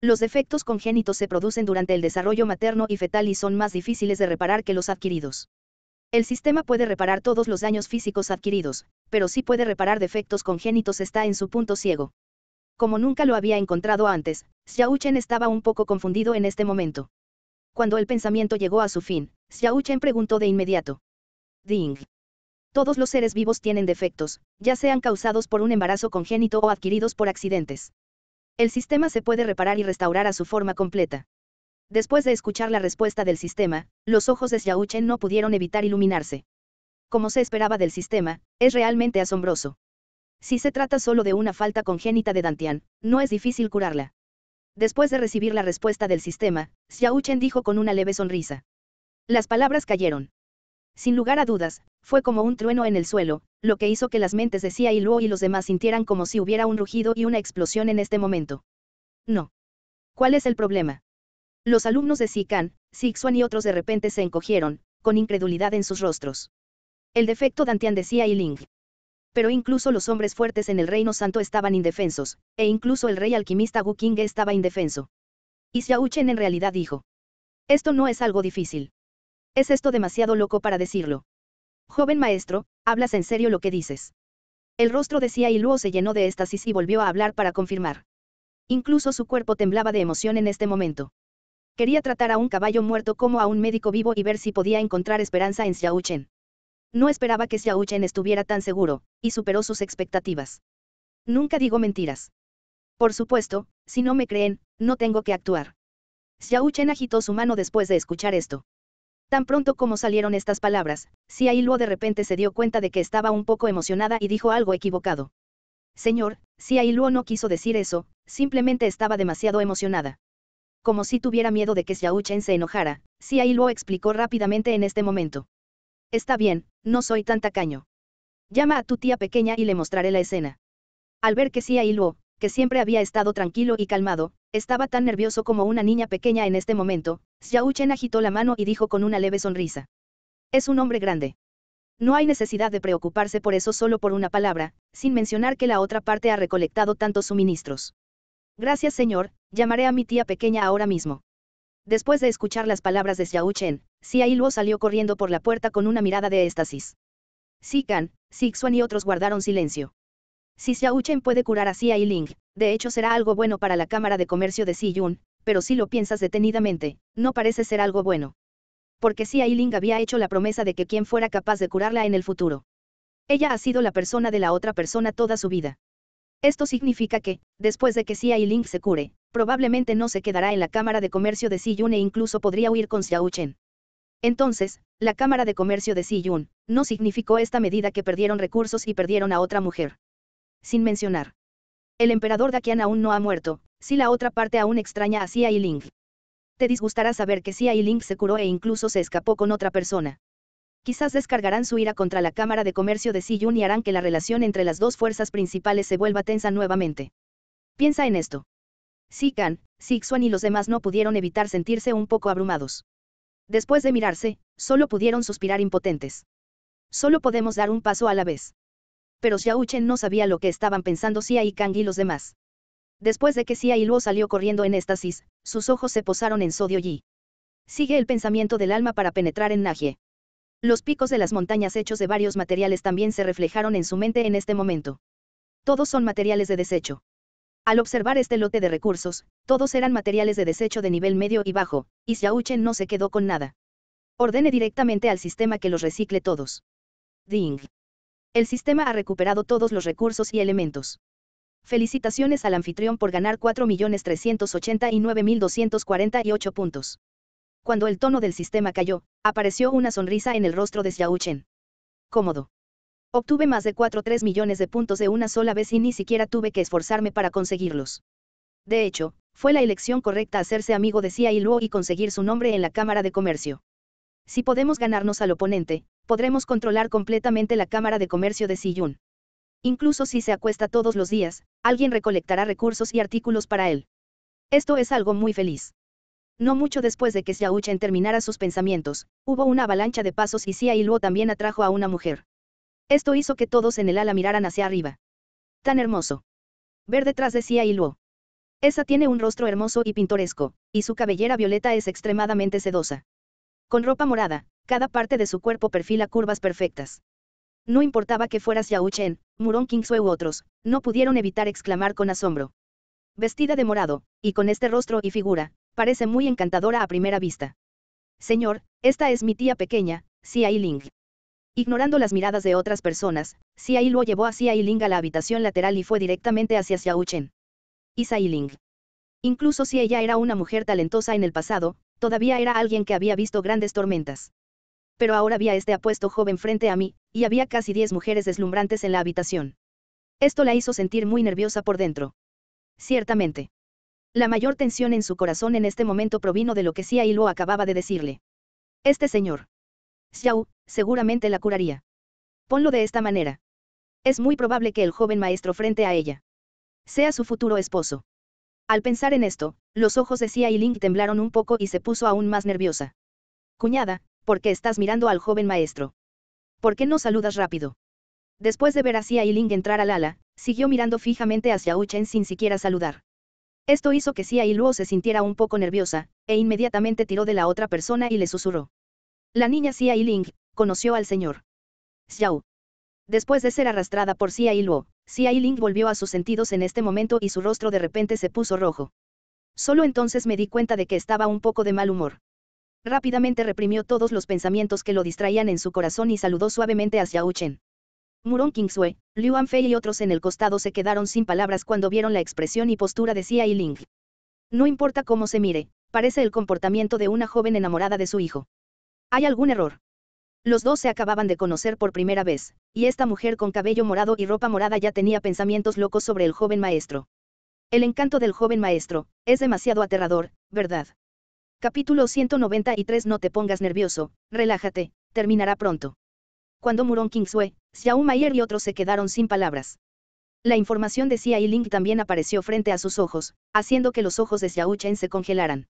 Los defectos congénitos se producen durante el desarrollo materno y fetal y son más difíciles de reparar que los adquiridos. El sistema puede reparar todos los daños físicos adquiridos, pero si puede reparar defectos congénitos está en su punto ciego. Como nunca lo había encontrado antes, Xiaochen estaba un poco confundido en este momento. Cuando el pensamiento llegó a su fin, Xiaochen preguntó de inmediato. Ding. Todos los seres vivos tienen defectos, ya sean causados por un embarazo congénito o adquiridos por accidentes. El sistema se puede reparar y restaurar a su forma completa. Después de escuchar la respuesta del sistema, los ojos de Xiaochen no pudieron evitar iluminarse. Como se esperaba del sistema, es realmente asombroso. Si se trata solo de una falta congénita de Dantian, no es difícil curarla. Después de recibir la respuesta del sistema, Xiaochen dijo con una leve sonrisa. Las palabras cayeron. Sin lugar a dudas, fue como un trueno en el suelo, lo que hizo que las mentes de Xia y Luo y los demás sintieran como si hubiera un rugido y una explosión en este momento. No. ¿Cuál es el problema? Los alumnos de Xi Xuan y otros de repente se encogieron, con incredulidad en sus rostros. El defecto Dantian de Xia y Ling. Pero incluso los hombres fuertes en el Reino Santo estaban indefensos, e incluso el rey alquimista Wu King estaba indefenso. Y Xiao en realidad dijo. Esto no es algo difícil. ¿Es esto demasiado loco para decirlo? Joven maestro, hablas en serio lo que dices. El rostro de Xia y se llenó de éxtasis y volvió a hablar para confirmar. Incluso su cuerpo temblaba de emoción en este momento. Quería tratar a un caballo muerto como a un médico vivo y ver si podía encontrar esperanza en Xiao No esperaba que Xiao estuviera tan seguro, y superó sus expectativas. Nunca digo mentiras. Por supuesto, si no me creen, no tengo que actuar. Xiao agitó su mano después de escuchar esto. Tan pronto como salieron estas palabras, Xiao Iluo de repente se dio cuenta de que estaba un poco emocionada y dijo algo equivocado. Señor, Xiao Iluo no quiso decir eso, simplemente estaba demasiado emocionada. Como si tuviera miedo de que Xiao Chen se enojara, Xiao explicó rápidamente en este momento. Está bien, no soy tan tacaño. Llama a tu tía pequeña y le mostraré la escena. Al ver que Xiao que siempre había estado tranquilo y calmado, estaba tan nervioso como una niña pequeña en este momento. Xiao Chen agitó la mano y dijo con una leve sonrisa. Es un hombre grande. No hay necesidad de preocuparse por eso solo por una palabra, sin mencionar que la otra parte ha recolectado tantos suministros. Gracias señor, llamaré a mi tía pequeña ahora mismo. Después de escuchar las palabras de Xiao Chen, Xia Iluo salió corriendo por la puerta con una mirada de éxtasis. Xi Kan, Xixuan y otros guardaron silencio. Si Xiao Chen puede curar a Xia Yiling. De hecho será algo bueno para la Cámara de Comercio de Siyun, pero si lo piensas detenidamente, no parece ser algo bueno. Porque si Ailing había hecho la promesa de que quien fuera capaz de curarla en el futuro. Ella ha sido la persona de la otra persona toda su vida. Esto significa que, después de que Xia Yiling se cure, probablemente no se quedará en la Cámara de Comercio de Siyun e incluso podría huir con Xiao Chen. Entonces, la Cámara de Comercio de Siyun, no significó esta medida que perdieron recursos y perdieron a otra mujer. Sin mencionar el emperador Dakian aún no ha muerto, si la otra parte aún extraña a Xia Yiling. Te disgustará saber que Xia Yiling se curó e incluso se escapó con otra persona. Quizás descargarán su ira contra la Cámara de Comercio de Yun y harán que la relación entre las dos fuerzas principales se vuelva tensa nuevamente. Piensa en esto. Kan, Sixuan y los demás no pudieron evitar sentirse un poco abrumados. Después de mirarse, solo pudieron suspirar impotentes. Solo podemos dar un paso a la vez pero Xiao no sabía lo que estaban pensando Xia y Kang y los demás. Después de que Xia y Luo salió corriendo en éxtasis, sus ojos se posaron en Sodio Yi. Sigue el pensamiento del alma para penetrar en Najie. Los picos de las montañas hechos de varios materiales también se reflejaron en su mente en este momento. Todos son materiales de desecho. Al observar este lote de recursos, todos eran materiales de desecho de nivel medio y bajo, y Xiao no se quedó con nada. Ordene directamente al sistema que los recicle todos. Ding. El sistema ha recuperado todos los recursos y elementos. Felicitaciones al anfitrión por ganar 4.389.248 puntos. Cuando el tono del sistema cayó, apareció una sonrisa en el rostro de Xiao Chen. Cómodo. Obtuve más de 43 millones de puntos de una sola vez y ni siquiera tuve que esforzarme para conseguirlos. De hecho, fue la elección correcta hacerse amigo de Xia y y conseguir su nombre en la Cámara de Comercio. Si podemos ganarnos al oponente, podremos controlar completamente la Cámara de Comercio de Yun. Incluso si se acuesta todos los días, alguien recolectará recursos y artículos para él. Esto es algo muy feliz. No mucho después de que Chen terminara sus pensamientos, hubo una avalancha de pasos y Xia Yiluo también atrajo a una mujer. Esto hizo que todos en el ala miraran hacia arriba. Tan hermoso. Ver detrás de Xia Yiluo. Esa tiene un rostro hermoso y pintoresco, y su cabellera violeta es extremadamente sedosa. Con ropa morada, cada parte de su cuerpo perfila curvas perfectas. No importaba que fuera Yao Chen, Muron Kingsue u otros, no pudieron evitar exclamar con asombro. Vestida de morado, y con este rostro y figura, parece muy encantadora a primera vista. Señor, esta es mi tía pequeña, Xia Ling. Ignorando las miradas de otras personas, Xia lo llevó a Xia Ling a la habitación lateral y fue directamente hacia Xiao Chen. Y Xia Ling. Incluso si ella era una mujer talentosa en el pasado, todavía era alguien que había visto grandes tormentas pero ahora había este apuesto joven frente a mí, y había casi diez mujeres deslumbrantes en la habitación. Esto la hizo sentir muy nerviosa por dentro. Ciertamente. La mayor tensión en su corazón en este momento provino de lo que Sia lo acababa de decirle. Este señor. Xiao, seguramente la curaría. Ponlo de esta manera. Es muy probable que el joven maestro frente a ella sea su futuro esposo. Al pensar en esto, los ojos de Sia y Ling temblaron un poco y se puso aún más nerviosa. Cuñada, ¿Por qué estás mirando al joven maestro? ¿Por qué no saludas rápido? Después de ver a Xia Yiling entrar al ala, siguió mirando fijamente hacia Uchen sin siquiera saludar. Esto hizo que Xia Yiluo se sintiera un poco nerviosa, e inmediatamente tiró de la otra persona y le susurró. La niña Xia Yiling, conoció al señor. Xiao. Después de ser arrastrada por Xia Yiluo, Xia Yiling volvió a sus sentidos en este momento y su rostro de repente se puso rojo. Solo entonces me di cuenta de que estaba un poco de mal humor rápidamente reprimió todos los pensamientos que lo distraían en su corazón y saludó suavemente a Xiao Chen. Kingsue, Liu Anfei y otros en el costado se quedaron sin palabras cuando vieron la expresión y postura de Xia Ling. No importa cómo se mire, parece el comportamiento de una joven enamorada de su hijo. Hay algún error. Los dos se acababan de conocer por primera vez, y esta mujer con cabello morado y ropa morada ya tenía pensamientos locos sobre el joven maestro. El encanto del joven maestro, es demasiado aterrador, ¿verdad? Capítulo 193 No te pongas nervioso, relájate, terminará pronto. Cuando Murong Kingsue, Xiao Mayer y otros se quedaron sin palabras. La información de Xia y Ling también apareció frente a sus ojos, haciendo que los ojos de Xiao Chen se congelaran.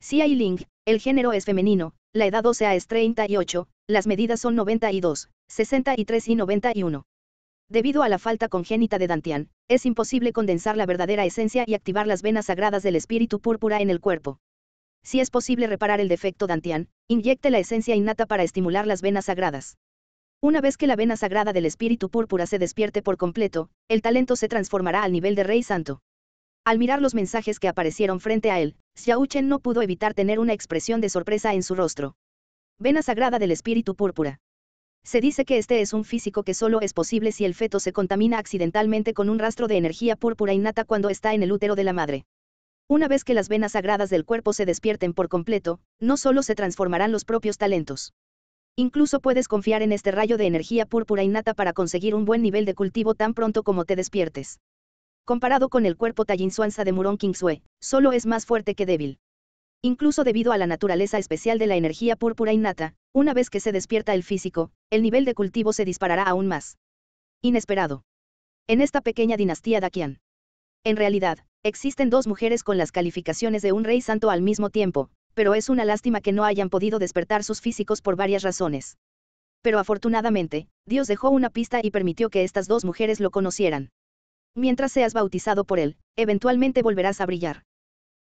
Xia y Ling, el género es femenino, la edad 12 es 38, las medidas son 92, 63 y 91. Debido a la falta congénita de Dantian, es imposible condensar la verdadera esencia y activar las venas sagradas del espíritu púrpura en el cuerpo. Si es posible reparar el defecto dantian, inyecte la esencia innata para estimular las venas sagradas. Una vez que la vena sagrada del espíritu púrpura se despierte por completo, el talento se transformará al nivel de Rey Santo. Al mirar los mensajes que aparecieron frente a él, Xiao Chen no pudo evitar tener una expresión de sorpresa en su rostro. Vena sagrada del espíritu púrpura. Se dice que este es un físico que solo es posible si el feto se contamina accidentalmente con un rastro de energía púrpura innata cuando está en el útero de la madre. Una vez que las venas sagradas del cuerpo se despierten por completo, no solo se transformarán los propios talentos. Incluso puedes confiar en este rayo de energía púrpura innata para conseguir un buen nivel de cultivo tan pronto como te despiertes. Comparado con el cuerpo tallinsuanza de Murong Kingsue, solo es más fuerte que débil. Incluso debido a la naturaleza especial de la energía púrpura innata, una vez que se despierta el físico, el nivel de cultivo se disparará aún más. Inesperado. En esta pequeña dinastía Dakian, en realidad, existen dos mujeres con las calificaciones de un rey santo al mismo tiempo, pero es una lástima que no hayan podido despertar sus físicos por varias razones. Pero afortunadamente, Dios dejó una pista y permitió que estas dos mujeres lo conocieran. Mientras seas bautizado por Él, eventualmente volverás a brillar.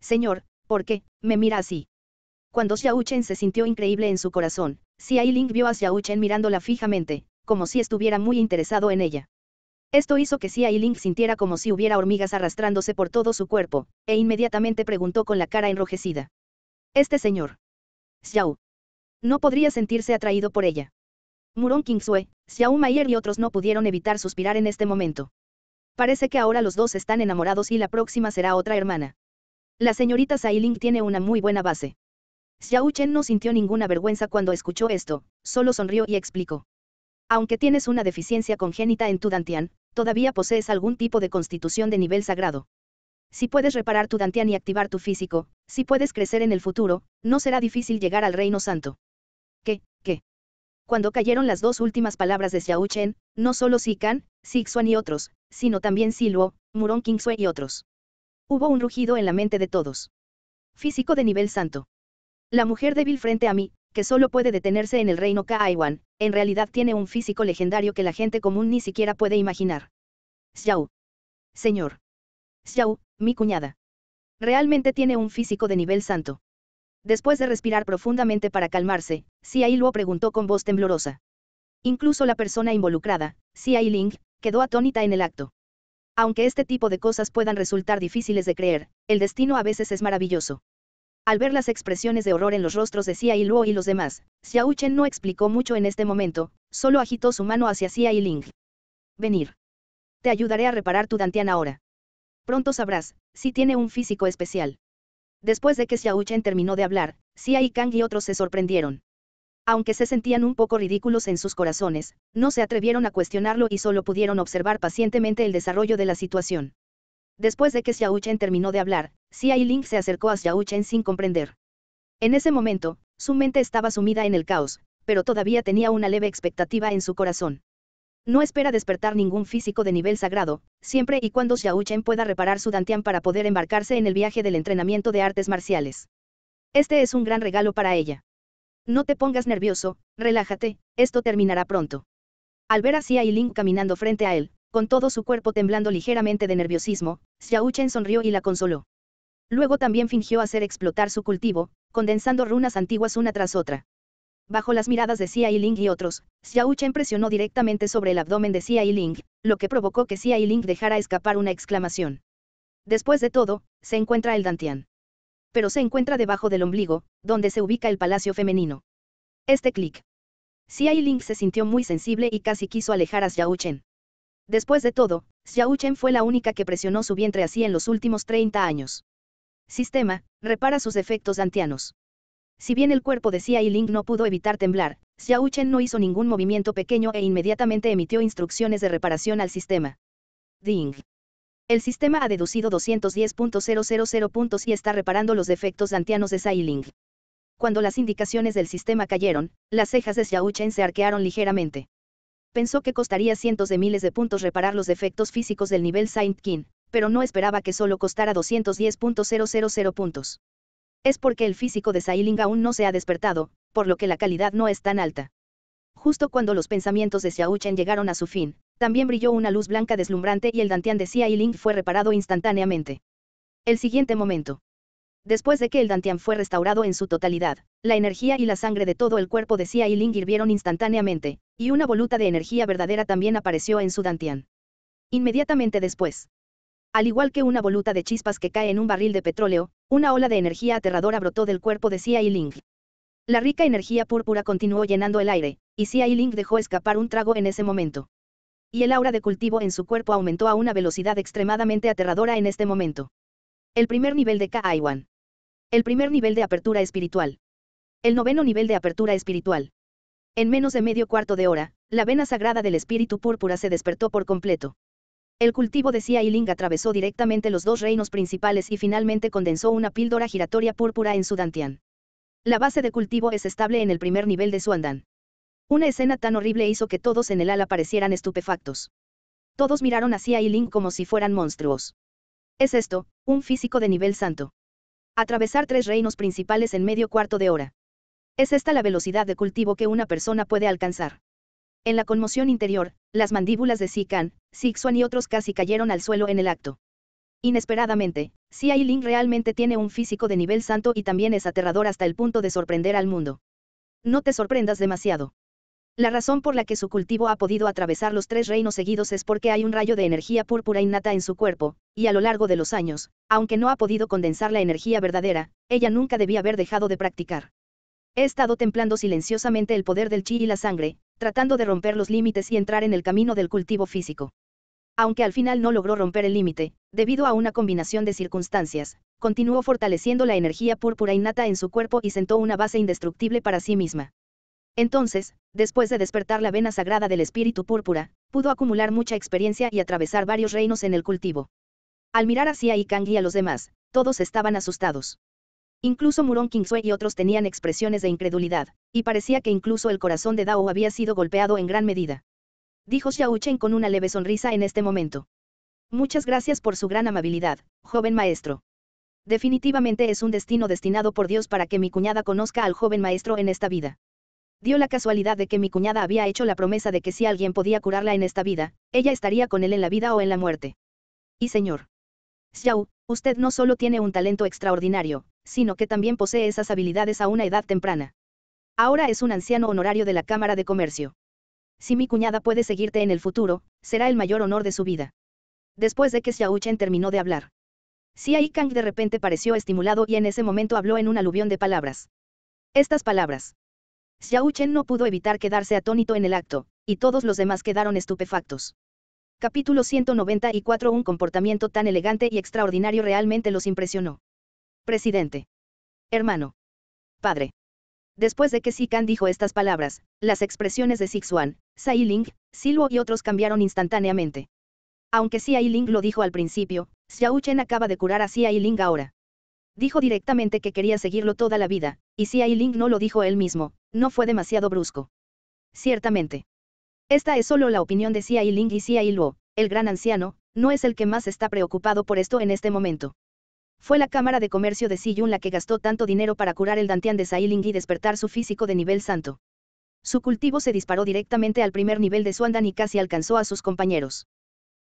Señor, ¿por qué, me mira así? Cuando Xiaochen se sintió increíble en su corazón, Xia vio a Xiaochen mirándola fijamente, como si estuviera muy interesado en ella. Esto hizo que Xia y sintiera como si hubiera hormigas arrastrándose por todo su cuerpo, e inmediatamente preguntó con la cara enrojecida. Este señor. Xiao. No podría sentirse atraído por ella. Murong Kingsue, Xiao Maier y otros no pudieron evitar suspirar en este momento. Parece que ahora los dos están enamorados y la próxima será otra hermana. La señorita Ling tiene una muy buena base. Xiao Chen no sintió ninguna vergüenza cuando escuchó esto, solo sonrió y explicó. Aunque tienes una deficiencia congénita en tu Dantian, todavía posees algún tipo de constitución de nivel sagrado. Si puedes reparar tu Dantian y activar tu físico, si puedes crecer en el futuro, no será difícil llegar al Reino Santo. ¿Qué, qué? Cuando cayeron las dos últimas palabras de Xiao Chen, no solo Si Kan, Sixuan y otros, sino también Siluo, Murong Kingsue y otros. Hubo un rugido en la mente de todos. Físico de nivel santo. La mujer débil frente a mí, que solo puede detenerse en el reino Kaiwan, en realidad tiene un físico legendario que la gente común ni siquiera puede imaginar. Xiao. Señor. Xiao, mi cuñada. Realmente tiene un físico de nivel santo. Después de respirar profundamente para calmarse, Xiao Luo preguntó con voz temblorosa. Incluso la persona involucrada, Xiao Ling, quedó atónita en el acto. Aunque este tipo de cosas puedan resultar difíciles de creer, el destino a veces es maravilloso. Al ver las expresiones de horror en los rostros de Xia Luo y los demás, Xiao Chen no explicó mucho en este momento, solo agitó su mano hacia Xia Ling. Venir. Te ayudaré a reparar tu dantian ahora. Pronto sabrás, si tiene un físico especial. Después de que Xiao Chen terminó de hablar, Xia y Kang y otros se sorprendieron. Aunque se sentían un poco ridículos en sus corazones, no se atrevieron a cuestionarlo y solo pudieron observar pacientemente el desarrollo de la situación. Después de que Xiao Chen terminó de hablar, Xia Yiling se acercó a Xiao Chen sin comprender. En ese momento, su mente estaba sumida en el caos, pero todavía tenía una leve expectativa en su corazón. No espera despertar ningún físico de nivel sagrado, siempre y cuando Xiao Chen pueda reparar su dantian para poder embarcarse en el viaje del entrenamiento de artes marciales. Este es un gran regalo para ella. No te pongas nervioso, relájate, esto terminará pronto. Al ver a Xia Yiling caminando frente a él, con todo su cuerpo temblando ligeramente de nerviosismo, Xiao Chen sonrió y la consoló. Luego también fingió hacer explotar su cultivo, condensando runas antiguas una tras otra. Bajo las miradas de Xia Yiling y otros, Xiao Chen presionó directamente sobre el abdomen de Xia Yiling, lo que provocó que Xia Yiling dejara escapar una exclamación. Después de todo, se encuentra el Dantian. Pero se encuentra debajo del ombligo, donde se ubica el palacio femenino. Este clic. Xia Yiling se sintió muy sensible y casi quiso alejar a Xiao Chen. Después de todo, Xiao fue la única que presionó su vientre así en los últimos 30 años. Sistema, repara sus defectos antianos. Si bien el cuerpo de Xia no pudo evitar temblar, Xiao no hizo ningún movimiento pequeño e inmediatamente emitió instrucciones de reparación al sistema. Ding. El sistema ha deducido 210.000 puntos y está reparando los defectos antianos de Xia Cuando las indicaciones del sistema cayeron, las cejas de Xiao se arquearon ligeramente pensó que costaría cientos de miles de puntos reparar los defectos físicos del nivel Saint King, pero no esperaba que solo costara 210.000 puntos. Es porque el físico de Sailing aún no se ha despertado, por lo que la calidad no es tan alta. Justo cuando los pensamientos de Xiao Chen llegaron a su fin, también brilló una luz blanca deslumbrante y el Dantian de Xiaoling fue reparado instantáneamente. El siguiente momento. Después de que el Dantian fue restaurado en su totalidad, la energía y la sangre de todo el cuerpo de Xia y hirvieron instantáneamente, y una voluta de energía verdadera también apareció en su Dantian. Inmediatamente después. Al igual que una voluta de chispas que cae en un barril de petróleo, una ola de energía aterradora brotó del cuerpo de Xia y La rica energía púrpura continuó llenando el aire, y Xia y dejó escapar un trago en ese momento. Y el aura de cultivo en su cuerpo aumentó a una velocidad extremadamente aterradora en este momento. El primer nivel de Kaiwan. El primer nivel de apertura espiritual. El noveno nivel de apertura espiritual. En menos de medio cuarto de hora, la vena sagrada del espíritu púrpura se despertó por completo. El cultivo de Sia y atravesó directamente los dos reinos principales y finalmente condensó una píldora giratoria púrpura en su Dantian. La base de cultivo es estable en el primer nivel de su andán. Una escena tan horrible hizo que todos en el ala parecieran estupefactos. Todos miraron hacia Yiling como si fueran monstruos. ¿Es esto, un físico de nivel santo? Atravesar tres reinos principales en medio cuarto de hora. Es esta la velocidad de cultivo que una persona puede alcanzar. En la conmoción interior, las mandíbulas de Sikan, Sixuan y otros casi cayeron al suelo en el acto. Inesperadamente, Xi Ling realmente tiene un físico de nivel santo y también es aterrador hasta el punto de sorprender al mundo. No te sorprendas demasiado. La razón por la que su cultivo ha podido atravesar los tres reinos seguidos es porque hay un rayo de energía púrpura innata en su cuerpo, y a lo largo de los años, aunque no ha podido condensar la energía verdadera, ella nunca debía haber dejado de practicar. He estado templando silenciosamente el poder del chi y la sangre, tratando de romper los límites y entrar en el camino del cultivo físico. Aunque al final no logró romper el límite, debido a una combinación de circunstancias, continuó fortaleciendo la energía púrpura innata en su cuerpo y sentó una base indestructible para sí misma. Entonces, después de despertar la vena sagrada del espíritu púrpura, pudo acumular mucha experiencia y atravesar varios reinos en el cultivo. Al mirar hacia Ikang y a los demás, todos estaban asustados. Incluso Murong Kingsue y otros tenían expresiones de incredulidad, y parecía que incluso el corazón de Dao había sido golpeado en gran medida. Dijo Xiao Chen con una leve sonrisa en este momento. Muchas gracias por su gran amabilidad, joven maestro. Definitivamente es un destino destinado por Dios para que mi cuñada conozca al joven maestro en esta vida. Dio la casualidad de que mi cuñada había hecho la promesa de que si alguien podía curarla en esta vida, ella estaría con él en la vida o en la muerte. Y señor. Xiao, usted no solo tiene un talento extraordinario, sino que también posee esas habilidades a una edad temprana. Ahora es un anciano honorario de la Cámara de Comercio. Si mi cuñada puede seguirte en el futuro, será el mayor honor de su vida. Después de que Xiao Chen terminó de hablar, Xia Kang de repente pareció estimulado y en ese momento habló en un aluvión de palabras. Estas palabras, Xiao Chen no pudo evitar quedarse atónito en el acto, y todos los demás quedaron estupefactos. Capítulo 194 Un comportamiento tan elegante y extraordinario realmente los impresionó. Presidente. Hermano. Padre. Después de que Xi Kan dijo estas palabras, las expresiones de Xuan, Sai Ling, Siluo y otros cambiaron instantáneamente. Aunque Xia Ling lo dijo al principio, Xiao Chen acaba de curar a Xia Ling ahora. Dijo directamente que quería seguirlo toda la vida, y si Ling no lo dijo él mismo, no fue demasiado brusco. Ciertamente. Esta es solo la opinión de Xia Ling y Xia Luo, el gran anciano, no es el que más está preocupado por esto en este momento. Fue la Cámara de Comercio de Yun la que gastó tanto dinero para curar el Dantian de Ling y despertar su físico de nivel santo. Su cultivo se disparó directamente al primer nivel de su andan y casi alcanzó a sus compañeros.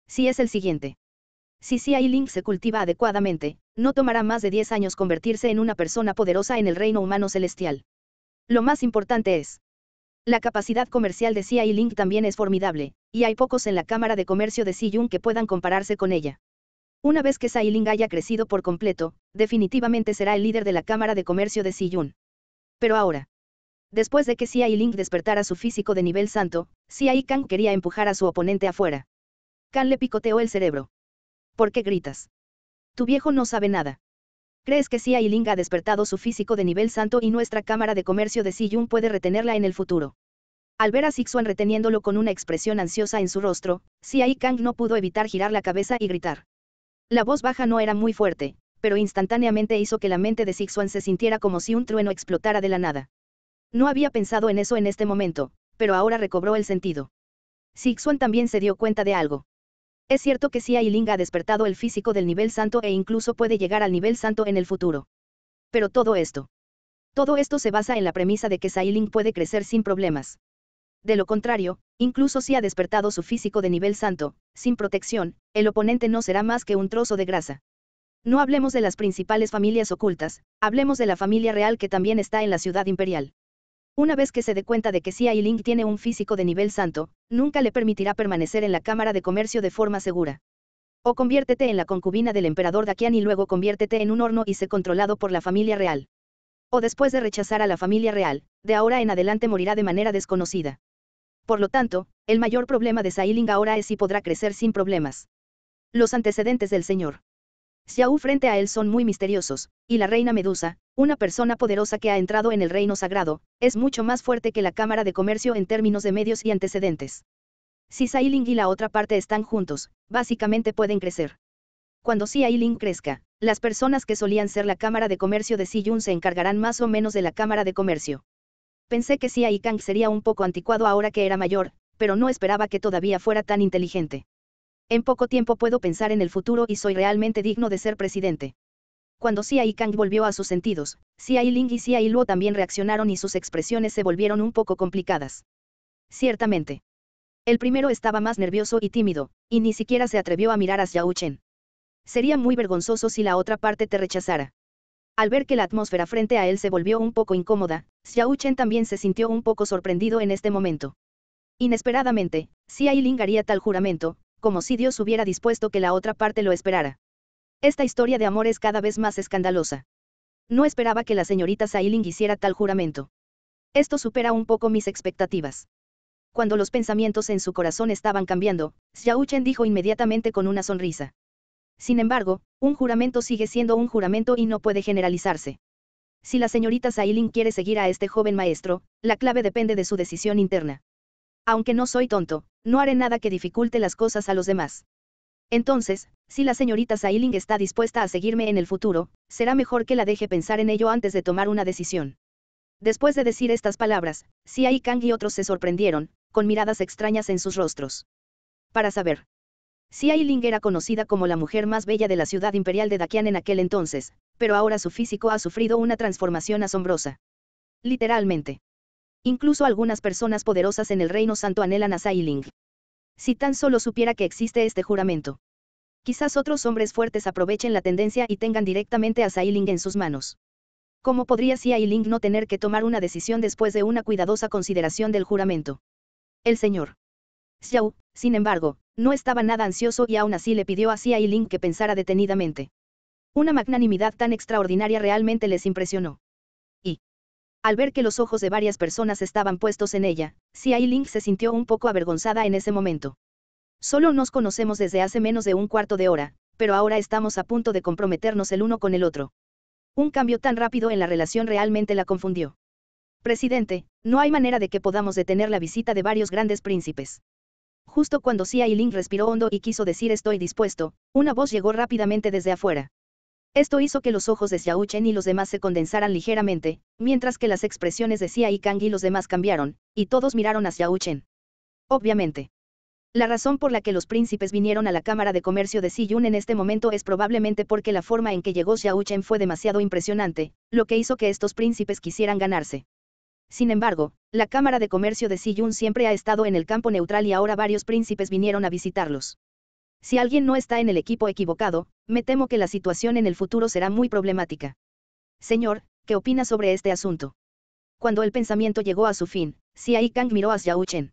Si es el siguiente. Si Xia Ling se cultiva adecuadamente, no tomará más de 10 años convertirse en una persona poderosa en el reino humano celestial. Lo más importante es. La capacidad comercial de CIA y también es formidable, y hay pocos en la Cámara de Comercio de Siyun que puedan compararse con ella. Una vez que Ling haya crecido por completo, definitivamente será el líder de la Cámara de Comercio de Siyun. Pero ahora. Después de que Xia y despertara su físico de nivel santo, Xia y Kang quería empujar a su oponente afuera. Kang le picoteó el cerebro. ¿Por qué gritas? Tu viejo no sabe nada. ¿Crees que si Ailing ha despertado su físico de nivel santo y nuestra cámara de comercio de Siyun puede retenerla en el futuro? Al ver a Sixuan reteniéndolo con una expresión ansiosa en su rostro, Siai Kang no pudo evitar girar la cabeza y gritar. La voz baja no era muy fuerte, pero instantáneamente hizo que la mente de Sixuan se sintiera como si un trueno explotara de la nada. No había pensado en eso en este momento, pero ahora recobró el sentido. Sixuan también se dio cuenta de algo. Es cierto que Si Yiling ha despertado el físico del nivel santo e incluso puede llegar al nivel santo en el futuro. Pero todo esto. Todo esto se basa en la premisa de que Sailing puede crecer sin problemas. De lo contrario, incluso si ha despertado su físico de nivel santo, sin protección, el oponente no será más que un trozo de grasa. No hablemos de las principales familias ocultas, hablemos de la familia real que también está en la ciudad imperial. Una vez que se dé cuenta de que Xia Yiling tiene un físico de nivel santo, nunca le permitirá permanecer en la Cámara de Comercio de forma segura. O conviértete en la concubina del emperador Dakian y luego conviértete en un horno y sé controlado por la familia real. O después de rechazar a la familia real, de ahora en adelante morirá de manera desconocida. Por lo tanto, el mayor problema de Yiling ahora es si podrá crecer sin problemas. Los antecedentes del señor. Xiao frente a él son muy misteriosos, y la reina Medusa, una persona poderosa que ha entrado en el reino sagrado, es mucho más fuerte que la Cámara de Comercio en términos de medios y antecedentes. Si Xia y la otra parte están juntos, básicamente pueden crecer. Cuando Xia crezca, las personas que solían ser la Cámara de Comercio de Siyun se encargarán más o menos de la Cámara de Comercio. Pensé que Xia Kang sería un poco anticuado ahora que era mayor, pero no esperaba que todavía fuera tan inteligente. En poco tiempo puedo pensar en el futuro y soy realmente digno de ser presidente. Cuando Xia Kang volvió a sus sentidos, Xia Ling y Xia Luo también reaccionaron y sus expresiones se volvieron un poco complicadas. Ciertamente. El primero estaba más nervioso y tímido, y ni siquiera se atrevió a mirar a Xiao Chen. Sería muy vergonzoso si la otra parte te rechazara. Al ver que la atmósfera frente a él se volvió un poco incómoda, Xiao Chen también se sintió un poco sorprendido en este momento. Inesperadamente, Xia Ling haría tal juramento, como si Dios hubiera dispuesto que la otra parte lo esperara. Esta historia de amor es cada vez más escandalosa. No esperaba que la señorita Sailing hiciera tal juramento. Esto supera un poco mis expectativas. Cuando los pensamientos en su corazón estaban cambiando, Xiao dijo inmediatamente con una sonrisa. Sin embargo, un juramento sigue siendo un juramento y no puede generalizarse. Si la señorita Sailin quiere seguir a este joven maestro, la clave depende de su decisión interna. Aunque no soy tonto, no haré nada que dificulte las cosas a los demás. Entonces, si la señorita Ling está dispuesta a seguirme en el futuro, será mejor que la deje pensar en ello antes de tomar una decisión. Después de decir estas palabras, Ai Kang y otros se sorprendieron, con miradas extrañas en sus rostros. Para saber. si Ling era conocida como la mujer más bella de la ciudad imperial de Dakian en aquel entonces, pero ahora su físico ha sufrido una transformación asombrosa. Literalmente. Incluso algunas personas poderosas en el Reino Santo anhelan a Ling. Si tan solo supiera que existe este juramento. Quizás otros hombres fuertes aprovechen la tendencia y tengan directamente a Ling en sus manos. ¿Cómo podría Sailing no tener que tomar una decisión después de una cuidadosa consideración del juramento? El señor. Xiao, sin embargo, no estaba nada ansioso y aún así le pidió a Sailing que pensara detenidamente. Una magnanimidad tan extraordinaria realmente les impresionó. Al ver que los ojos de varias personas estaban puestos en ella, Xia y se sintió un poco avergonzada en ese momento. Solo nos conocemos desde hace menos de un cuarto de hora, pero ahora estamos a punto de comprometernos el uno con el otro. Un cambio tan rápido en la relación realmente la confundió. Presidente, no hay manera de que podamos detener la visita de varios grandes príncipes. Justo cuando Xia y respiró hondo y quiso decir estoy dispuesto, una voz llegó rápidamente desde afuera. Esto hizo que los ojos de Xiao Chen y los demás se condensaran ligeramente, mientras que las expresiones de Xia y Kang y los demás cambiaron, y todos miraron a Xiao Chen. Obviamente. La razón por la que los príncipes vinieron a la Cámara de Comercio de Siyun en este momento es probablemente porque la forma en que llegó Xiao Chen fue demasiado impresionante, lo que hizo que estos príncipes quisieran ganarse. Sin embargo, la Cámara de Comercio de Siyun siempre ha estado en el campo neutral y ahora varios príncipes vinieron a visitarlos. Si alguien no está en el equipo equivocado, me temo que la situación en el futuro será muy problemática. Señor, ¿qué opina sobre este asunto? Cuando el pensamiento llegó a su fin, Si Kang miró a Xiao Chen.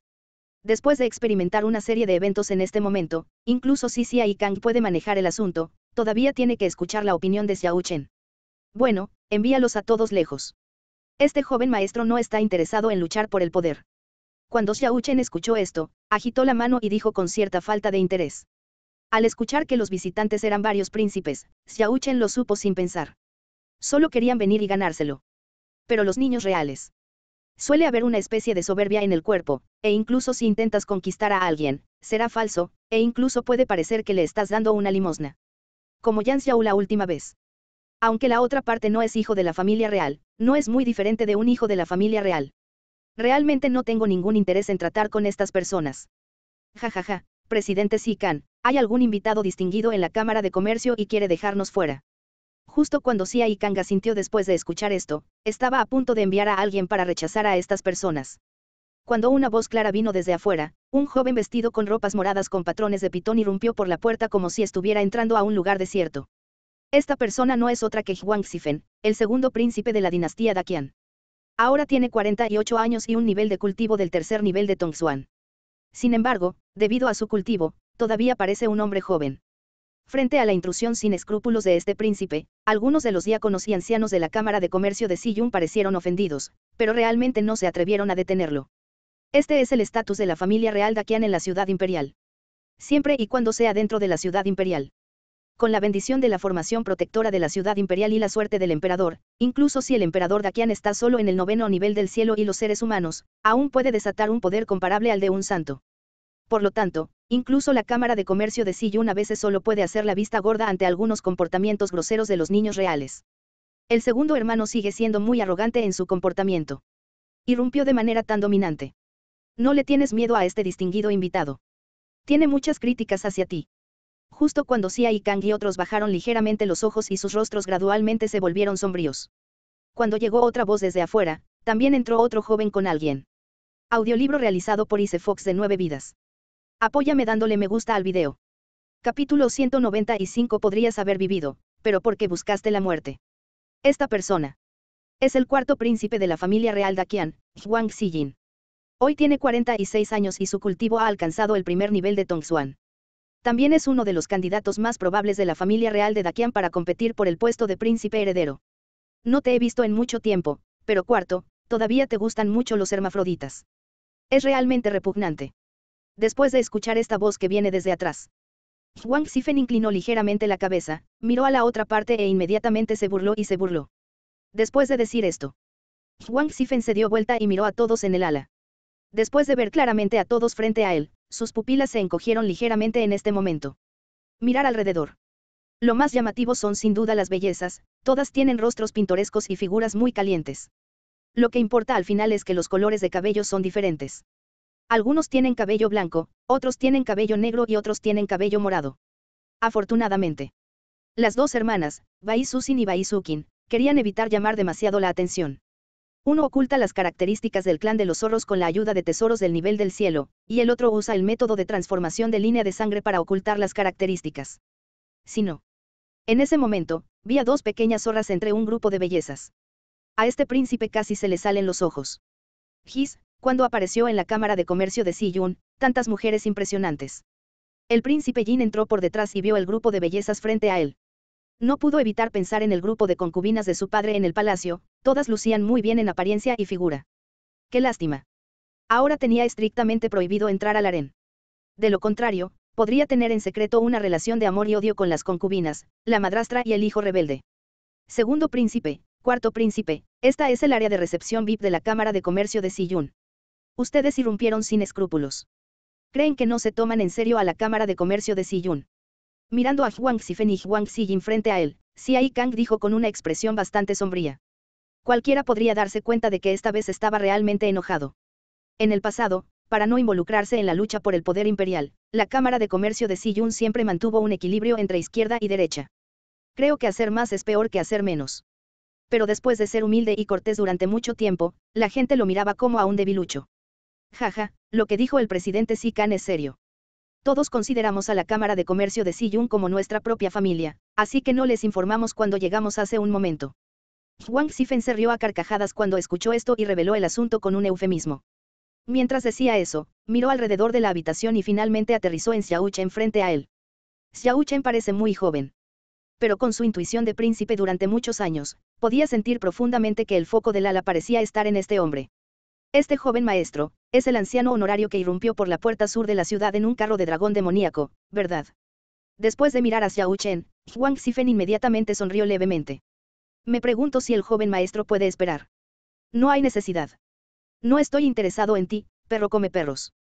Después de experimentar una serie de eventos en este momento, incluso si Xia Kang puede manejar el asunto, todavía tiene que escuchar la opinión de Xiao Chen. Bueno, envíalos a todos lejos. Este joven maestro no está interesado en luchar por el poder. Cuando Xiao Chen escuchó esto, agitó la mano y dijo con cierta falta de interés. Al escuchar que los visitantes eran varios príncipes, Chen lo supo sin pensar. Solo querían venir y ganárselo. Pero los niños reales. Suele haber una especie de soberbia en el cuerpo, e incluso si intentas conquistar a alguien, será falso, e incluso puede parecer que le estás dando una limosna. Como Yan Xiao la última vez. Aunque la otra parte no es hijo de la familia real, no es muy diferente de un hijo de la familia real. Realmente no tengo ningún interés en tratar con estas personas. Ja ja ja, presidente Sican, hay algún invitado distinguido en la Cámara de Comercio y quiere dejarnos fuera. Justo cuando Sia y sintió después de escuchar esto, estaba a punto de enviar a alguien para rechazar a estas personas. Cuando una voz clara vino desde afuera, un joven vestido con ropas moradas con patrones de pitón irrumpió por la puerta como si estuviera entrando a un lugar desierto. Esta persona no es otra que Huang Xifen, el segundo príncipe de la dinastía Daqian. Ahora tiene 48 años y un nivel de cultivo del tercer nivel de Tongsuan. Sin embargo, Debido a su cultivo, todavía parece un hombre joven. Frente a la intrusión sin escrúpulos de este príncipe, algunos de los diáconos y ancianos de la Cámara de Comercio de Siyun parecieron ofendidos, pero realmente no se atrevieron a detenerlo. Este es el estatus de la familia real Dakian en la ciudad imperial. Siempre y cuando sea dentro de la ciudad imperial. Con la bendición de la formación protectora de la ciudad imperial y la suerte del emperador, incluso si el emperador Dakian está solo en el noveno nivel del cielo y los seres humanos, aún puede desatar un poder comparable al de un santo. Por lo tanto, incluso la Cámara de Comercio de Siyun una veces solo puede hacer la vista gorda ante algunos comportamientos groseros de los niños reales. El segundo hermano sigue siendo muy arrogante en su comportamiento. Irrumpió de manera tan dominante. No le tienes miedo a este distinguido invitado. Tiene muchas críticas hacia ti. Justo cuando Sia y Kang y otros bajaron ligeramente los ojos y sus rostros gradualmente se volvieron sombríos. Cuando llegó otra voz desde afuera, también entró otro joven con alguien. Audiolibro realizado por Ise Fox de Nueve Vidas. Apóyame dándole me gusta al video. Capítulo 195 Podrías haber vivido, pero porque buscaste la muerte. Esta persona. Es el cuarto príncipe de la familia real Daqian, Huang Xijin. Hoy tiene 46 años y su cultivo ha alcanzado el primer nivel de Tongxuan. También es uno de los candidatos más probables de la familia real de Daquian para competir por el puesto de príncipe heredero. No te he visto en mucho tiempo, pero cuarto, todavía te gustan mucho los hermafroditas. Es realmente repugnante después de escuchar esta voz que viene desde atrás. Wang Xifen inclinó ligeramente la cabeza, miró a la otra parte e inmediatamente se burló y se burló. Después de decir esto, Wang Xifen se dio vuelta y miró a todos en el ala. Después de ver claramente a todos frente a él, sus pupilas se encogieron ligeramente en este momento. Mirar alrededor. Lo más llamativo son sin duda las bellezas, todas tienen rostros pintorescos y figuras muy calientes. Lo que importa al final es que los colores de cabello son diferentes. Algunos tienen cabello blanco, otros tienen cabello negro y otros tienen cabello morado. Afortunadamente. Las dos hermanas, Susin y Baisukin, querían evitar llamar demasiado la atención. Uno oculta las características del clan de los zorros con la ayuda de tesoros del nivel del cielo, y el otro usa el método de transformación de línea de sangre para ocultar las características. Si no. En ese momento, vi a dos pequeñas zorras entre un grupo de bellezas. A este príncipe casi se le salen los ojos. His, cuando apareció en la Cámara de Comercio de Siyun, tantas mujeres impresionantes. El príncipe Jin entró por detrás y vio el grupo de bellezas frente a él. No pudo evitar pensar en el grupo de concubinas de su padre en el palacio, todas lucían muy bien en apariencia y figura. Qué lástima. Ahora tenía estrictamente prohibido entrar al harén. De lo contrario, podría tener en secreto una relación de amor y odio con las concubinas, la madrastra y el hijo rebelde. Segundo príncipe, cuarto príncipe, esta es el área de recepción VIP de la Cámara de Comercio de Siyun. Ustedes irrumpieron sin escrúpulos. Creen que no se toman en serio a la Cámara de Comercio de Siyun. Mirando a Huang Xifen y Huang Xijin frente a él, Xia Kang dijo con una expresión bastante sombría. Cualquiera podría darse cuenta de que esta vez estaba realmente enojado. En el pasado, para no involucrarse en la lucha por el poder imperial, la Cámara de Comercio de Siyun siempre mantuvo un equilibrio entre izquierda y derecha. Creo que hacer más es peor que hacer menos. Pero después de ser humilde y cortés durante mucho tiempo, la gente lo miraba como a un debilucho. Jaja, lo que dijo el presidente Kan es serio. Todos consideramos a la Cámara de Comercio de Siyun como nuestra propia familia, así que no les informamos cuando llegamos hace un momento. Wang Xifen se rió a carcajadas cuando escuchó esto y reveló el asunto con un eufemismo. Mientras decía eso, miró alrededor de la habitación y finalmente aterrizó en Xiaochen frente a él. Xiaochen parece muy joven. Pero con su intuición de príncipe durante muchos años, podía sentir profundamente que el foco del ala parecía estar en este hombre. Este joven maestro, es el anciano honorario que irrumpió por la puerta sur de la ciudad en un carro de dragón demoníaco, ¿verdad? Después de mirar hacia Chen, Huang Xifen inmediatamente sonrió levemente. Me pregunto si el joven maestro puede esperar. No hay necesidad. No estoy interesado en ti, perro come perros.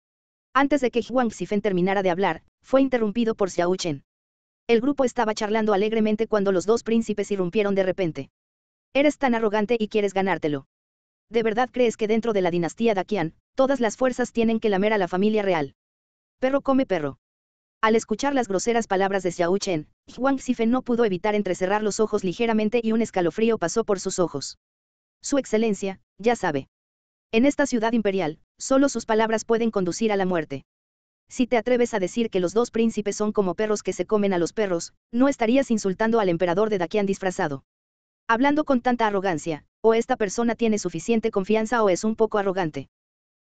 Antes de que Huang Xifen terminara de hablar, fue interrumpido por Xiao Chen. El grupo estaba charlando alegremente cuando los dos príncipes irrumpieron de repente. Eres tan arrogante y quieres ganártelo. ¿De verdad crees que dentro de la dinastía Dakian, todas las fuerzas tienen que lamer a la familia real? Perro come perro. Al escuchar las groseras palabras de Xiao Chen, Huang Xifen no pudo evitar entrecerrar los ojos ligeramente y un escalofrío pasó por sus ojos. Su excelencia, ya sabe. En esta ciudad imperial, solo sus palabras pueden conducir a la muerte. Si te atreves a decir que los dos príncipes son como perros que se comen a los perros, no estarías insultando al emperador de Dakian disfrazado. Hablando con tanta arrogancia, o esta persona tiene suficiente confianza o es un poco arrogante.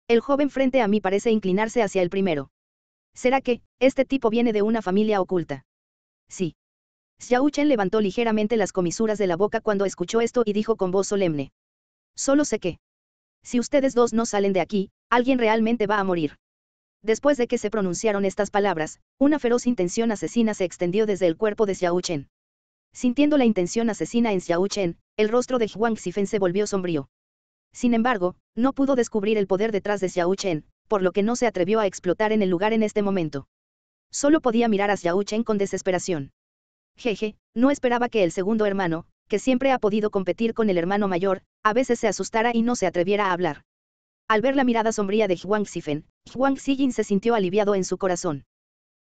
El joven frente a mí parece inclinarse hacia el primero. ¿Será que, este tipo viene de una familia oculta? Sí. Xiao Chen levantó ligeramente las comisuras de la boca cuando escuchó esto y dijo con voz solemne. Solo sé que. Si ustedes dos no salen de aquí, alguien realmente va a morir. Después de que se pronunciaron estas palabras, una feroz intención asesina se extendió desde el cuerpo de Xiao Chen. Sintiendo la intención asesina en Xiao Chen, el rostro de Huang Xifen se volvió sombrío. Sin embargo, no pudo descubrir el poder detrás de Xiao Chen, por lo que no se atrevió a explotar en el lugar en este momento. Solo podía mirar a Xiao Chen con desesperación. Jeje, no esperaba que el segundo hermano, que siempre ha podido competir con el hermano mayor, a veces se asustara y no se atreviera a hablar. Al ver la mirada sombría de Huang Xifen, Huang Xijin se sintió aliviado en su corazón.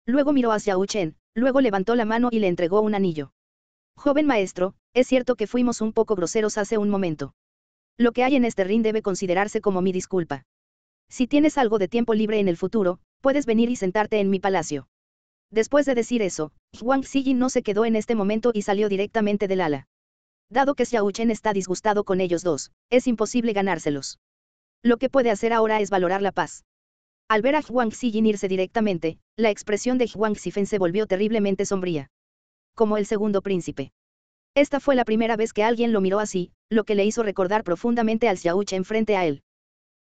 Luego miró a Xiao Chen, luego levantó la mano y le entregó un anillo. Joven maestro, es cierto que fuimos un poco groseros hace un momento. Lo que hay en este ring debe considerarse como mi disculpa. Si tienes algo de tiempo libre en el futuro, puedes venir y sentarte en mi palacio. Después de decir eso, Huang Xijin no se quedó en este momento y salió directamente del ala. Dado que Xiao Chen está disgustado con ellos dos, es imposible ganárselos. Lo que puede hacer ahora es valorar la paz. Al ver a Huang Xijin irse directamente, la expresión de Huang Xifen se volvió terriblemente sombría como el segundo príncipe. Esta fue la primera vez que alguien lo miró así, lo que le hizo recordar profundamente al Xiaoche enfrente a él.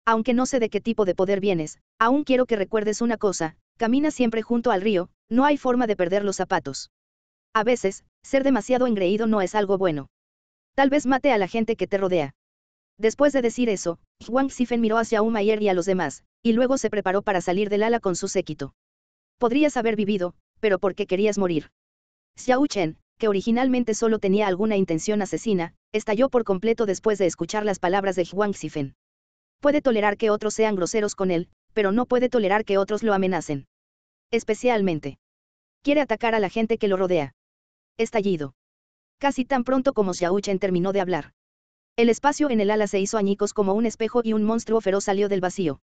Aunque no sé de qué tipo de poder vienes, aún quiero que recuerdes una cosa, camina siempre junto al río, no hay forma de perder los zapatos. A veces, ser demasiado engreído no es algo bueno. Tal vez mate a la gente que te rodea. Después de decir eso, Huang Xifen miró hacia Umayer y a los demás, y luego se preparó para salir del ala con su séquito. Podrías haber vivido, pero ¿por qué querías morir? Xiao Chen, que originalmente solo tenía alguna intención asesina, estalló por completo después de escuchar las palabras de Huang Xifen. Puede tolerar que otros sean groseros con él, pero no puede tolerar que otros lo amenacen. Especialmente. Quiere atacar a la gente que lo rodea. Estallido. Casi tan pronto como Xiao Chen terminó de hablar. El espacio en el ala se hizo añicos como un espejo y un monstruo feroz salió del vacío.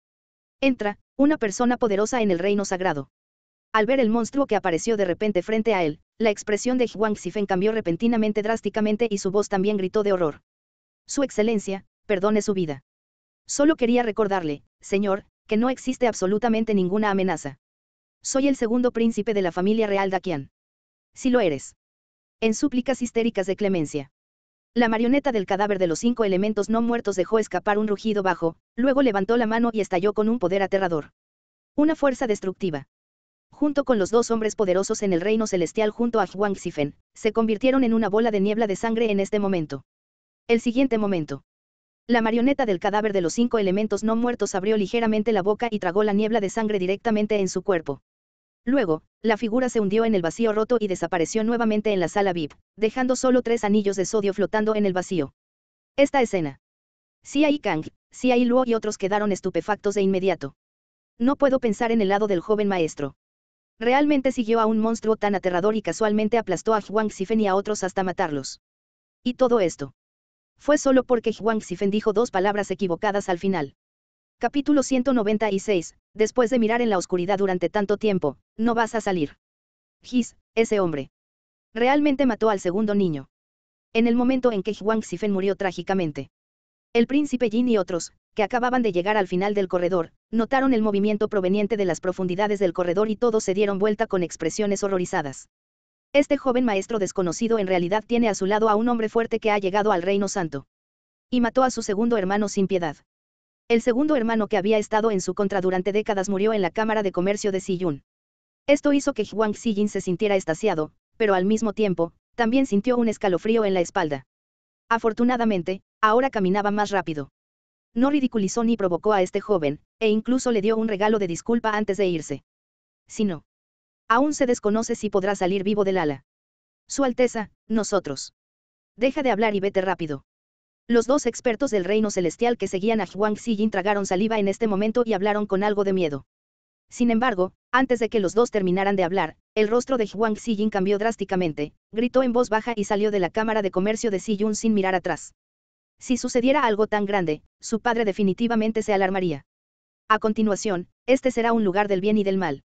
Entra, una persona poderosa en el reino sagrado. Al ver el monstruo que apareció de repente frente a él, la expresión de Huang Xifeng cambió repentinamente drásticamente y su voz también gritó de horror. Su excelencia, perdone su vida. Solo quería recordarle, señor, que no existe absolutamente ninguna amenaza. Soy el segundo príncipe de la familia real Daquian. Si lo eres. En súplicas histéricas de clemencia. La marioneta del cadáver de los cinco elementos no muertos dejó escapar un rugido bajo, luego levantó la mano y estalló con un poder aterrador. Una fuerza destructiva junto con los dos hombres poderosos en el reino celestial junto a Huang Xifen, se convirtieron en una bola de niebla de sangre en este momento. El siguiente momento. La marioneta del cadáver de los cinco elementos no muertos abrió ligeramente la boca y tragó la niebla de sangre directamente en su cuerpo. Luego, la figura se hundió en el vacío roto y desapareció nuevamente en la sala VIP, dejando solo tres anillos de sodio flotando en el vacío. Esta escena. Xia Kang, Xia Luo y otros quedaron estupefactos de inmediato. No puedo pensar en el lado del joven maestro. Realmente siguió a un monstruo tan aterrador y casualmente aplastó a Huang Xifen y a otros hasta matarlos. Y todo esto. Fue solo porque Huang Xifen dijo dos palabras equivocadas al final. Capítulo 196. Después de mirar en la oscuridad durante tanto tiempo, no vas a salir. His, ese hombre. Realmente mató al segundo niño. En el momento en que Huang Xifen murió trágicamente. El príncipe Jin y otros, que acababan de llegar al final del corredor, notaron el movimiento proveniente de las profundidades del corredor y todos se dieron vuelta con expresiones horrorizadas. Este joven maestro desconocido en realidad tiene a su lado a un hombre fuerte que ha llegado al reino santo. Y mató a su segundo hermano sin piedad. El segundo hermano que había estado en su contra durante décadas murió en la Cámara de Comercio de Siyun. Esto hizo que Huang Jin se sintiera estaciado, pero al mismo tiempo, también sintió un escalofrío en la espalda. Afortunadamente, ahora caminaba más rápido. No ridiculizó ni provocó a este joven, e incluso le dio un regalo de disculpa antes de irse. Si no. Aún se desconoce si podrá salir vivo del ala. Su Alteza, nosotros. Deja de hablar y vete rápido. Los dos expertos del reino celestial que seguían a Huang Xijin tragaron saliva en este momento y hablaron con algo de miedo. Sin embargo, antes de que los dos terminaran de hablar, el rostro de Huang Xijin cambió drásticamente, gritó en voz baja y salió de la cámara de comercio de Yun sin mirar atrás. Si sucediera algo tan grande, su padre definitivamente se alarmaría. A continuación, este será un lugar del bien y del mal.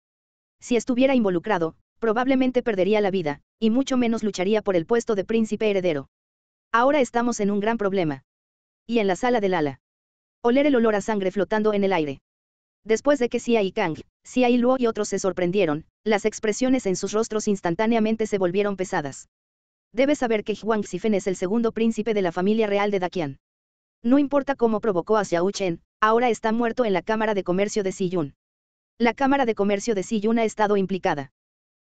Si estuviera involucrado, probablemente perdería la vida, y mucho menos lucharía por el puesto de príncipe heredero. Ahora estamos en un gran problema. Y en la sala del ala. Oler el olor a sangre flotando en el aire. Después de que Xia y Kang, Xia y Luo y otros se sorprendieron, las expresiones en sus rostros instantáneamente se volvieron pesadas. Debes saber que Huang Xifen es el segundo príncipe de la familia real de Daqian. No importa cómo provocó a Xiao Chen, ahora está muerto en la Cámara de Comercio de Siyun. La Cámara de Comercio de Siyun ha estado implicada.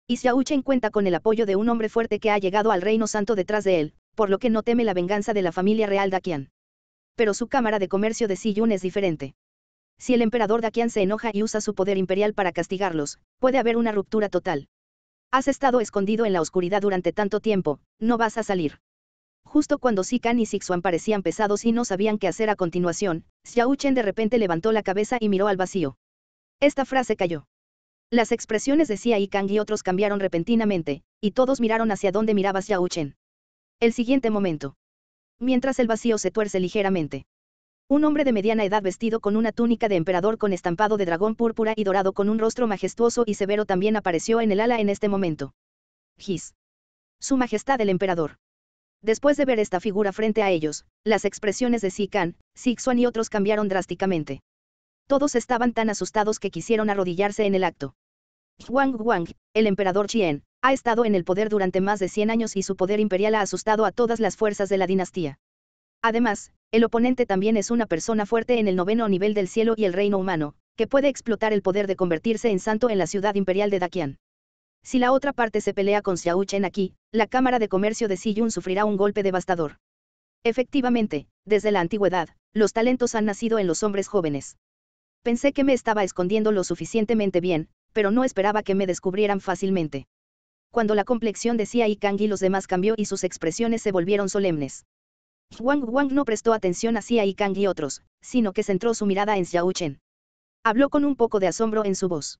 Y Xiao Chen cuenta con el apoyo de un hombre fuerte que ha llegado al Reino Santo detrás de él, por lo que no teme la venganza de la familia real Daqian. Pero su Cámara de Comercio de Siyun es diferente. Si el emperador Daqian se enoja y usa su poder imperial para castigarlos, puede haber una ruptura total. Has estado escondido en la oscuridad durante tanto tiempo, no vas a salir. Justo cuando Sikan y Sixuan parecían pesados y no sabían qué hacer a continuación, Xiao Chen de repente levantó la cabeza y miró al vacío. Esta frase cayó. Las expresiones de Xia y Kang y otros cambiaron repentinamente, y todos miraron hacia donde miraba Xiao Chen. El siguiente momento. Mientras el vacío se tuerce ligeramente. Un hombre de mediana edad vestido con una túnica de emperador con estampado de dragón púrpura y dorado con un rostro majestuoso y severo también apareció en el ala en este momento. His. Su Majestad el Emperador. Después de ver esta figura frente a ellos, las expresiones de Sikan, Xuan y otros cambiaron drásticamente. Todos estaban tan asustados que quisieron arrodillarse en el acto. Huang Wang, el emperador Chien, ha estado en el poder durante más de 100 años y su poder imperial ha asustado a todas las fuerzas de la dinastía. Además, el oponente también es una persona fuerte en el noveno nivel del cielo y el reino humano, que puede explotar el poder de convertirse en santo en la ciudad imperial de Dakian. Si la otra parte se pelea con Xiao Chen aquí, la Cámara de Comercio de Siyun sufrirá un golpe devastador. Efectivamente, desde la antigüedad, los talentos han nacido en los hombres jóvenes. Pensé que me estaba escondiendo lo suficientemente bien, pero no esperaba que me descubrieran fácilmente. Cuando la complexión de Xia y Kang y los demás cambió y sus expresiones se volvieron solemnes. Huang Wang no prestó atención a Xia y Kang y otros, sino que centró su mirada en Xiao Chen. Habló con un poco de asombro en su voz.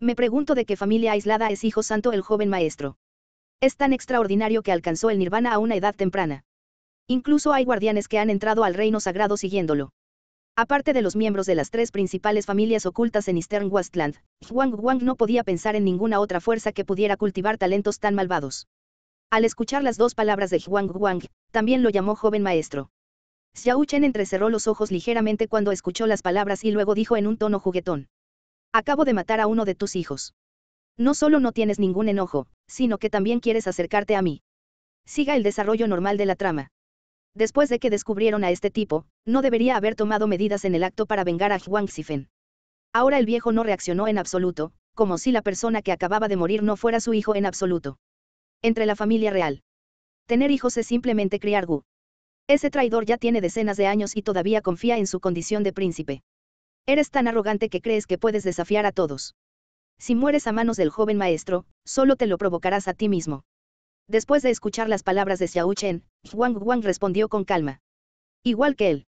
Me pregunto de qué familia aislada es hijo santo el joven maestro. Es tan extraordinario que alcanzó el nirvana a una edad temprana. Incluso hay guardianes que han entrado al reino sagrado siguiéndolo. Aparte de los miembros de las tres principales familias ocultas en Eastern Westland, Huang Wang no podía pensar en ninguna otra fuerza que pudiera cultivar talentos tan malvados. Al escuchar las dos palabras de Huang Wang, también lo llamó joven maestro. Xiao Chen entrecerró los ojos ligeramente cuando escuchó las palabras y luego dijo en un tono juguetón. Acabo de matar a uno de tus hijos. No solo no tienes ningún enojo, sino que también quieres acercarte a mí. Siga el desarrollo normal de la trama. Después de que descubrieron a este tipo, no debería haber tomado medidas en el acto para vengar a Huang Xifen. Ahora el viejo no reaccionó en absoluto, como si la persona que acababa de morir no fuera su hijo en absoluto. Entre la familia real. Tener hijos es simplemente criar Gu. Ese traidor ya tiene decenas de años y todavía confía en su condición de príncipe. Eres tan arrogante que crees que puedes desafiar a todos. Si mueres a manos del joven maestro, solo te lo provocarás a ti mismo. Después de escuchar las palabras de Xiao Chen, Wang Wang respondió con calma. Igual que él.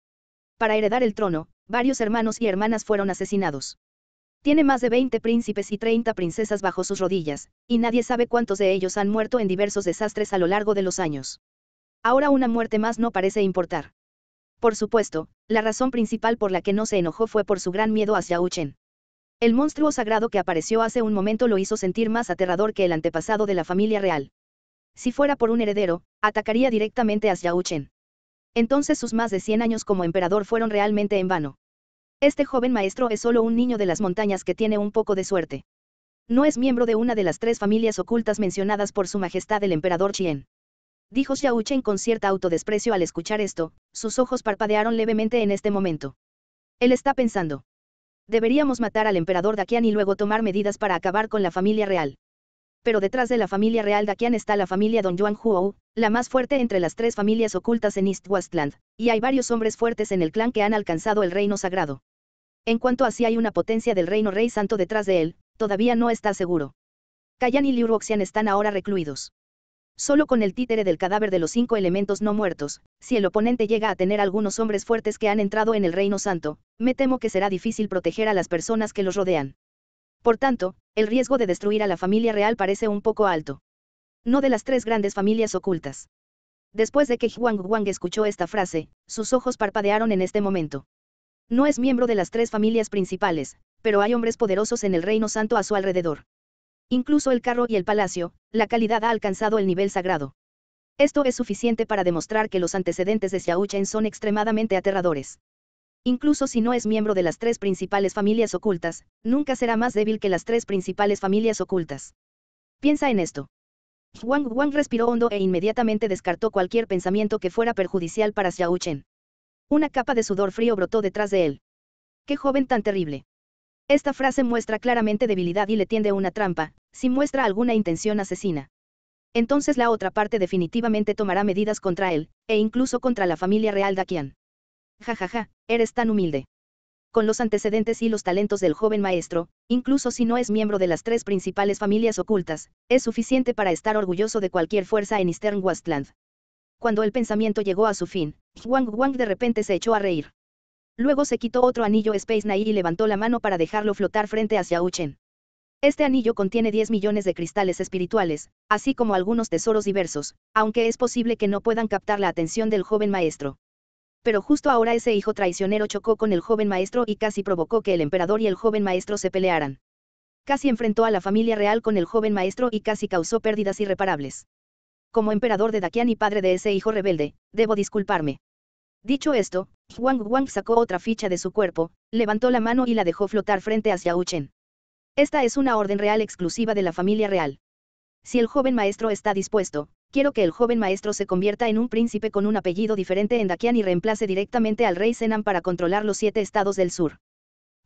Para heredar el trono, varios hermanos y hermanas fueron asesinados. Tiene más de 20 príncipes y 30 princesas bajo sus rodillas, y nadie sabe cuántos de ellos han muerto en diversos desastres a lo largo de los años. Ahora una muerte más no parece importar. Por supuesto, la razón principal por la que no se enojó fue por su gran miedo a Xiaochen, El monstruo sagrado que apareció hace un momento lo hizo sentir más aterrador que el antepasado de la familia real. Si fuera por un heredero, atacaría directamente a Xiaochen. Entonces sus más de 100 años como emperador fueron realmente en vano. Este joven maestro es solo un niño de las montañas que tiene un poco de suerte. No es miembro de una de las tres familias ocultas mencionadas por su majestad el emperador Chien. Dijo Xiao Chen con cierta autodesprecio al escuchar esto, sus ojos parpadearon levemente en este momento. Él está pensando. Deberíamos matar al emperador Dakian y luego tomar medidas para acabar con la familia real. Pero detrás de la familia real Dakian está la familia Don Yuan Huo, la más fuerte entre las tres familias ocultas en East Westland, y hay varios hombres fuertes en el clan que han alcanzado el reino sagrado. En cuanto a si hay una potencia del reino rey santo detrás de él, todavía no está seguro. Kayan y Liu están ahora recluidos. Solo con el títere del cadáver de los cinco elementos no muertos, si el oponente llega a tener algunos hombres fuertes que han entrado en el reino santo, me temo que será difícil proteger a las personas que los rodean. Por tanto, el riesgo de destruir a la familia real parece un poco alto. No de las tres grandes familias ocultas. Después de que Huang Wang escuchó esta frase, sus ojos parpadearon en este momento. No es miembro de las tres familias principales, pero hay hombres poderosos en el Reino Santo a su alrededor. Incluso el carro y el palacio, la calidad ha alcanzado el nivel sagrado. Esto es suficiente para demostrar que los antecedentes de Xiao Chen son extremadamente aterradores. Incluso si no es miembro de las tres principales familias ocultas, nunca será más débil que las tres principales familias ocultas. Piensa en esto. Huang Wang respiró hondo e inmediatamente descartó cualquier pensamiento que fuera perjudicial para Xiao Chen. Una capa de sudor frío brotó detrás de él. ¡Qué joven tan terrible! Esta frase muestra claramente debilidad y le tiende una trampa, si muestra alguna intención asesina. Entonces la otra parte definitivamente tomará medidas contra él, e incluso contra la familia real Dakian. Ja ja ja, eres tan humilde. Con los antecedentes y los talentos del joven maestro, incluso si no es miembro de las tres principales familias ocultas, es suficiente para estar orgulloso de cualquier fuerza en Eastern Westland cuando el pensamiento llegó a su fin, Huang Huang de repente se echó a reír. Luego se quitó otro anillo Space Nai y levantó la mano para dejarlo flotar frente a Xiao Chen. Este anillo contiene 10 millones de cristales espirituales, así como algunos tesoros diversos, aunque es posible que no puedan captar la atención del joven maestro. Pero justo ahora ese hijo traicionero chocó con el joven maestro y casi provocó que el emperador y el joven maestro se pelearan. Casi enfrentó a la familia real con el joven maestro y casi causó pérdidas irreparables como emperador de Dakian y padre de ese hijo rebelde, debo disculparme. Dicho esto, Wang Wang sacó otra ficha de su cuerpo, levantó la mano y la dejó flotar frente a Xiao Chen. Esta es una orden real exclusiva de la familia real. Si el joven maestro está dispuesto, quiero que el joven maestro se convierta en un príncipe con un apellido diferente en Dakian y reemplace directamente al rey Senan para controlar los siete estados del sur.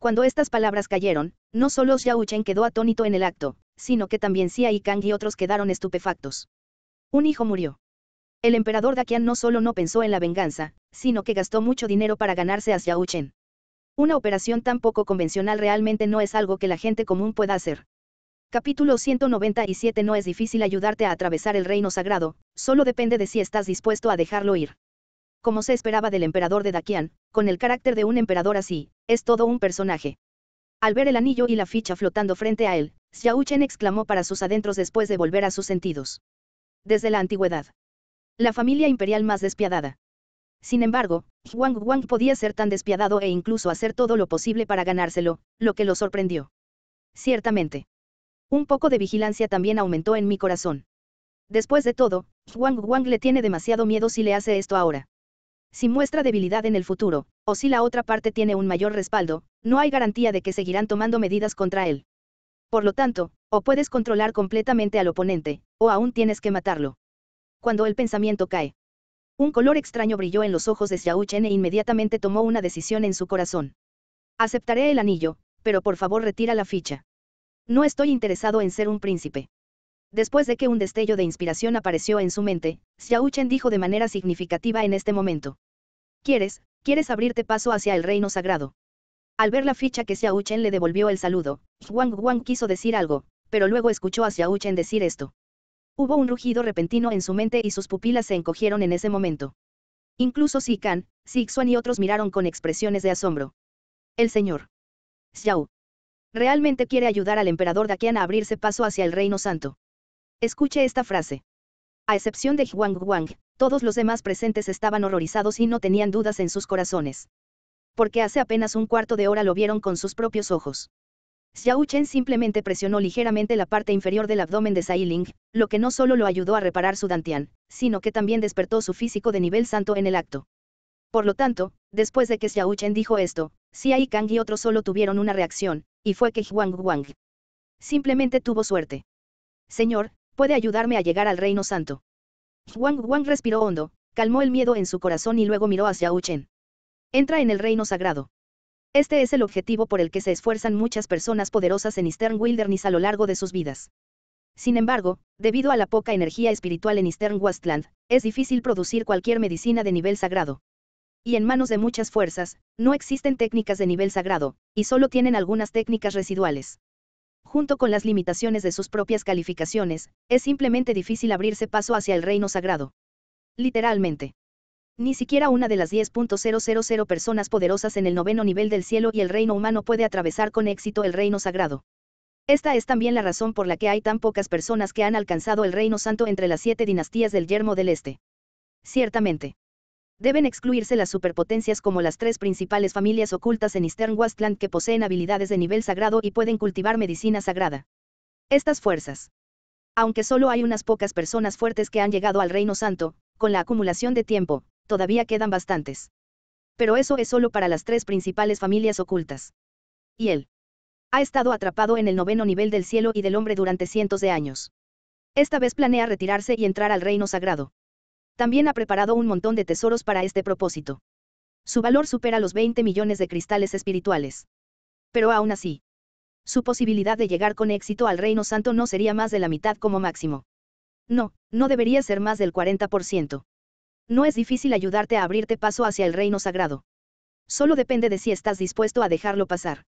Cuando estas palabras cayeron, no solo Xiao Chen quedó atónito en el acto, sino que también Xia y Kang y otros quedaron estupefactos. Un hijo murió. El emperador Daqian no solo no pensó en la venganza, sino que gastó mucho dinero para ganarse a Xiao Chen. Una operación tan poco convencional realmente no es algo que la gente común pueda hacer. Capítulo 197 No es difícil ayudarte a atravesar el reino sagrado, solo depende de si estás dispuesto a dejarlo ir. Como se esperaba del emperador de Dakian, con el carácter de un emperador así, es todo un personaje. Al ver el anillo y la ficha flotando frente a él, Xiao Chen exclamó para sus adentros después de volver a sus sentidos desde la antigüedad. La familia imperial más despiadada. Sin embargo, Huang Wang podía ser tan despiadado e incluso hacer todo lo posible para ganárselo, lo que lo sorprendió. Ciertamente. Un poco de vigilancia también aumentó en mi corazón. Después de todo, Huang Wang le tiene demasiado miedo si le hace esto ahora. Si muestra debilidad en el futuro, o si la otra parte tiene un mayor respaldo, no hay garantía de que seguirán tomando medidas contra él. Por lo tanto, o puedes controlar completamente al oponente, o aún tienes que matarlo. Cuando el pensamiento cae. Un color extraño brilló en los ojos de Xiao Chen e inmediatamente tomó una decisión en su corazón. Aceptaré el anillo, pero por favor retira la ficha. No estoy interesado en ser un príncipe. Después de que un destello de inspiración apareció en su mente, Xiao Chen dijo de manera significativa en este momento. ¿Quieres, quieres abrirte paso hacia el reino sagrado? Al ver la ficha que Xiao Chen le devolvió el saludo, Wang Wang quiso decir algo, pero luego escuchó a Chen decir esto. Hubo un rugido repentino en su mente y sus pupilas se encogieron en ese momento. Incluso Si Kan, Xuan y otros miraron con expresiones de asombro. El señor. Xiao. Realmente quiere ayudar al emperador Dakian a abrirse paso hacia el reino santo. Escuche esta frase. A excepción de Huang Wang, todos los demás presentes estaban horrorizados y no tenían dudas en sus corazones. Porque hace apenas un cuarto de hora lo vieron con sus propios ojos. Xiao Chen simplemente presionó ligeramente la parte inferior del abdomen de Sai Ling, lo que no solo lo ayudó a reparar su dantian, sino que también despertó su físico de nivel santo en el acto. Por lo tanto, después de que Xiao Chen dijo esto, Xia y Kang y otros solo tuvieron una reacción, y fue que Huang Wang simplemente tuvo suerte. Señor, puede ayudarme a llegar al Reino Santo. Huang Wang respiró hondo, calmó el miedo en su corazón y luego miró Xiao Chen. Entra en el Reino Sagrado. Este es el objetivo por el que se esfuerzan muchas personas poderosas en Eastern Wilderness a lo largo de sus vidas. Sin embargo, debido a la poca energía espiritual en Eastern Wasteland, es difícil producir cualquier medicina de nivel sagrado. Y en manos de muchas fuerzas, no existen técnicas de nivel sagrado, y solo tienen algunas técnicas residuales. Junto con las limitaciones de sus propias calificaciones, es simplemente difícil abrirse paso hacia el reino sagrado. Literalmente. Ni siquiera una de las 10.000 personas poderosas en el noveno nivel del cielo y el reino humano puede atravesar con éxito el reino sagrado. Esta es también la razón por la que hay tan pocas personas que han alcanzado el reino santo entre las siete dinastías del yermo del este. Ciertamente. Deben excluirse las superpotencias como las tres principales familias ocultas en Eastern Westland que poseen habilidades de nivel sagrado y pueden cultivar medicina sagrada. Estas fuerzas. Aunque solo hay unas pocas personas fuertes que han llegado al reino santo, con la acumulación de tiempo, todavía quedan bastantes. Pero eso es solo para las tres principales familias ocultas. Y él. Ha estado atrapado en el noveno nivel del cielo y del hombre durante cientos de años. Esta vez planea retirarse y entrar al reino sagrado. También ha preparado un montón de tesoros para este propósito. Su valor supera los 20 millones de cristales espirituales. Pero aún así, su posibilidad de llegar con éxito al reino santo no sería más de la mitad como máximo. No, no debería ser más del 40%. No es difícil ayudarte a abrirte paso hacia el reino sagrado. Solo depende de si estás dispuesto a dejarlo pasar.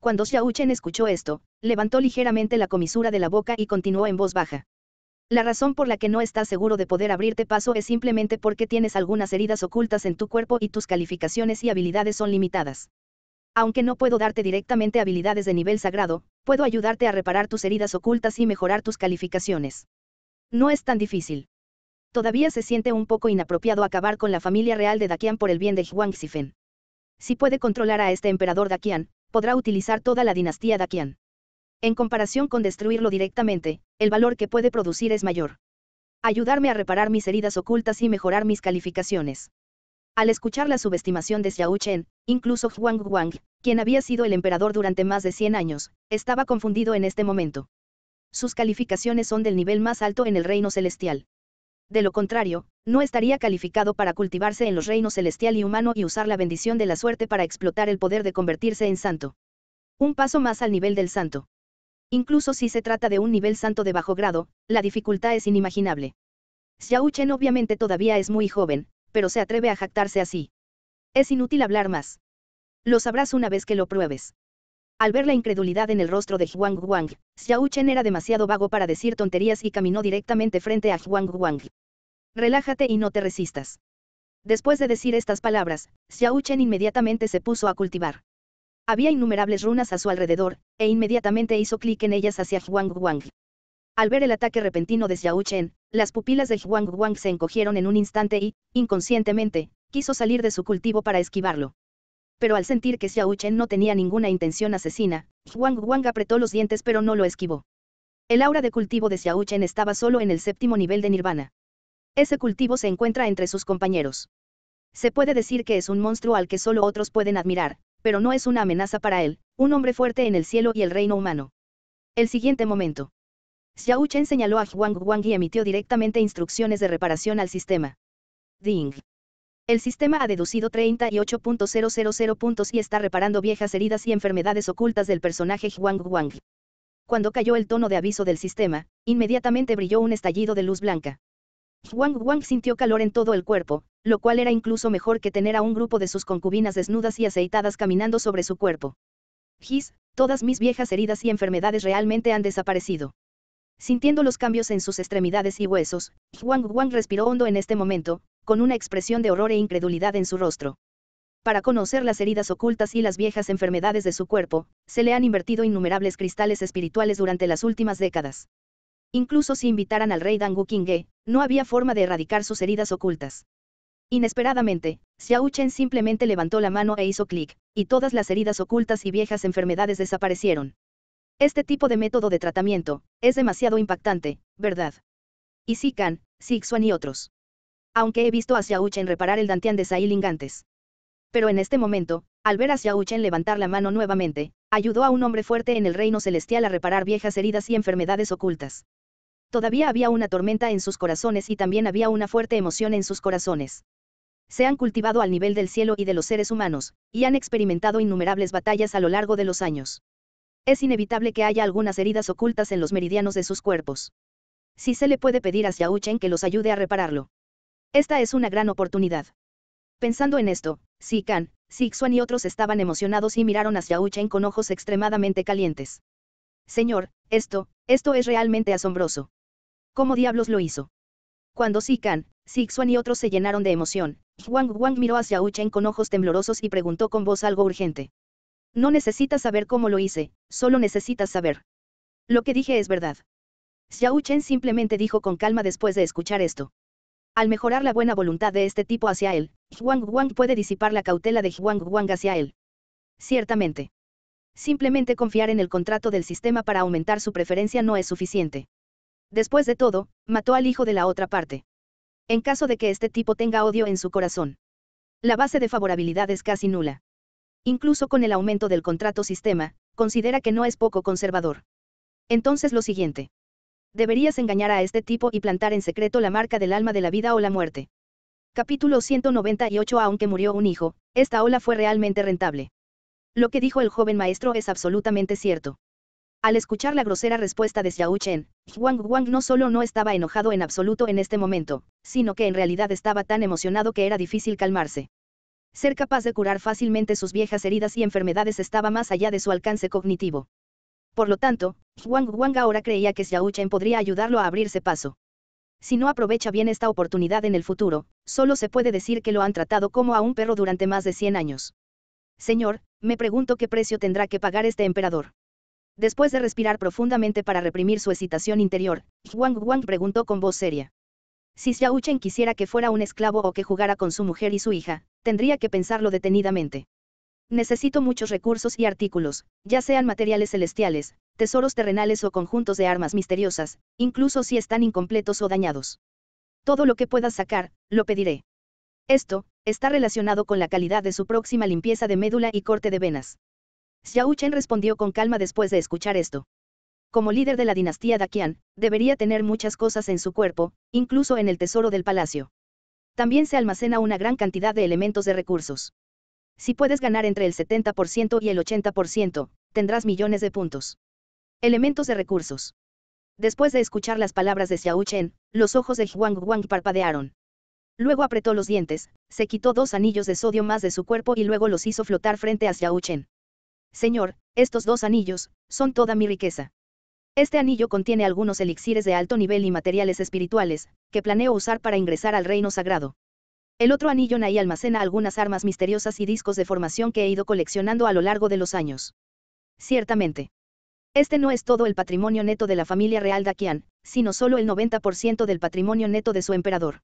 Cuando Xiaochen escuchó esto, levantó ligeramente la comisura de la boca y continuó en voz baja. La razón por la que no estás seguro de poder abrirte paso es simplemente porque tienes algunas heridas ocultas en tu cuerpo y tus calificaciones y habilidades son limitadas. Aunque no puedo darte directamente habilidades de nivel sagrado, puedo ayudarte a reparar tus heridas ocultas y mejorar tus calificaciones. No es tan difícil. Todavía se siente un poco inapropiado acabar con la familia real de Dakian por el bien de Huang Xifen. Si puede controlar a este emperador Dakian, podrá utilizar toda la dinastía Dakian. En comparación con destruirlo directamente, el valor que puede producir es mayor. Ayudarme a reparar mis heridas ocultas y mejorar mis calificaciones. Al escuchar la subestimación de Xiao Chen, incluso Huang Huang, quien había sido el emperador durante más de 100 años, estaba confundido en este momento. Sus calificaciones son del nivel más alto en el reino celestial. De lo contrario, no estaría calificado para cultivarse en los reinos celestial y humano y usar la bendición de la suerte para explotar el poder de convertirse en santo. Un paso más al nivel del santo. Incluso si se trata de un nivel santo de bajo grado, la dificultad es inimaginable. Xiao Chen obviamente todavía es muy joven, pero se atreve a jactarse así. Es inútil hablar más. Lo sabrás una vez que lo pruebes. Al ver la incredulidad en el rostro de Huang Wang, Xiao Chen era demasiado vago para decir tonterías y caminó directamente frente a Huang Wang. Relájate y no te resistas. Después de decir estas palabras, Xiao inmediatamente se puso a cultivar. Había innumerables runas a su alrededor, e inmediatamente hizo clic en ellas hacia Huang Wang. Al ver el ataque repentino de Xiao Chen, las pupilas de Huang Wang se encogieron en un instante y, inconscientemente, quiso salir de su cultivo para esquivarlo pero al sentir que Xiao Chen no tenía ninguna intención asesina, Huang Guang apretó los dientes pero no lo esquivó. El aura de cultivo de Xiao Chen estaba solo en el séptimo nivel de Nirvana. Ese cultivo se encuentra entre sus compañeros. Se puede decir que es un monstruo al que solo otros pueden admirar, pero no es una amenaza para él, un hombre fuerte en el cielo y el reino humano. El siguiente momento. Xiao Chen señaló a Huang Wang y emitió directamente instrucciones de reparación al sistema. Ding. El sistema ha deducido 38.000 puntos y está reparando viejas heridas y enfermedades ocultas del personaje Huang Huang. Cuando cayó el tono de aviso del sistema, inmediatamente brilló un estallido de luz blanca. Huang Huang sintió calor en todo el cuerpo, lo cual era incluso mejor que tener a un grupo de sus concubinas desnudas y aceitadas caminando sobre su cuerpo. His, todas mis viejas heridas y enfermedades realmente han desaparecido. Sintiendo los cambios en sus extremidades y huesos, Huang Huang respiró hondo en este momento, con una expresión de horror e incredulidad en su rostro. Para conocer las heridas ocultas y las viejas enfermedades de su cuerpo, se le han invertido innumerables cristales espirituales durante las últimas décadas. Incluso si invitaran al rey Dangu Kinge, no había forma de erradicar sus heridas ocultas. Inesperadamente, Xiao Chen simplemente levantó la mano e hizo clic, y todas las heridas ocultas y viejas enfermedades desaparecieron. Este tipo de método de tratamiento, es demasiado impactante, ¿verdad? Y si Si Xuan y otros aunque he visto a Xiaochen reparar el dantian de Sailing antes. Pero en este momento, al ver a Xiaochen levantar la mano nuevamente, ayudó a un hombre fuerte en el reino celestial a reparar viejas heridas y enfermedades ocultas. Todavía había una tormenta en sus corazones y también había una fuerte emoción en sus corazones. Se han cultivado al nivel del cielo y de los seres humanos, y han experimentado innumerables batallas a lo largo de los años. Es inevitable que haya algunas heridas ocultas en los meridianos de sus cuerpos. Si se le puede pedir a Xiaochen que los ayude a repararlo. Esta es una gran oportunidad. Pensando en esto, Si Kan, Sixuan y otros estaban emocionados y miraron hacia Chen con ojos extremadamente calientes. Señor, esto, esto es realmente asombroso. ¿Cómo diablos lo hizo? Cuando Si Kan, Sixuan y otros se llenaron de emoción, Huang Huang miró Xiao Chen con ojos temblorosos y preguntó con voz algo urgente. No necesitas saber cómo lo hice, solo necesitas saber. Lo que dije es verdad. Xiao Chen simplemente dijo con calma después de escuchar esto. Al mejorar la buena voluntad de este tipo hacia él, Huang Huang puede disipar la cautela de Huang Huang hacia él. Ciertamente. Simplemente confiar en el contrato del sistema para aumentar su preferencia no es suficiente. Después de todo, mató al hijo de la otra parte. En caso de que este tipo tenga odio en su corazón. La base de favorabilidad es casi nula. Incluso con el aumento del contrato sistema, considera que no es poco conservador. Entonces lo siguiente. Deberías engañar a este tipo y plantar en secreto la marca del alma de la vida o la muerte. Capítulo 198 Aunque murió un hijo, esta ola fue realmente rentable. Lo que dijo el joven maestro es absolutamente cierto. Al escuchar la grosera respuesta de Xiao Chen, Huang Wang no solo no estaba enojado en absoluto en este momento, sino que en realidad estaba tan emocionado que era difícil calmarse. Ser capaz de curar fácilmente sus viejas heridas y enfermedades estaba más allá de su alcance cognitivo. Por lo tanto, Wang Wang ahora creía que Xiao Chen podría ayudarlo a abrirse paso. Si no aprovecha bien esta oportunidad en el futuro, solo se puede decir que lo han tratado como a un perro durante más de 100 años. Señor, me pregunto qué precio tendrá que pagar este emperador. Después de respirar profundamente para reprimir su excitación interior, Wang Wang preguntó con voz seria. Si Xiao Chen quisiera que fuera un esclavo o que jugara con su mujer y su hija, tendría que pensarlo detenidamente. Necesito muchos recursos y artículos, ya sean materiales celestiales, tesoros terrenales o conjuntos de armas misteriosas, incluso si están incompletos o dañados. Todo lo que puedas sacar, lo pediré. Esto, está relacionado con la calidad de su próxima limpieza de médula y corte de venas. Xiao Chen respondió con calma después de escuchar esto. Como líder de la dinastía Daqian, debería tener muchas cosas en su cuerpo, incluso en el tesoro del palacio. También se almacena una gran cantidad de elementos de recursos. Si puedes ganar entre el 70% y el 80%, tendrás millones de puntos. Elementos de recursos. Después de escuchar las palabras de Xiao Chen, los ojos de Huang Huang parpadearon. Luego apretó los dientes, se quitó dos anillos de sodio más de su cuerpo y luego los hizo flotar frente a Xiao Chen. Señor, estos dos anillos, son toda mi riqueza. Este anillo contiene algunos elixires de alto nivel y materiales espirituales, que planeo usar para ingresar al reino sagrado. El otro anillo Nai almacena algunas armas misteriosas y discos de formación que he ido coleccionando a lo largo de los años. Ciertamente. Este no es todo el patrimonio neto de la familia real Dakian, sino solo el 90% del patrimonio neto de su emperador.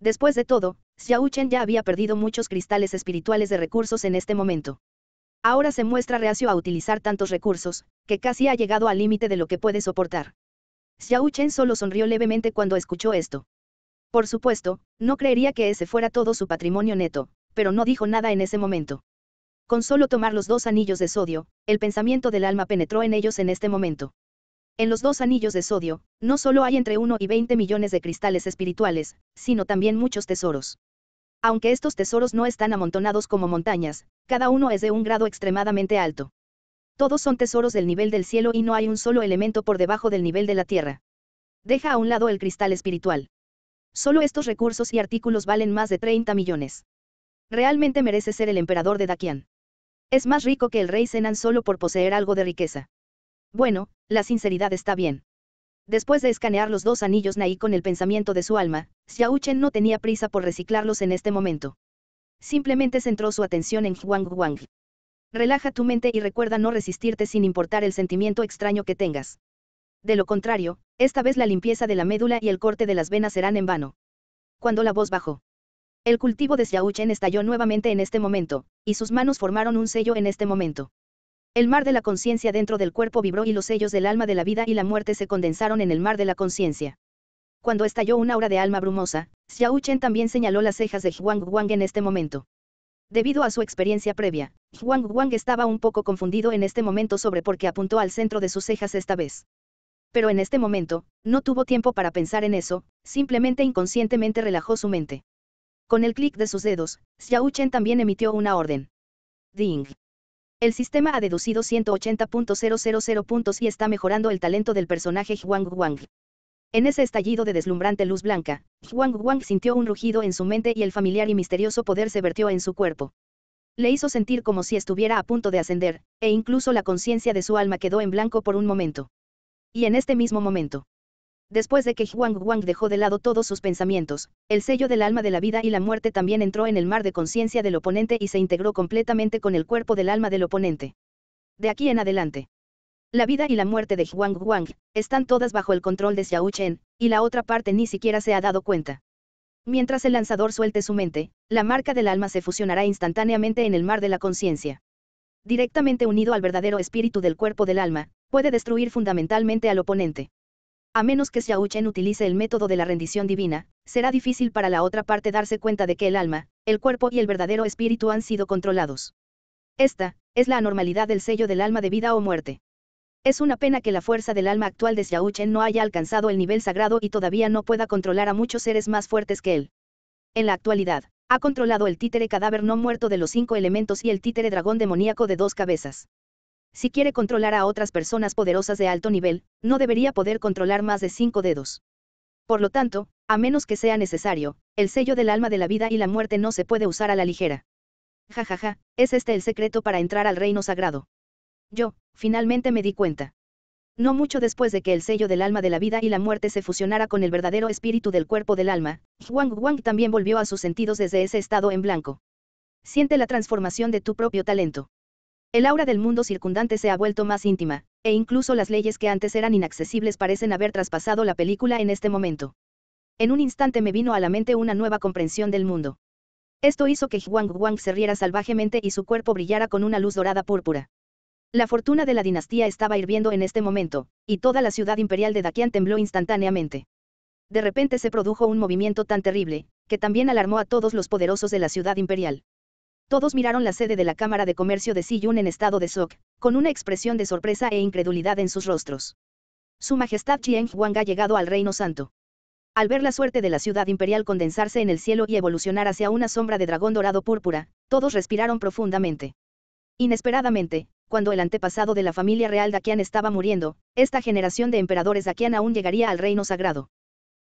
Después de todo, Xiao Chen ya había perdido muchos cristales espirituales de recursos en este momento. Ahora se muestra reacio a utilizar tantos recursos, que casi ha llegado al límite de lo que puede soportar. Xiao Chen solo sonrió levemente cuando escuchó esto. Por supuesto, no creería que ese fuera todo su patrimonio neto, pero no dijo nada en ese momento. Con solo tomar los dos anillos de sodio, el pensamiento del alma penetró en ellos en este momento. En los dos anillos de sodio, no solo hay entre 1 y 20 millones de cristales espirituales, sino también muchos tesoros. Aunque estos tesoros no están amontonados como montañas, cada uno es de un grado extremadamente alto. Todos son tesoros del nivel del cielo y no hay un solo elemento por debajo del nivel de la tierra. Deja a un lado el cristal espiritual. Solo estos recursos y artículos valen más de 30 millones. Realmente merece ser el emperador de Dakian. Es más rico que el rey Senan solo por poseer algo de riqueza. Bueno, la sinceridad está bien. Después de escanear los dos anillos Naí con el pensamiento de su alma, Xiao Chen no tenía prisa por reciclarlos en este momento. Simplemente centró su atención en Huang Huang. Relaja tu mente y recuerda no resistirte sin importar el sentimiento extraño que tengas. De lo contrario, esta vez la limpieza de la médula y el corte de las venas serán en vano. Cuando la voz bajó. El cultivo de Xiaochen estalló nuevamente en este momento, y sus manos formaron un sello en este momento. El mar de la conciencia dentro del cuerpo vibró y los sellos del alma de la vida y la muerte se condensaron en el mar de la conciencia. Cuando estalló un aura de alma brumosa, Xiao también señaló las cejas de Huang Wang en este momento. Debido a su experiencia previa, Huang Wang estaba un poco confundido en este momento sobre por qué apuntó al centro de sus cejas esta vez pero en este momento, no tuvo tiempo para pensar en eso, simplemente inconscientemente relajó su mente. Con el clic de sus dedos, Xiao Chen también emitió una orden. Ding. El sistema ha deducido 180.000 puntos y está mejorando el talento del personaje Huang Huang. En ese estallido de deslumbrante luz blanca, Huang Huang sintió un rugido en su mente y el familiar y misterioso poder se vertió en su cuerpo. Le hizo sentir como si estuviera a punto de ascender, e incluso la conciencia de su alma quedó en blanco por un momento. Y en este mismo momento. Después de que Huang Wang dejó de lado todos sus pensamientos, el sello del alma de la vida y la muerte también entró en el mar de conciencia del oponente y se integró completamente con el cuerpo del alma del oponente. De aquí en adelante. La vida y la muerte de Huang Wang están todas bajo el control de Xiao Chen, y la otra parte ni siquiera se ha dado cuenta. Mientras el lanzador suelte su mente, la marca del alma se fusionará instantáneamente en el mar de la conciencia. Directamente unido al verdadero espíritu del cuerpo del alma, puede destruir fundamentalmente al oponente. A menos que Xiaochen utilice el método de la rendición divina, será difícil para la otra parte darse cuenta de que el alma, el cuerpo y el verdadero espíritu han sido controlados. Esta, es la anormalidad del sello del alma de vida o muerte. Es una pena que la fuerza del alma actual de Xiaochen no haya alcanzado el nivel sagrado y todavía no pueda controlar a muchos seres más fuertes que él. En la actualidad, ha controlado el títere cadáver no muerto de los cinco elementos y el títere dragón demoníaco de dos cabezas si quiere controlar a otras personas poderosas de alto nivel, no debería poder controlar más de cinco dedos. Por lo tanto, a menos que sea necesario, el sello del alma de la vida y la muerte no se puede usar a la ligera. Ja ja, ja, es este el secreto para entrar al reino sagrado. Yo, finalmente me di cuenta. No mucho después de que el sello del alma de la vida y la muerte se fusionara con el verdadero espíritu del cuerpo del alma, Huang Huang también volvió a sus sentidos desde ese estado en blanco. Siente la transformación de tu propio talento. El aura del mundo circundante se ha vuelto más íntima, e incluso las leyes que antes eran inaccesibles parecen haber traspasado la película en este momento. En un instante me vino a la mente una nueva comprensión del mundo. Esto hizo que Huang Wang se riera salvajemente y su cuerpo brillara con una luz dorada púrpura. La fortuna de la dinastía estaba hirviendo en este momento, y toda la ciudad imperial de Daqian tembló instantáneamente. De repente se produjo un movimiento tan terrible, que también alarmó a todos los poderosos de la ciudad imperial. Todos miraron la sede de la Cámara de Comercio de Siyun en estado de shock, con una expresión de sorpresa e incredulidad en sus rostros. Su Majestad Qian Huang ha llegado al Reino Santo. Al ver la suerte de la ciudad imperial condensarse en el cielo y evolucionar hacia una sombra de dragón dorado púrpura, todos respiraron profundamente. Inesperadamente, cuando el antepasado de la familia real Dakian estaba muriendo, esta generación de emperadores Dakian aún llegaría al reino sagrado.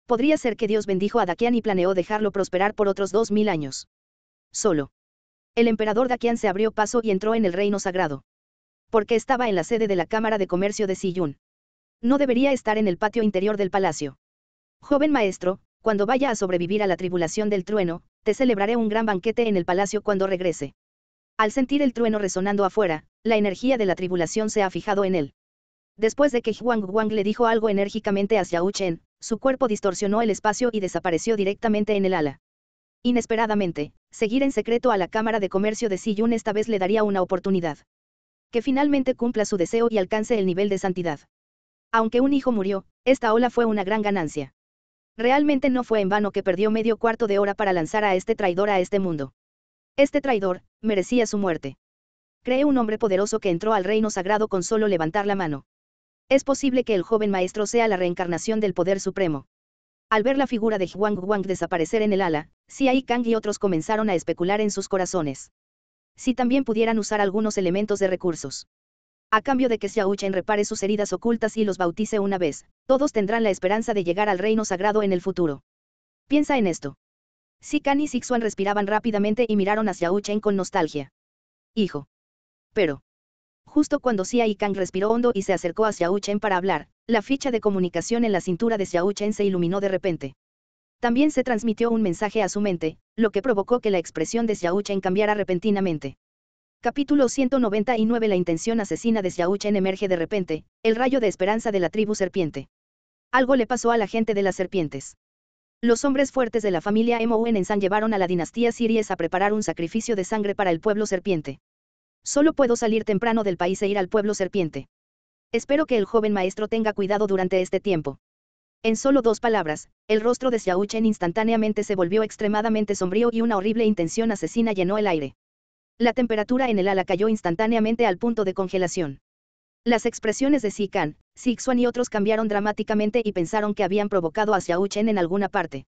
Podría ser que Dios bendijo a Dakian y planeó dejarlo prosperar por otros dos mil años. Solo. El emperador Daquian se abrió paso y entró en el reino sagrado. Porque estaba en la sede de la Cámara de Comercio de Siyun. No debería estar en el patio interior del palacio. Joven maestro, cuando vaya a sobrevivir a la tribulación del trueno, te celebraré un gran banquete en el palacio cuando regrese. Al sentir el trueno resonando afuera, la energía de la tribulación se ha fijado en él. Después de que Huang Wang le dijo algo enérgicamente a Xiao Chen, su cuerpo distorsionó el espacio y desapareció directamente en el ala. Inesperadamente, seguir en secreto a la Cámara de Comercio de Sillun esta vez le daría una oportunidad. Que finalmente cumpla su deseo y alcance el nivel de santidad. Aunque un hijo murió, esta ola fue una gran ganancia. Realmente no fue en vano que perdió medio cuarto de hora para lanzar a este traidor a este mundo. Este traidor, merecía su muerte. Cree un hombre poderoso que entró al reino sagrado con solo levantar la mano. Es posible que el joven maestro sea la reencarnación del poder supremo. Al ver la figura de Huang Wang desaparecer en el ala, Xia Kang y otros comenzaron a especular en sus corazones. Si también pudieran usar algunos elementos de recursos. A cambio de que Xiao Chen repare sus heridas ocultas y los bautice una vez, todos tendrán la esperanza de llegar al reino sagrado en el futuro. Piensa en esto. Si Kang y Xixuan respiraban rápidamente y miraron a Xiao Chen con nostalgia. Hijo. Pero. Justo cuando Xia Kang respiró hondo y se acercó a Xiao Chen para hablar, la ficha de comunicación en la cintura de Xiao Chen se iluminó de repente. También se transmitió un mensaje a su mente, lo que provocó que la expresión de Xiao Chen cambiara repentinamente. Capítulo 199 La intención asesina de Xiao Chen emerge de repente, el rayo de esperanza de la tribu serpiente. Algo le pasó a la gente de las serpientes. Los hombres fuertes de la familia Mouen en San llevaron a la dinastía Siries a preparar un sacrificio de sangre para el pueblo serpiente. Solo puedo salir temprano del país e ir al pueblo serpiente. Espero que el joven maestro tenga cuidado durante este tiempo. En solo dos palabras, el rostro de Xiao Chen instantáneamente se volvió extremadamente sombrío y una horrible intención asesina llenó el aire. La temperatura en el ala cayó instantáneamente al punto de congelación. Las expresiones de Si Kan, Xuan y otros cambiaron dramáticamente y pensaron que habían provocado a Xiao Chen en alguna parte.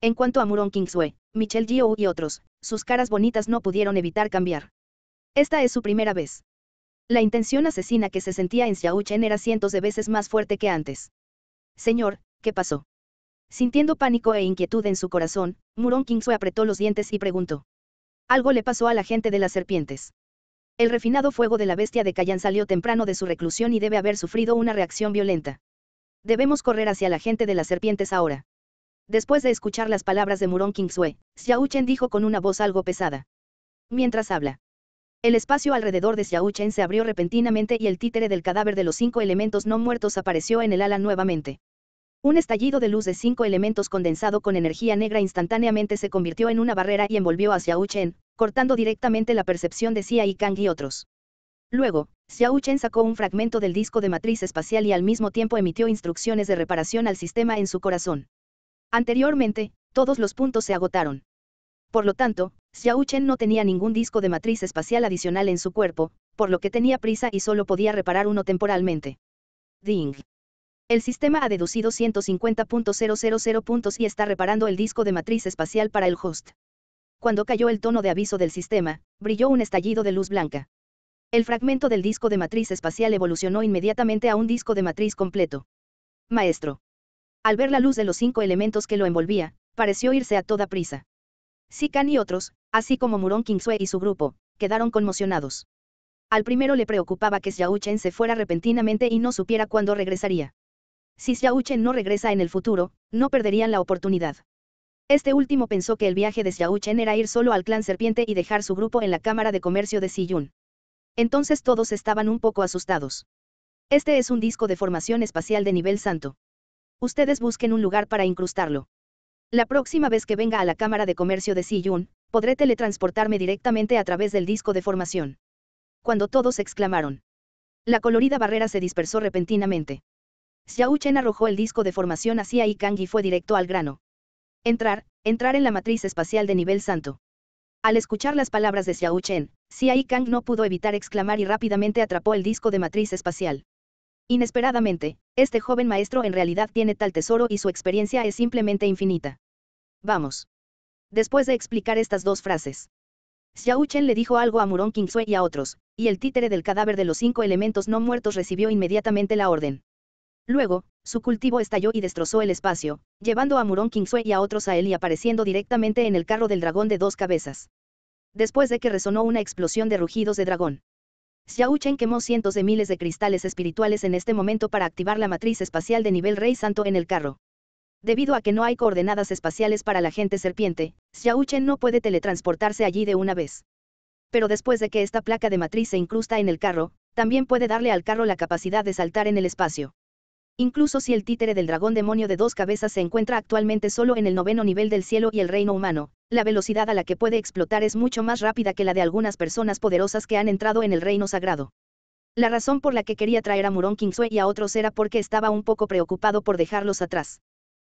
En cuanto a Murong Kingsue, Michelle Jiou y otros, sus caras bonitas no pudieron evitar cambiar. Esta es su primera vez. La intención asesina que se sentía en Xiao era cientos de veces más fuerte que antes. Señor, ¿qué pasó? Sintiendo pánico e inquietud en su corazón, Murong Kingsue apretó los dientes y preguntó. Algo le pasó a la gente de las serpientes. El refinado fuego de la bestia de Kayan salió temprano de su reclusión y debe haber sufrido una reacción violenta. Debemos correr hacia la gente de las serpientes ahora. Después de escuchar las palabras de Murong Kingsue, Xiao dijo con una voz algo pesada. Mientras habla. El espacio alrededor de Xiao Chen se abrió repentinamente y el títere del cadáver de los cinco elementos no muertos apareció en el ala nuevamente. Un estallido de luz de cinco elementos condensado con energía negra instantáneamente se convirtió en una barrera y envolvió a Xiao Chen, cortando directamente la percepción de Xia y Kang y otros. Luego, Xiao Chen sacó un fragmento del disco de matriz espacial y al mismo tiempo emitió instrucciones de reparación al sistema en su corazón. Anteriormente, todos los puntos se agotaron. Por lo tanto, Xiao no tenía ningún disco de matriz espacial adicional en su cuerpo, por lo que tenía prisa y solo podía reparar uno temporalmente. Ding. El sistema ha deducido 150.000 puntos y está reparando el disco de matriz espacial para el host. Cuando cayó el tono de aviso del sistema, brilló un estallido de luz blanca. El fragmento del disco de matriz espacial evolucionó inmediatamente a un disco de matriz completo. Maestro. Al ver la luz de los cinco elementos que lo envolvía, pareció irse a toda prisa. Kan y otros, así como Murong Kingsue y su grupo, quedaron conmocionados. Al primero le preocupaba que Chen se fuera repentinamente y no supiera cuándo regresaría. Si Chen no regresa en el futuro, no perderían la oportunidad. Este último pensó que el viaje de Chen era ir solo al clan serpiente y dejar su grupo en la Cámara de Comercio de Siyun. Entonces todos estaban un poco asustados. Este es un disco de formación espacial de nivel santo. Ustedes busquen un lugar para incrustarlo. La próxima vez que venga a la Cámara de Comercio de Yun, podré teletransportarme directamente a través del disco de formación. Cuando todos exclamaron. La colorida barrera se dispersó repentinamente. Xiao Chen arrojó el disco de formación hacia Kang y fue directo al grano. Entrar, entrar en la matriz espacial de nivel santo. Al escuchar las palabras de Xiao Chen, Xia Kang no pudo evitar exclamar y rápidamente atrapó el disco de matriz espacial. Inesperadamente, este joven maestro en realidad tiene tal tesoro y su experiencia es simplemente infinita. Vamos. Después de explicar estas dos frases, Xiao Chen le dijo algo a Murong Kingsue y a otros, y el títere del cadáver de los cinco elementos no muertos recibió inmediatamente la orden. Luego, su cultivo estalló y destrozó el espacio, llevando a Murong Kingsue y a otros a él y apareciendo directamente en el carro del dragón de dos cabezas. Después de que resonó una explosión de rugidos de dragón, Xiaochen quemó cientos de miles de cristales espirituales en este momento para activar la matriz espacial de nivel Rey Santo en el carro. Debido a que no hay coordenadas espaciales para la gente serpiente, Xiaochen no puede teletransportarse allí de una vez. Pero después de que esta placa de matriz se incrusta en el carro, también puede darle al carro la capacidad de saltar en el espacio. Incluso si el títere del dragón demonio de dos cabezas se encuentra actualmente solo en el noveno nivel del cielo y el reino humano, la velocidad a la que puede explotar es mucho más rápida que la de algunas personas poderosas que han entrado en el reino sagrado. La razón por la que quería traer a Murong Kingsue y a otros era porque estaba un poco preocupado por dejarlos atrás.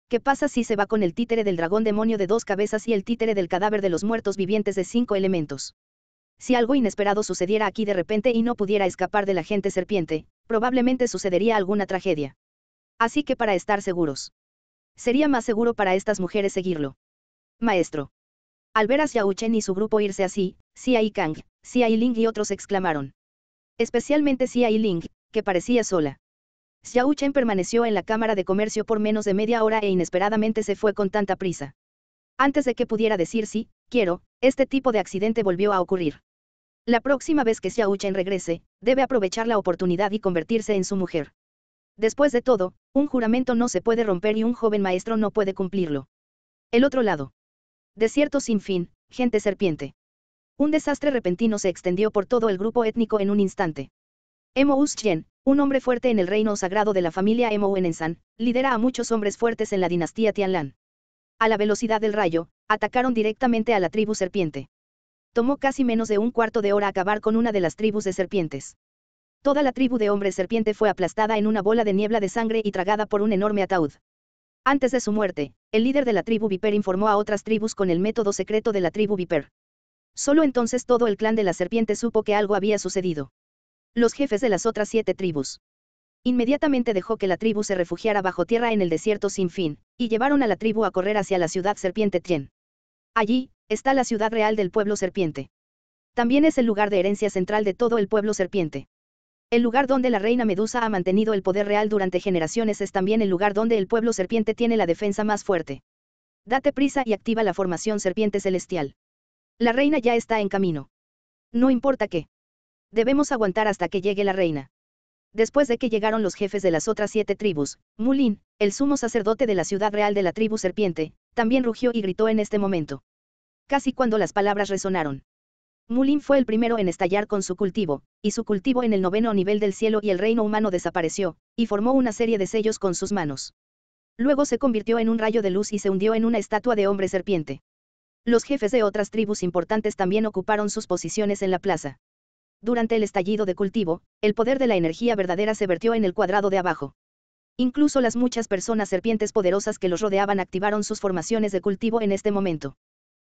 ¿Qué pasa si se va con el títere del dragón demonio de dos cabezas y el títere del cadáver de los muertos vivientes de cinco elementos? Si algo inesperado sucediera aquí de repente y no pudiera escapar de la gente serpiente, probablemente sucedería alguna tragedia. Así que para estar seguros. Sería más seguro para estas mujeres seguirlo. Maestro. Al ver a Chen y su grupo irse así, Xia y Kang, Xia y y otros exclamaron. Especialmente Si y Ling, que parecía sola. Chen permaneció en la Cámara de Comercio por menos de media hora e inesperadamente se fue con tanta prisa. Antes de que pudiera decir sí, quiero, este tipo de accidente volvió a ocurrir. La próxima vez que Chen regrese, debe aprovechar la oportunidad y convertirse en su mujer. Después de todo, un juramento no se puede romper y un joven maestro no puede cumplirlo. El otro lado. Desierto sin fin, gente serpiente. Un desastre repentino se extendió por todo el grupo étnico en un instante. Emous Chien, un hombre fuerte en el reino sagrado de la familia Emou Enensan, lidera a muchos hombres fuertes en la dinastía Tianlan. A la velocidad del rayo, atacaron directamente a la tribu serpiente. Tomó casi menos de un cuarto de hora acabar con una de las tribus de serpientes. Toda la tribu de hombres serpiente fue aplastada en una bola de niebla de sangre y tragada por un enorme ataúd. Antes de su muerte, el líder de la tribu Viper informó a otras tribus con el método secreto de la tribu Viper. Solo entonces todo el clan de la serpiente supo que algo había sucedido. Los jefes de las otras siete tribus. Inmediatamente dejó que la tribu se refugiara bajo tierra en el desierto sin fin, y llevaron a la tribu a correr hacia la ciudad serpiente Tien. Allí, está la ciudad real del pueblo serpiente. También es el lugar de herencia central de todo el pueblo serpiente. El lugar donde la reina Medusa ha mantenido el poder real durante generaciones es también el lugar donde el pueblo serpiente tiene la defensa más fuerte. Date prisa y activa la formación serpiente celestial. La reina ya está en camino. No importa qué. Debemos aguantar hasta que llegue la reina. Después de que llegaron los jefes de las otras siete tribus, Mulin, el sumo sacerdote de la ciudad real de la tribu serpiente, también rugió y gritó en este momento. Casi cuando las palabras resonaron. Mulin fue el primero en estallar con su cultivo, y su cultivo en el noveno nivel del cielo y el reino humano desapareció, y formó una serie de sellos con sus manos. Luego se convirtió en un rayo de luz y se hundió en una estatua de hombre serpiente. Los jefes de otras tribus importantes también ocuparon sus posiciones en la plaza. Durante el estallido de cultivo, el poder de la energía verdadera se vertió en el cuadrado de abajo. Incluso las muchas personas serpientes poderosas que los rodeaban activaron sus formaciones de cultivo en este momento.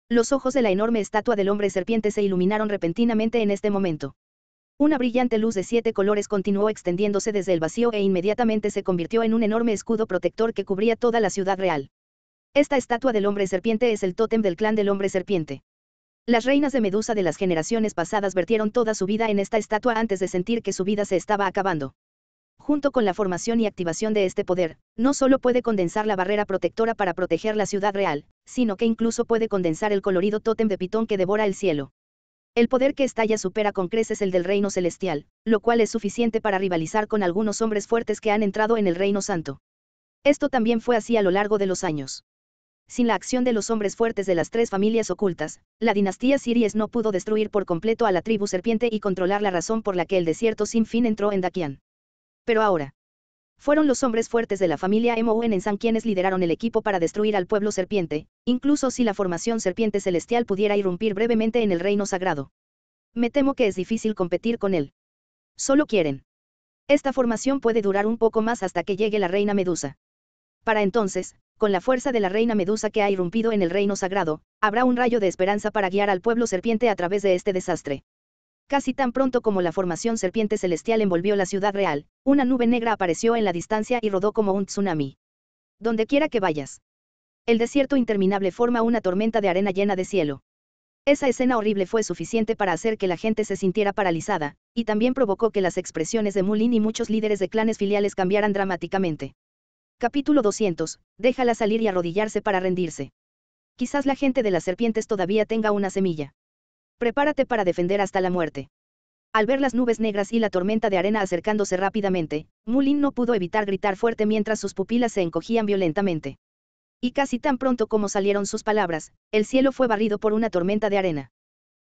Los ojos de la enorme estatua del hombre serpiente se iluminaron repentinamente en este momento. Una brillante luz de siete colores continuó extendiéndose desde el vacío e inmediatamente se convirtió en un enorme escudo protector que cubría toda la ciudad real. Esta estatua del hombre serpiente es el tótem del clan del hombre serpiente. Las reinas de Medusa de las generaciones pasadas vertieron toda su vida en esta estatua antes de sentir que su vida se estaba acabando junto con la formación y activación de este poder, no solo puede condensar la barrera protectora para proteger la ciudad real, sino que incluso puede condensar el colorido tótem de Pitón que devora el cielo. El poder que estalla supera con creces el del reino celestial, lo cual es suficiente para rivalizar con algunos hombres fuertes que han entrado en el reino santo. Esto también fue así a lo largo de los años. Sin la acción de los hombres fuertes de las tres familias ocultas, la dinastía Siries no pudo destruir por completo a la tribu serpiente y controlar la razón por la que el desierto sin fin entró en Dakian. Pero ahora. Fueron los hombres fuertes de la familia M.O.N. en San quienes lideraron el equipo para destruir al pueblo serpiente, incluso si la formación serpiente celestial pudiera irrumpir brevemente en el reino sagrado. Me temo que es difícil competir con él. Solo quieren. Esta formación puede durar un poco más hasta que llegue la reina Medusa. Para entonces, con la fuerza de la reina Medusa que ha irrumpido en el reino sagrado, habrá un rayo de esperanza para guiar al pueblo serpiente a través de este desastre. Casi tan pronto como la formación serpiente celestial envolvió la ciudad real, una nube negra apareció en la distancia y rodó como un tsunami. Donde quiera que vayas. El desierto interminable forma una tormenta de arena llena de cielo. Esa escena horrible fue suficiente para hacer que la gente se sintiera paralizada, y también provocó que las expresiones de Mulin y muchos líderes de clanes filiales cambiaran dramáticamente. Capítulo 200. Déjala salir y arrodillarse para rendirse. Quizás la gente de las serpientes todavía tenga una semilla. Prepárate para defender hasta la muerte. Al ver las nubes negras y la tormenta de arena acercándose rápidamente, Mulin no pudo evitar gritar fuerte mientras sus pupilas se encogían violentamente. Y casi tan pronto como salieron sus palabras, el cielo fue barrido por una tormenta de arena.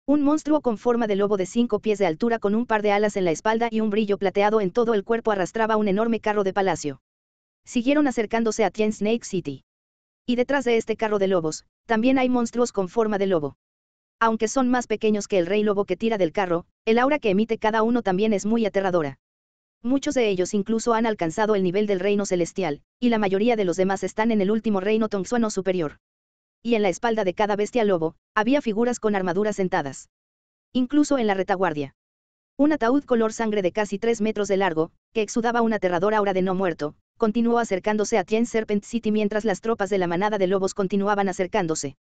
Un monstruo con forma de lobo de cinco pies de altura con un par de alas en la espalda y un brillo plateado en todo el cuerpo arrastraba un enorme carro de palacio. Siguieron acercándose a Tien Snake City. Y detrás de este carro de lobos, también hay monstruos con forma de lobo. Aunque son más pequeños que el rey lobo que tira del carro, el aura que emite cada uno también es muy aterradora. Muchos de ellos incluso han alcanzado el nivel del reino celestial, y la mayoría de los demás están en el último reino tongsuano superior. Y en la espalda de cada bestia lobo, había figuras con armaduras sentadas. Incluso en la retaguardia. Un ataúd color sangre de casi 3 metros de largo, que exudaba una aterradora aura de no muerto, continuó acercándose a Tien Serpent City mientras las tropas de la manada de lobos continuaban acercándose.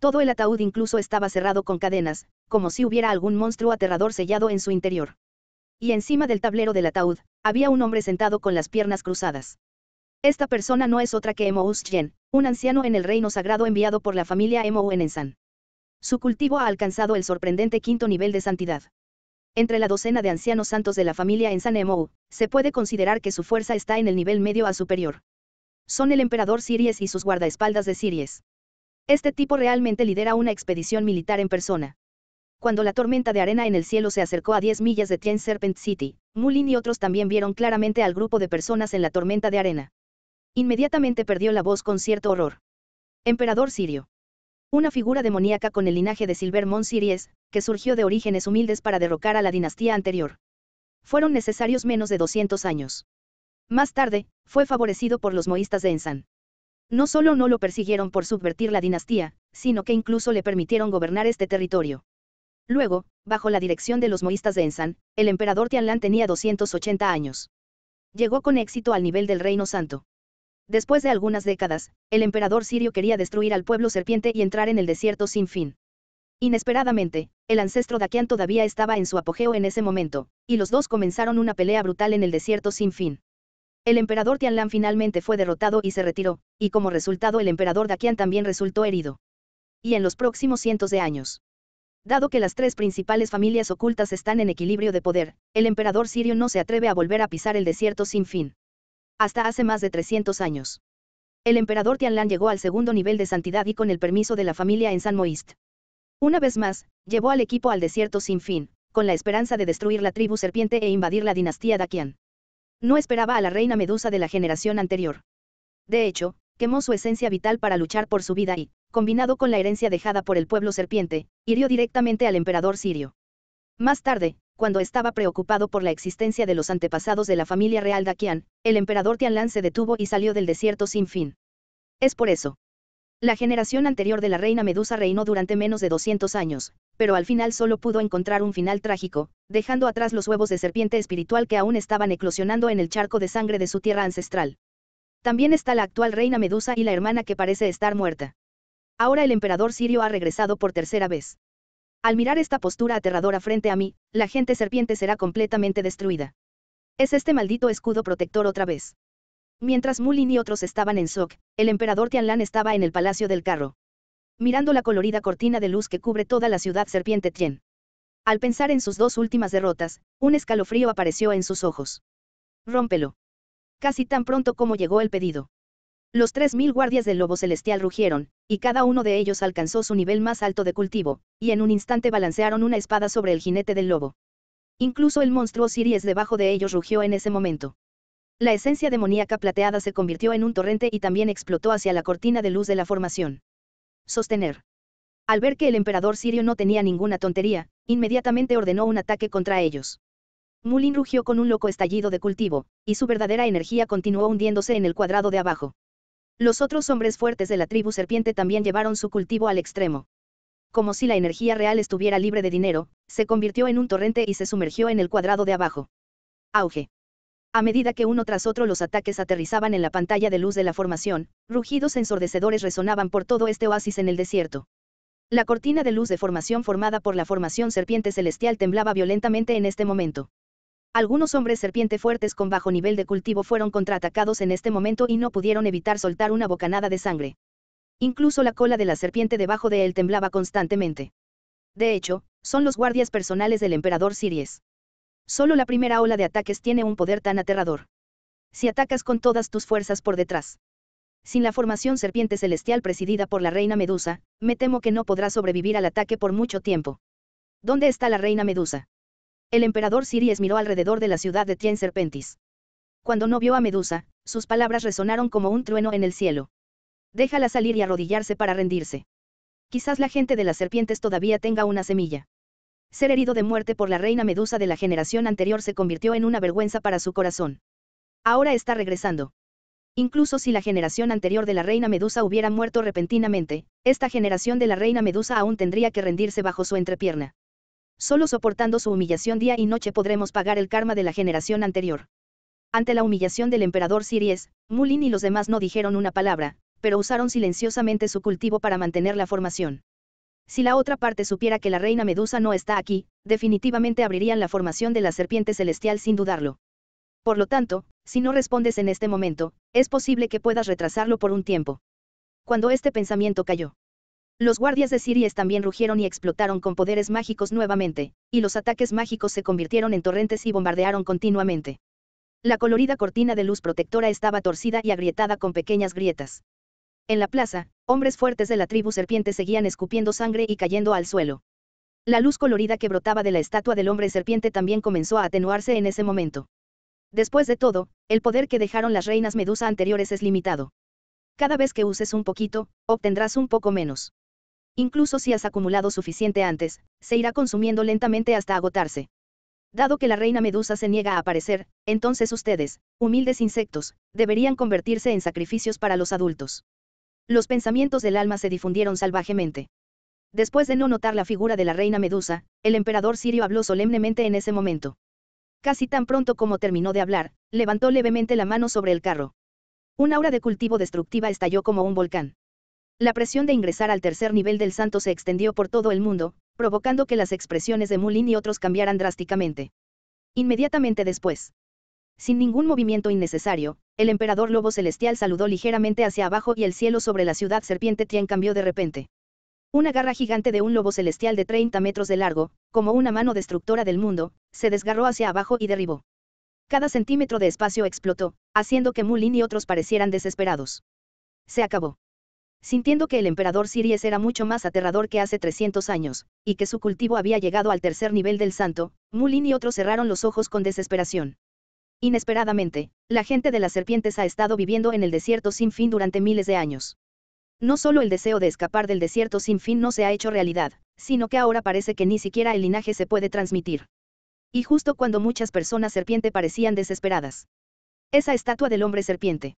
Todo el ataúd incluso estaba cerrado con cadenas, como si hubiera algún monstruo aterrador sellado en su interior. Y encima del tablero del ataúd, había un hombre sentado con las piernas cruzadas. Esta persona no es otra que Emous un anciano en el reino sagrado enviado por la familia Emou en Ensan. Su cultivo ha alcanzado el sorprendente quinto nivel de santidad. Entre la docena de ancianos santos de la familia Ensan Emou, se puede considerar que su fuerza está en el nivel medio a superior. Son el emperador Siries y sus guardaespaldas de Siries. Este tipo realmente lidera una expedición militar en persona. Cuando la tormenta de arena en el cielo se acercó a 10 millas de Tien Serpent City, Mulin y otros también vieron claramente al grupo de personas en la tormenta de arena. Inmediatamente perdió la voz con cierto horror. Emperador sirio. Una figura demoníaca con el linaje de Silvermon Siries, que surgió de orígenes humildes para derrocar a la dinastía anterior. Fueron necesarios menos de 200 años. Más tarde, fue favorecido por los moístas de Ensan. No solo no lo persiguieron por subvertir la dinastía, sino que incluso le permitieron gobernar este territorio. Luego, bajo la dirección de los moístas de Ensan, el emperador Tianlan tenía 280 años. Llegó con éxito al nivel del Reino Santo. Después de algunas décadas, el emperador sirio quería destruir al pueblo serpiente y entrar en el desierto sin fin. Inesperadamente, el ancestro Dakian todavía estaba en su apogeo en ese momento, y los dos comenzaron una pelea brutal en el desierto sin fin. El emperador Tianlan finalmente fue derrotado y se retiró, y como resultado el emperador Daqian también resultó herido. Y en los próximos cientos de años. Dado que las tres principales familias ocultas están en equilibrio de poder, el emperador sirio no se atreve a volver a pisar el desierto sin fin. Hasta hace más de 300 años. El emperador Tianlan llegó al segundo nivel de santidad y con el permiso de la familia en San Moist. Una vez más, llevó al equipo al desierto sin fin, con la esperanza de destruir la tribu serpiente e invadir la dinastía Dakian. No esperaba a la reina Medusa de la generación anterior. De hecho, quemó su esencia vital para luchar por su vida y, combinado con la herencia dejada por el pueblo serpiente, hirió directamente al emperador sirio. Más tarde, cuando estaba preocupado por la existencia de los antepasados de la familia real Daquian, el emperador Tianlan se detuvo y salió del desierto sin fin. Es por eso. La generación anterior de la reina Medusa reinó durante menos de 200 años, pero al final solo pudo encontrar un final trágico, dejando atrás los huevos de serpiente espiritual que aún estaban eclosionando en el charco de sangre de su tierra ancestral. También está la actual reina Medusa y la hermana que parece estar muerta. Ahora el emperador sirio ha regresado por tercera vez. Al mirar esta postura aterradora frente a mí, la gente serpiente será completamente destruida. Es este maldito escudo protector otra vez. Mientras Mulin y otros estaban en Sok, el emperador Tianlan estaba en el palacio del carro mirando la colorida cortina de luz que cubre toda la ciudad serpiente Tien. Al pensar en sus dos últimas derrotas, un escalofrío apareció en sus ojos. Rómpelo. Casi tan pronto como llegó el pedido. Los tres mil guardias del lobo celestial rugieron, y cada uno de ellos alcanzó su nivel más alto de cultivo, y en un instante balancearon una espada sobre el jinete del lobo. Incluso el monstruo Siries debajo de ellos rugió en ese momento. La esencia demoníaca plateada se convirtió en un torrente y también explotó hacia la cortina de luz de la formación sostener. Al ver que el emperador sirio no tenía ninguna tontería, inmediatamente ordenó un ataque contra ellos. Mulin rugió con un loco estallido de cultivo, y su verdadera energía continuó hundiéndose en el cuadrado de abajo. Los otros hombres fuertes de la tribu serpiente también llevaron su cultivo al extremo. Como si la energía real estuviera libre de dinero, se convirtió en un torrente y se sumergió en el cuadrado de abajo. Auge. A medida que uno tras otro los ataques aterrizaban en la pantalla de luz de la formación, rugidos ensordecedores resonaban por todo este oasis en el desierto. La cortina de luz de formación formada por la formación serpiente celestial temblaba violentamente en este momento. Algunos hombres serpiente fuertes con bajo nivel de cultivo fueron contraatacados en este momento y no pudieron evitar soltar una bocanada de sangre. Incluso la cola de la serpiente debajo de él temblaba constantemente. De hecho, son los guardias personales del emperador Siries. Solo la primera ola de ataques tiene un poder tan aterrador. Si atacas con todas tus fuerzas por detrás. Sin la formación serpiente celestial presidida por la reina Medusa, me temo que no podrá sobrevivir al ataque por mucho tiempo. ¿Dónde está la reina Medusa? El emperador Siries miró alrededor de la ciudad de Tien Serpentis. Cuando no vio a Medusa, sus palabras resonaron como un trueno en el cielo. Déjala salir y arrodillarse para rendirse. Quizás la gente de las serpientes todavía tenga una semilla. Ser herido de muerte por la reina Medusa de la generación anterior se convirtió en una vergüenza para su corazón. Ahora está regresando. Incluso si la generación anterior de la reina Medusa hubiera muerto repentinamente, esta generación de la reina Medusa aún tendría que rendirse bajo su entrepierna. Solo soportando su humillación día y noche podremos pagar el karma de la generación anterior. Ante la humillación del emperador Siries, Mulin y los demás no dijeron una palabra, pero usaron silenciosamente su cultivo para mantener la formación. Si la otra parte supiera que la reina Medusa no está aquí, definitivamente abrirían la formación de la serpiente celestial sin dudarlo. Por lo tanto, si no respondes en este momento, es posible que puedas retrasarlo por un tiempo. Cuando este pensamiento cayó, los guardias de Siries también rugieron y explotaron con poderes mágicos nuevamente, y los ataques mágicos se convirtieron en torrentes y bombardearon continuamente. La colorida cortina de luz protectora estaba torcida y agrietada con pequeñas grietas. En la plaza, hombres fuertes de la tribu serpiente seguían escupiendo sangre y cayendo al suelo. La luz colorida que brotaba de la estatua del hombre serpiente también comenzó a atenuarse en ese momento. Después de todo, el poder que dejaron las reinas medusa anteriores es limitado. Cada vez que uses un poquito, obtendrás un poco menos. Incluso si has acumulado suficiente antes, se irá consumiendo lentamente hasta agotarse. Dado que la reina medusa se niega a aparecer, entonces ustedes, humildes insectos, deberían convertirse en sacrificios para los adultos. Los pensamientos del alma se difundieron salvajemente. Después de no notar la figura de la reina Medusa, el emperador sirio habló solemnemente en ese momento. Casi tan pronto como terminó de hablar, levantó levemente la mano sobre el carro. Un aura de cultivo destructiva estalló como un volcán. La presión de ingresar al tercer nivel del santo se extendió por todo el mundo, provocando que las expresiones de Mulin y otros cambiaran drásticamente. Inmediatamente después, sin ningún movimiento innecesario, el emperador lobo celestial saludó ligeramente hacia abajo y el cielo sobre la ciudad serpiente Tien cambió de repente. Una garra gigante de un lobo celestial de 30 metros de largo, como una mano destructora del mundo, se desgarró hacia abajo y derribó. Cada centímetro de espacio explotó, haciendo que Mulin y otros parecieran desesperados. Se acabó. Sintiendo que el emperador Siries era mucho más aterrador que hace 300 años, y que su cultivo había llegado al tercer nivel del santo, Mulin y otros cerraron los ojos con desesperación. Inesperadamente, la gente de las serpientes ha estado viviendo en el desierto sin fin durante miles de años. No solo el deseo de escapar del desierto sin fin no se ha hecho realidad, sino que ahora parece que ni siquiera el linaje se puede transmitir. Y justo cuando muchas personas serpiente parecían desesperadas. Esa estatua del hombre serpiente.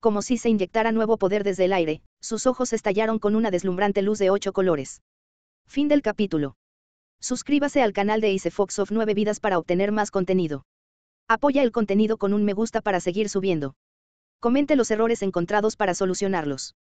Como si se inyectara nuevo poder desde el aire, sus ojos estallaron con una deslumbrante luz de ocho colores. Fin del capítulo. Suscríbase al canal de Fox of 9 Vidas para obtener más contenido. Apoya el contenido con un me gusta para seguir subiendo. Comente los errores encontrados para solucionarlos.